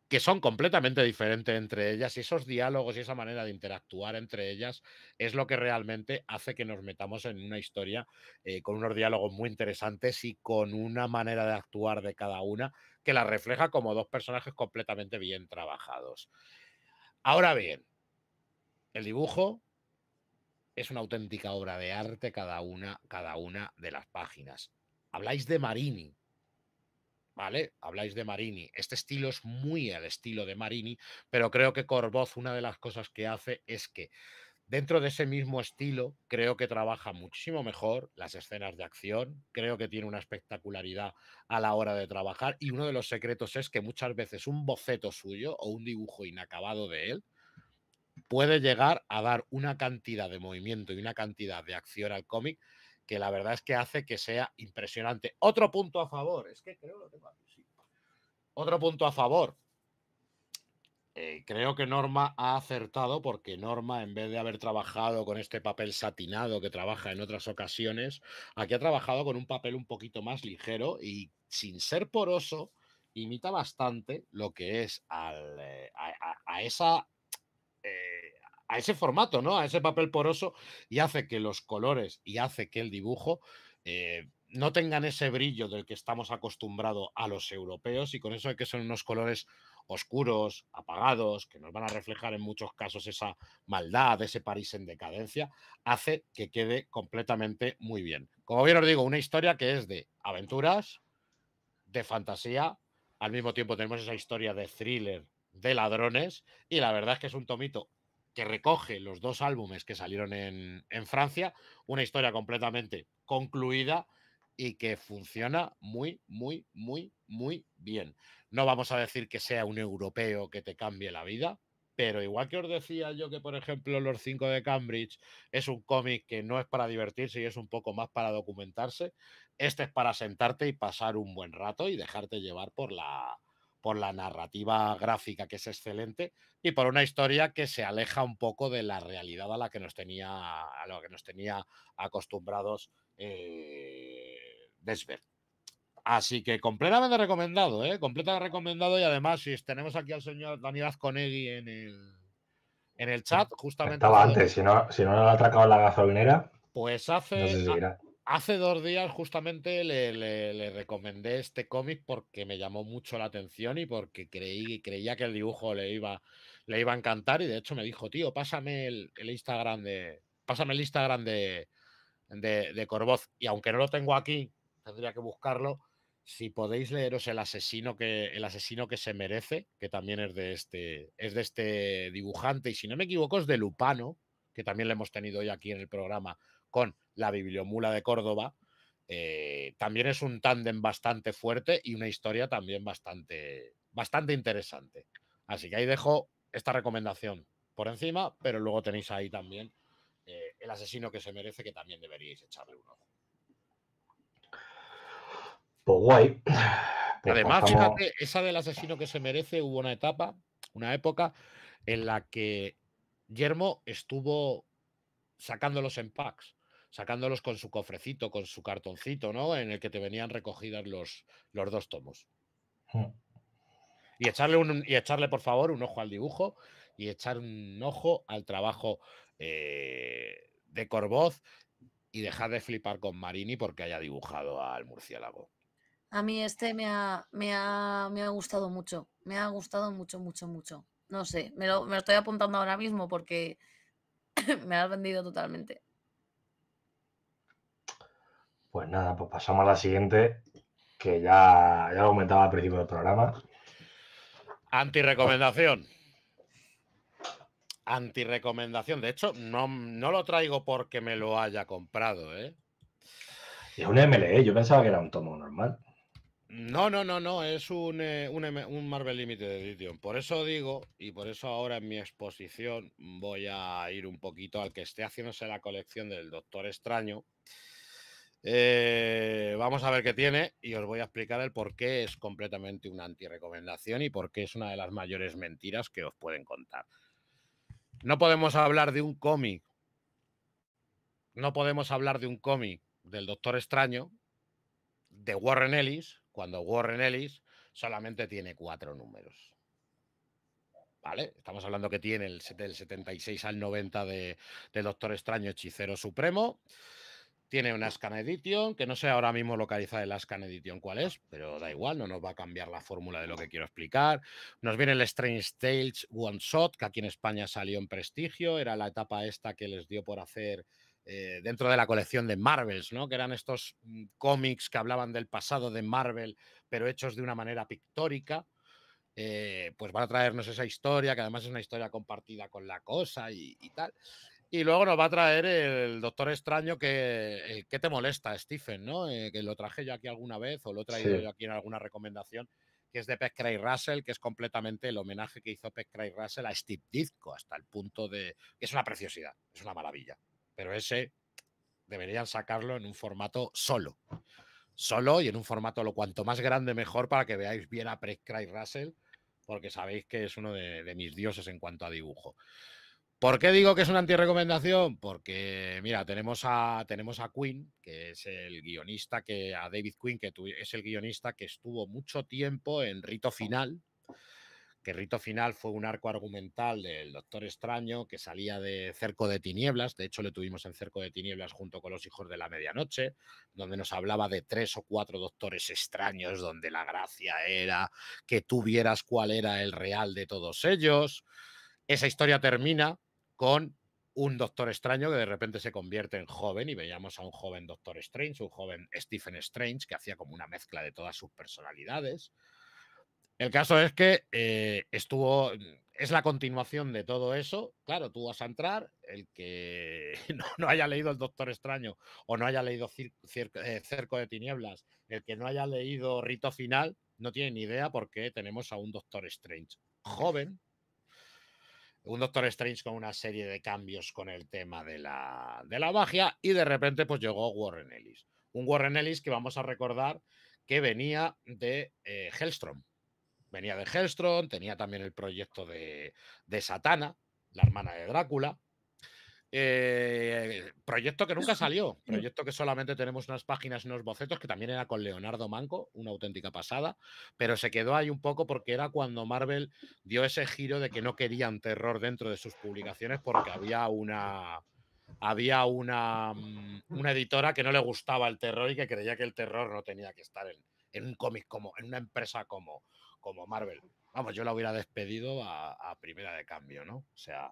que son completamente diferentes entre ellas y esos diálogos y esa manera de interactuar entre ellas es lo que realmente hace que nos metamos en una historia eh, con unos diálogos muy interesantes y con una manera de actuar de cada una que la refleja como dos personajes completamente bien trabajados. Ahora bien, el dibujo es una auténtica obra de arte cada una, cada una de las páginas. Habláis de Marini, ¿vale? Habláis de Marini. Este estilo es muy el estilo de Marini, pero creo que Corvoz una de las cosas que hace es que dentro de ese mismo estilo creo que trabaja muchísimo mejor las escenas de acción, creo que tiene una espectacularidad a la hora de trabajar y uno de los secretos es que muchas veces un boceto suyo o un dibujo inacabado de él puede llegar a dar una cantidad de movimiento y una cantidad de acción al cómic que la verdad es que hace que sea impresionante. Otro punto a favor, es que creo lo tengo Otro punto a favor. Eh, creo que Norma ha acertado porque Norma, en vez de haber trabajado con este papel satinado que trabaja en otras ocasiones, aquí ha trabajado con un papel un poquito más ligero y sin ser poroso, imita bastante lo que es eh, a esa a ese formato, ¿no? A ese papel poroso y hace que los colores y hace que el dibujo eh, no tengan ese brillo del que estamos acostumbrados a los europeos y con eso de que son unos colores oscuros, apagados, que nos van a reflejar en muchos casos esa maldad, ese París en decadencia, hace que quede completamente muy bien. Como bien os digo, una historia que es de aventuras, de fantasía, al mismo tiempo tenemos esa historia de thriller de ladrones y la verdad es que es un tomito que recoge los dos álbumes que salieron en, Francia, una historia completamente concluida y que funciona muy, muy, muy, muy bien. No vamos a decir que sea un europeo que te cambie la vida, pero igual que os decía yo que, por ejemplo, Los Cinco de Cambridge es un cómic que no es para divertirse y es un poco más para documentarse, este es para sentarte y pasar un buen rato y dejarte llevar por la, por la narrativa gráfica que es excelente y por una historia que se aleja un poco de la realidad a la que nos tenía, a lo que nos tenía acostumbrados eh, Desver. Así que completamente recomendado, ¿eh? completamente recomendado y además si tenemos aquí al señor Daniel Azconegui en el, en el chat, justamente... Estaba antes, si no, si no lo ha atracado la gasolinera. Pues hace... Hace dos días justamente le, recomendé este cómic porque me llamó mucho la atención y porque creí, creía que el dibujo le iba, le iba a encantar y de hecho me dijo, tío, pásame el, Instagram de... Pásame el Instagram de, Corvoz. Y aunque no lo tengo aquí, tendría que buscarlo. Si podéis leeros El asesino que, el asesino que se merece, que también es de, este, es de este dibujante, y si no me equivoco, es de Lupano, que también le hemos tenido hoy aquí en el programa, con la Bibliomula de Córdoba, eh, también es un tándem bastante fuerte y una historia también bastante, bastante interesante. Así que ahí dejo esta recomendación por encima, pero luego tenéis ahí también eh, el asesino que se merece, que también deberíais echarle un Pues guay. Pues Además, fíjate, esa del asesino que se merece, hubo una etapa, una época en la que Yermo estuvo sacándolos en packs sacándolos con su cofrecito, con su cartoncito, ¿no? En el que te venían recogidas los, los dos tomos. Y echarle, un, y echarle, por favor, un ojo al dibujo y echar un ojo al trabajo eh, de Corvoz y dejar de flipar con Marini porque haya dibujado al murciélago. A mí este me ha, me ha, gustado mucho, me ha gustado mucho, mucho, mucho. No sé, me lo, me lo estoy apuntando ahora mismo porque me ha has vendido totalmente. Pues nada, pues pasamos a la siguiente, que ya, ya lo comentaba al principio del programa. Antirecomendación. Antirecomendación. De hecho, no, no lo traigo porque me lo haya comprado, ¿eh? Es un MLE, yo pensaba que era un tomo normal. No, no, no, no, es un, eh, un, un, Marvel Limited Edition. Por eso digo, y por eso ahora en mi exposición voy a ir un poquito al que esté haciéndose la colección del Doctor Extraño, eh, vamos a ver qué tiene y os voy a explicar el por qué es completamente una antirecomendación y por qué es una de las mayores mentiras que os pueden contar. No podemos hablar de un cómic. No podemos hablar de un cómic del Doctor Extraño, de Warren Ellis, cuando Warren Ellis solamente tiene cuatro números. ¿Vale? Estamos hablando que tiene el, del 76 al 90 de, de Doctor Extraño Hechicero Supremo. Tiene una Scan Edition, que no sé ahora mismo localizar el Scan Edition cuál es, pero da igual, no nos va a cambiar la fórmula de lo que quiero explicar. Nos viene el Strange Tales One Shot, que aquí en España salió en prestigio, era la etapa esta que les dio por hacer eh, dentro de la colección de Marvels, ¿no? Que eran estos mm, cómics que hablaban del pasado de Marvel, pero hechos de una manera pictórica. Eh, pues van a traernos esa historia, que además es una historia compartida con la cosa y tal. Y luego nos va a traer el Doctor Extraño que, eh, te molesta, Stephen, ¿no? Eh, que lo traje yo aquí alguna vez o lo he traído yo aquí en alguna recomendación, que es de Peck, Cray Russell, que es completamente el homenaje que hizo Peck, Cray Russell a Steve Ditko, hasta el punto de... Es una preciosidad, es una maravilla. Pero ese deberían sacarlo en un formato solo. Solo y en un formato lo cuanto más grande mejor para que veáis bien a Peck, Cray Russell, porque sabéis que es uno de mis dioses en cuanto a dibujo. ¿Por qué digo que es una antirecomendación? Porque, mira, tenemos a, tenemos a Quinn, que es el guionista, que a David Quinn, que es el guionista que estuvo mucho tiempo en Rito Final, que Rito Final fue un arco argumental del Doctor Extraño que salía de Cerco de Tinieblas, de hecho le tuvimos en Cerco de Tinieblas junto con los Hijos de la Medianoche, donde nos hablaba de tres o cuatro Doctores extraños, donde la gracia era que tú vieras cuál era el real de todos ellos. Esa historia termina con un Doctor Extraño que de repente se convierte en joven y veíamos a un joven Doctor Strange, un joven Stephen Strange que hacía como una mezcla de todas sus personalidades. El caso es que eh, estuvo, es la continuación de todo eso. Claro, tú vas a entrar, el que no, haya leído El Doctor Extraño o no haya leído eh, Cerco de Tinieblas, el que no haya leído Rito Final, no tiene ni idea por qué tenemos a un Doctor Strange joven un Doctor Strange con una serie de cambios con el tema de la, de magia y de repente pues llegó Warren Ellis. Un Warren Ellis que vamos a recordar que venía de eh, Hellstrom. Venía de Hellstrom, tenía también el proyecto de, de Satana, la hermana de Drácula, eh, proyecto que nunca salió, mm. proyecto que solamente tenemos unas páginas y unos bocetos, que también era con Leonardo Manco, una auténtica pasada, pero se quedó ahí un poco porque era cuando Marvel dio ese giro de que no querían terror dentro de sus publicaciones porque había una, había una, mm, editora que no le gustaba el terror y que creía que el terror no tenía que estar en, un cómic como, en una empresa como, como Marvel. Vamos, yo la hubiera despedido a primera de cambio, ¿no? O sea,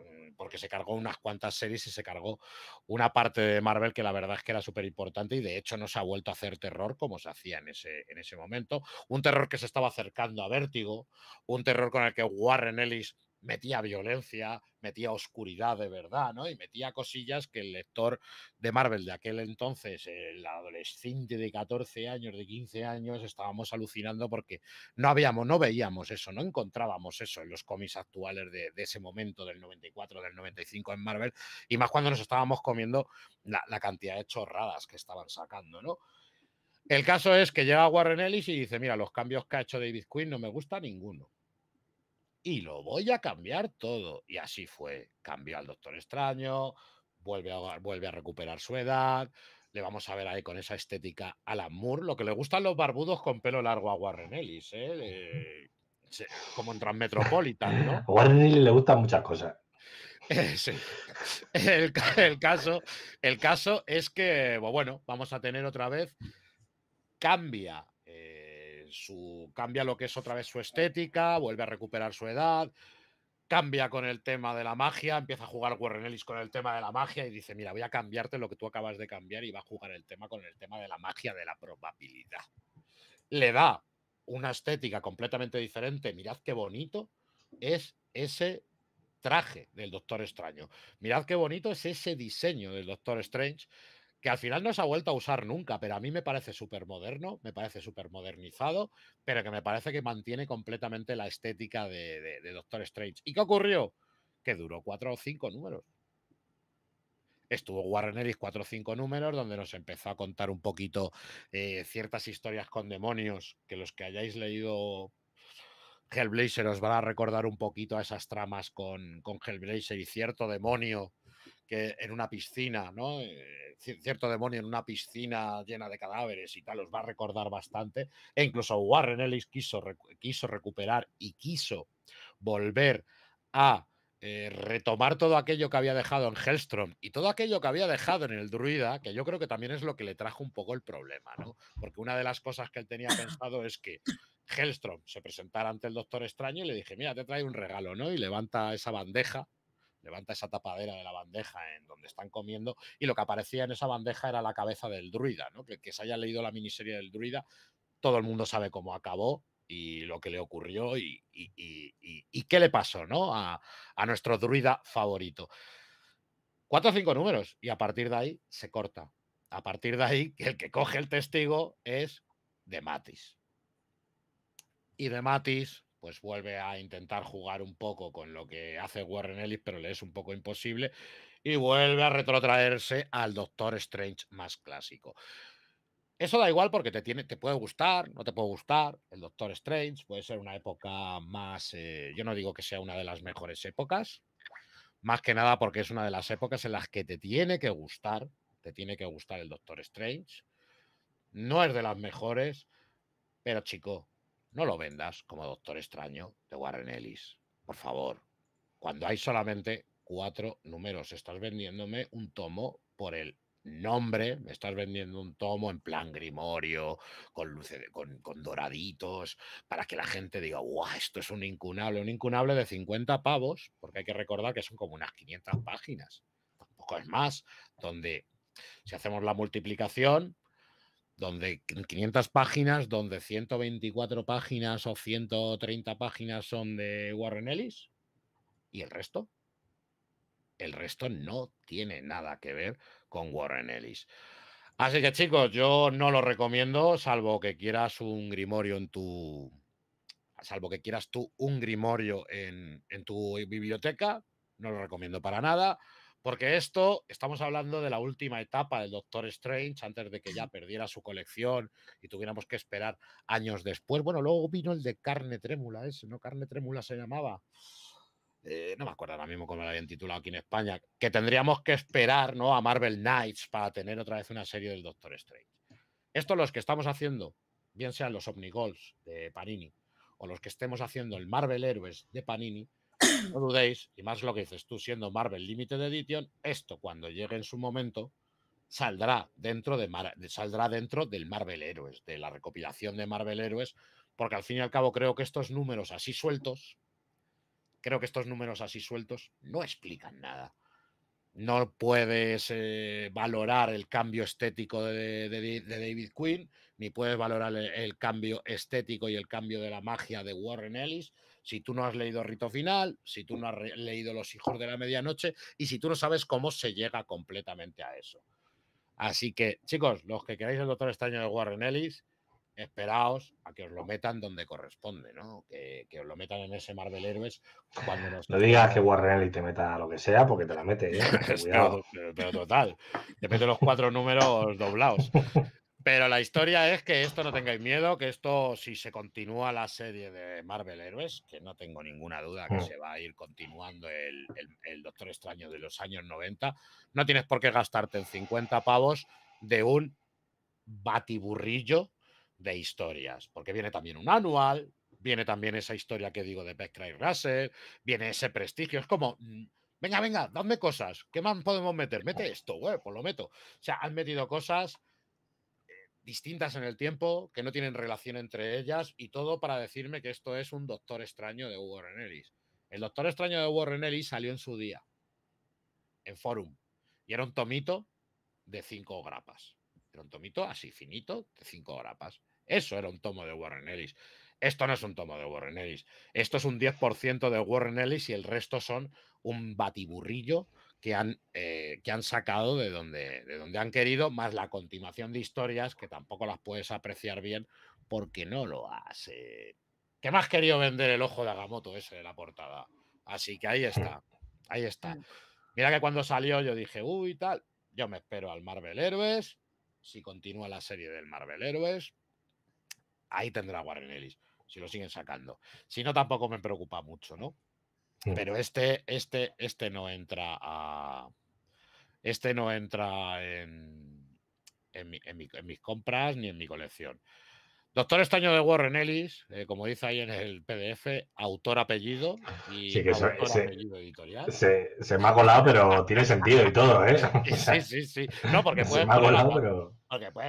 eh, porque se cargó unas cuantas series y se cargó una parte de Marvel que la verdad es que era súper importante y de hecho no se ha vuelto a hacer terror como se hacía en ese, en ese momento. Un terror que se estaba acercando a Vértigo, un terror con el que Warren Ellis metía violencia, metía oscuridad de verdad, ¿no? Y metía cosillas que el lector de Marvel de aquel entonces, el adolescente de 14 años, de 15 años, estábamos alucinando porque no habíamos, no veíamos eso, no encontrábamos eso en los cómics actuales de, ese momento, del 94, del 95 en Marvel, y más cuando nos estábamos comiendo la, la cantidad de chorradas que estaban sacando, ¿no? El caso es que llega Warren Ellis y dice, mira, los cambios que ha hecho David Quinn no me gusta ninguno y lo voy a cambiar todo. Y así fue. Cambió al Doctor Extraño, vuelve a, vuelve a recuperar su edad. Le vamos a ver ahí con esa estética a la Moore, lo que le gustan los barbudos con pelo largo a Warren Ellis, ¿eh? como en Transmetropolitan, ¿no? A Warren Ellis le gustan muchas cosas. Eh, sí. el, caso, el caso es que, pues bueno, vamos a tener otra vez, cambia su, cambia lo que es otra vez su estética, vuelve a recuperar su edad, cambia con el tema de la magia, empieza a jugar Warren Ellis con el tema de la magia y dice, mira, voy a cambiarte lo que tú acabas de cambiar y va a jugar el tema con el tema de la magia de la probabilidad. Le da una estética completamente diferente. Mirad qué bonito es ese traje del Doctor Extraño. Mirad qué bonito es ese diseño del Doctor Strange que al final no se ha vuelto a usar nunca, pero a mí me parece súper moderno, me parece súper modernizado, pero que me parece que mantiene completamente la estética de, Doctor Strange. ¿Y qué ocurrió? Que duró cuatro o cinco números estuvo Warren Ellis cuatro o cinco números, donde nos empezó a contar un poquito eh, ciertas historias con demonios, que los que hayáis leído Hellblazer os van a recordar un poquito a esas tramas con, con Hellblazer y cierto demonio que en una piscina, ¿no? Eh, cierto demonio en una piscina llena de cadáveres y tal, os va a recordar bastante. E incluso Warren Ellis quiso, quiso recuperar y quiso volver a eh, retomar todo aquello que había dejado en Hellstrom y todo aquello que había dejado en el druida, que yo creo que también es lo que le trajo un poco el problema, ¿no? Porque una de las cosas que él tenía pensado es que Hellstrom se presentara ante el Doctor Extraño y le dije, mira, te trae un regalo, ¿no? Y levanta esa bandeja levanta esa tapadera de la bandeja en donde están comiendo y lo que aparecía en esa bandeja era la cabeza del druida, ¿no? Que, se haya leído la miniserie del druida, todo el mundo sabe cómo acabó y lo que le ocurrió y, qué le pasó, ¿no? A, a nuestro druida favorito. Cuatro o cinco números y a partir de ahí se corta. A partir de ahí, el que coge el testigo es de Matis. Y de Matis pues vuelve a intentar jugar un poco con lo que hace Warren Ellis, pero le es un poco imposible, y vuelve a retrotraerse al Doctor Strange más clásico. Eso da igual porque te, tiene, te puede gustar, no te puede gustar. El Doctor Strange puede ser una época más, eh, yo no digo que sea una de las mejores épocas, más que nada porque es una de las épocas en las que te tiene que gustar, te tiene que gustar el Doctor Strange. No es de las mejores, pero chico, no lo vendas como Doctor Extraño de Warren Ellis, por favor. Cuando hay solamente cuatro números, estás vendiéndome un tomo por el nombre, me estás vendiendo un tomo en plan grimorio, con, con, doraditos, para que la gente diga, guau, esto es un incunable, un incunable de 50 pavos, porque hay que recordar que son como unas 500 páginas, tampoco es más, donde si hacemos la multiplicación, donde 500 páginas, donde 124 páginas o 130 páginas son de Warren Ellis y el resto. El resto no tiene nada que ver con Warren Ellis. Así que chicos, yo no lo recomiendo, salvo que quieras un grimorio en tu. Salvo que quieras tú un grimorio en, en tu biblioteca, no lo recomiendo para nada. Porque esto, estamos hablando de la última etapa del Doctor Strange, antes de que ya perdiera su colección y tuviéramos que esperar años después. Bueno, luego vino el de Carne Trémula, ese, ¿no? Carne Trémula se llamaba. Eh, no me acuerdo ahora mismo cómo lo habían titulado aquí en España, que tendríamos que esperar, ¿no? A Marvel Knights para tener otra vez una serie del Doctor Strange. Esto los que estamos haciendo, bien sean los Omnigols de Panini o los que estemos haciendo el Marvel Héroes de Panini, no dudéis, y más lo que dices tú, siendo Marvel Limited Edition, esto cuando llegue en su momento saldrá dentro, de saldrá dentro del Marvel Héroes, de la recopilación de Marvel Héroes, porque al fin y al cabo creo que estos números así sueltos, creo que estos números así sueltos no explican nada. No puedes eh, valorar el cambio estético de, David Quinn, ni puedes valorar el cambio estético y el cambio de la magia de Warren Ellis, si tú no has leído Rito Final, si tú no has leído Los Hijos de la Medianoche y si tú no sabes cómo se llega completamente a eso. Así que, chicos, los que queráis el Doctor Extraño de Warren Ellis, esperaos a que os lo metan donde corresponde, ¿no? Que, os lo metan en ese Marvel Héroes cuando nos... No digas que Warren Ellis te meta lo que sea porque te la mete, ¿eh? pero, pero, total, te de los cuatro números doblados. Pero la historia es que esto no tengáis miedo, que esto, si se continúa la serie de Marvel Héroes, que no tengo ninguna duda que mm. se va a ir continuando el, Doctor Extraño de los años 90, no tienes por qué gastarte en 50 pavos de un batiburrillo de historias, porque viene también un anual, viene también esa historia que digo de Petra y Russell, viene ese prestigio, es como mm, venga, venga, dame cosas. ¿Qué más podemos meter? Mete esto, güey, pues lo meto. O sea, han metido cosas distintas en el tiempo, que no tienen relación entre ellas y todo para decirme que esto es un Doctor Extraño de Warren Ellis. El Doctor Extraño de Warren Ellis salió en su día, en Forum, y era un tomito de cinco grapas. Era un tomito así finito, de cinco grapas. Eso era un tomo de Warren Ellis. Esto no es un tomo de Warren Ellis. Esto es un 10% de Warren Ellis y el resto son un batiburrillo que han, eh, que han sacado de donde, de donde han querido, más la continuación de historias que tampoco las puedes apreciar bien porque no lo hace eh, qué más querido vender el ojo de Agamotto ese de la portada. Así que ahí mm. está, ahí está. Mm. Mira que cuando salió yo dije, uy, tal, yo me espero al Marvel Héroes, si continúa la serie del Marvel Héroes, ahí tendrá Warren Ellis, si lo siguen sacando. Si no, tampoco me preocupa mucho, ¿no? Pero este, este, este no entra a. Este no entra en, mis compras ni en mi colección. Doctor Estaño de Warren Ellis, eh, como dice ahí en el PDF, autor apellido y autor apellido editorial. Se, me ha colado, pero tiene sentido y todo, ¿eh? sí, sí, sí. No, porque puedes,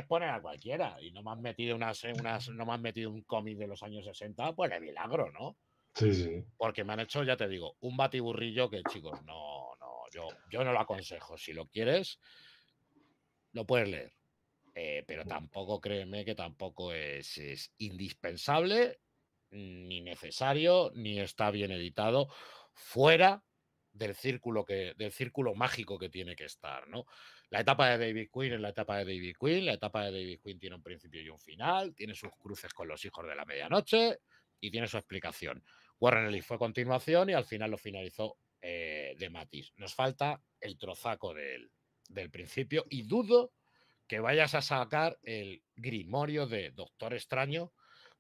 poner, a, cualquiera y no me han metido unas, unas no me metido un cómic de los años 60, pues de milagro, ¿no? Porque me han hecho, ya te digo, un batiburrillo que, chicos, no, no, yo, yo no lo aconsejo. Si lo quieres, lo puedes leer. Eh, pero tampoco, créeme que tampoco es, indispensable, ni necesario, ni está bien editado, fuera del círculo, que, del círculo mágico que tiene que estar, ¿no? La etapa de David Quinn es la etapa de David Quinn, la etapa de David Quinn tiene un principio y un final, tiene sus cruces con los hijos de la medianoche y tiene su explicación. Warren Ellis fue continuación y al final lo finalizó eh, de Matiz. Nos falta el trozaco del, principio y dudo que vayas a sacar el grimorio de Doctor Extraño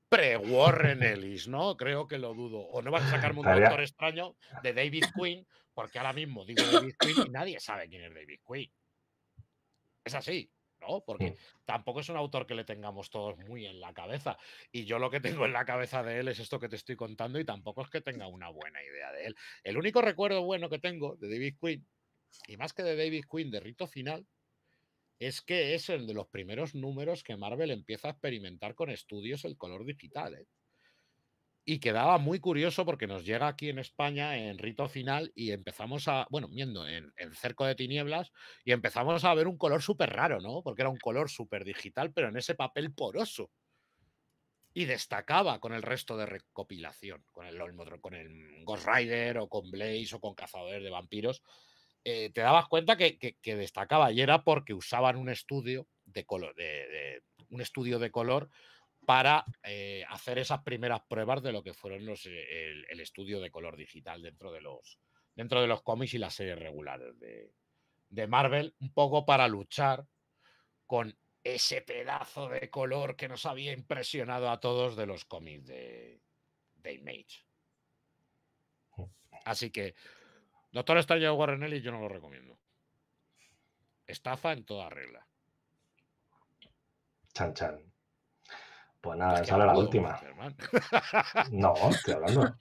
pre-Warren Ellis, ¿no? Creo que lo dudo. O no vas a sacarme un Doctor Extraño de David Quinn, porque ahora mismo digo David Quinn y nadie sabe quién es David Quinn. Es así. Porque tampoco es un autor que le tengamos todos muy en la cabeza. Y yo lo que tengo en la cabeza de él es esto que te estoy contando y tampoco es que tenga una buena idea de él. El único recuerdo bueno que tengo de David Quinn, y más que de David Quinn, de Rito Final, es que es el de los primeros números que Marvel empieza a experimentar con estudios el color digital. ¿eh? y quedaba muy curioso porque nos llega aquí en España en rito final y empezamos a, bueno, viendo en, cerco de tinieblas y empezamos a ver un color súper raro, ¿no? Porque era un color súper digital, pero en ese papel poroso. Y destacaba con el resto de recopilación, con el, con el Ghost Rider o con Blaze o con Cazadores de Vampiros. Eh, te dabas cuenta que, que, destacaba y era porque usaban un estudio de color, un estudio de color para eh, hacer esas primeras pruebas de lo que fueron los, eh, el, estudio de color digital dentro de los, dentro de los cómics y las series regulares de, Marvel, un poco para luchar con ese pedazo de color que nos había impresionado a todos de los cómics de, Image. Oh. Así que, Doctor Strange de yo no lo recomiendo. Estafa en toda regla. Chan, chan. Pues nada, esa era la última. No, estoy hablando.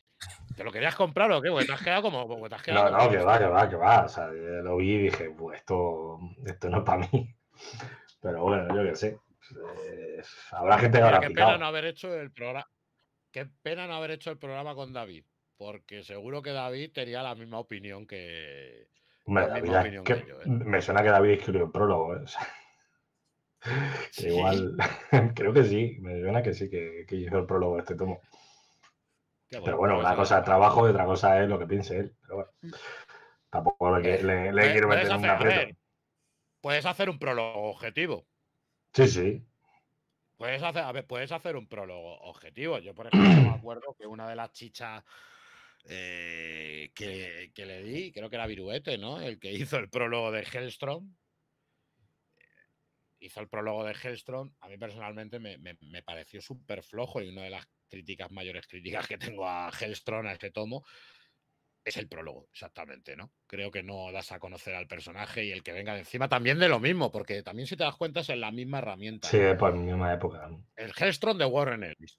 ¿Te lo querías comprar o qué? te has quedado como. te has quedado no, no, que va, que va, que va. O sea, lo vi y dije, pues esto, esto no es para mí. Pero bueno, yo qué sé. Eh, habrá gente que habrá qué pena no haber hecho el programa. Qué pena no haber hecho el programa con David. Porque seguro que David tenía la misma opinión que. Me suena que David escribió el prólogo. ¿eh? Igual, creo que sí, me suena que sí, que, que hizo el prólogo de este tomo. pero bueno, una cosa es trabajo y otra cosa es lo que piense él. Mm. tampoco le, eh, quiero meter un aprieto. Puedes hacer un prólogo objetivo. Sí, sí. Puedes hacer, puedes hacer un prólogo objetivo. Yo, por ejemplo, me acuerdo que una de las chichas eh, que, que, le di, creo que era Viruete, ¿no? El que hizo el prólogo de Hellstrom hizo el prólogo de Hellstrom, a mí personalmente me, pareció súper flojo y una de las críticas, mayores críticas que tengo a Hellstrom, a este tomo, es el prólogo, exactamente, ¿no? Creo que no das a conocer al personaje y el que venga de encima también de lo mismo, porque también si te das cuenta es en la misma herramienta. Sí, por la misma época. El Hellstrom de Warren Ellis.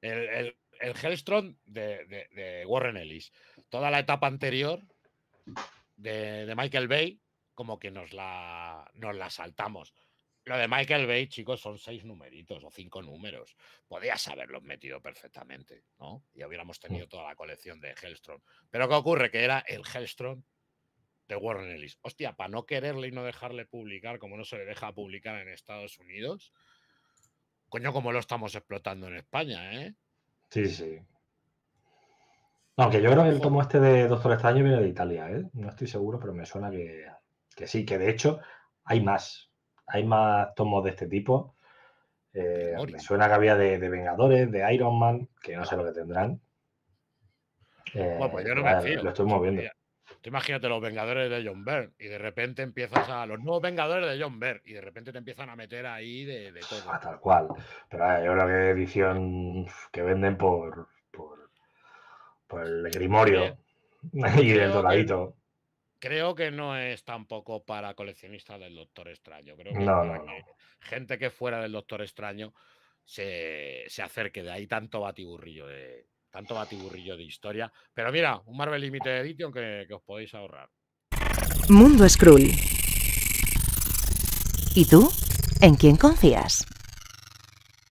El, el, Hellstrom de, Warren Ellis. Toda la etapa anterior de Michael Bay, como que nos la, la saltamos. Lo de Michael Bay, chicos, son seis numeritos o cinco números. Podías haberlos metido perfectamente, ¿no? Y hubiéramos mm. tenido toda la colección de Hellstrom. Pero ¿qué ocurre? Que era el Hellstrom de Warren Ellis. Hostia, para no quererle y no dejarle publicar, como no se le deja publicar en Estados Unidos, coño, como lo estamos explotando en España, ¿eh? Sí, sí. Aunque yo creo que el tomo este de Doctor Extraño viene de Italia, ¿eh? No estoy seguro, pero me suena que que sí, que de hecho hay más. Hay más tomos de este tipo. Eh, me suena que había de, Vengadores, de Iron Man, que no sé lo que tendrán. bueno, pues yo no eh, me Lo estoy moviendo. imagínate los Vengadores de John Byrne y de repente empiezas a los nuevos Vengadores de John Byrne y de repente te empiezan a meter ahí de, todo. Ah, tal cual. Pero ahora eh, una edición que venden por, por, por el Grimorio y el doradito creo que no es tampoco para coleccionistas del Doctor Extraño. Creo que gente que fuera del Doctor Extraño se, acerque. De ahí tanto batiburrillo de, tanto batiburrillo de historia. Pero mira, un Marvel Limited Edition que, que os podéis ahorrar. Mundo scroll ¿Y tú? ¿En quién confías?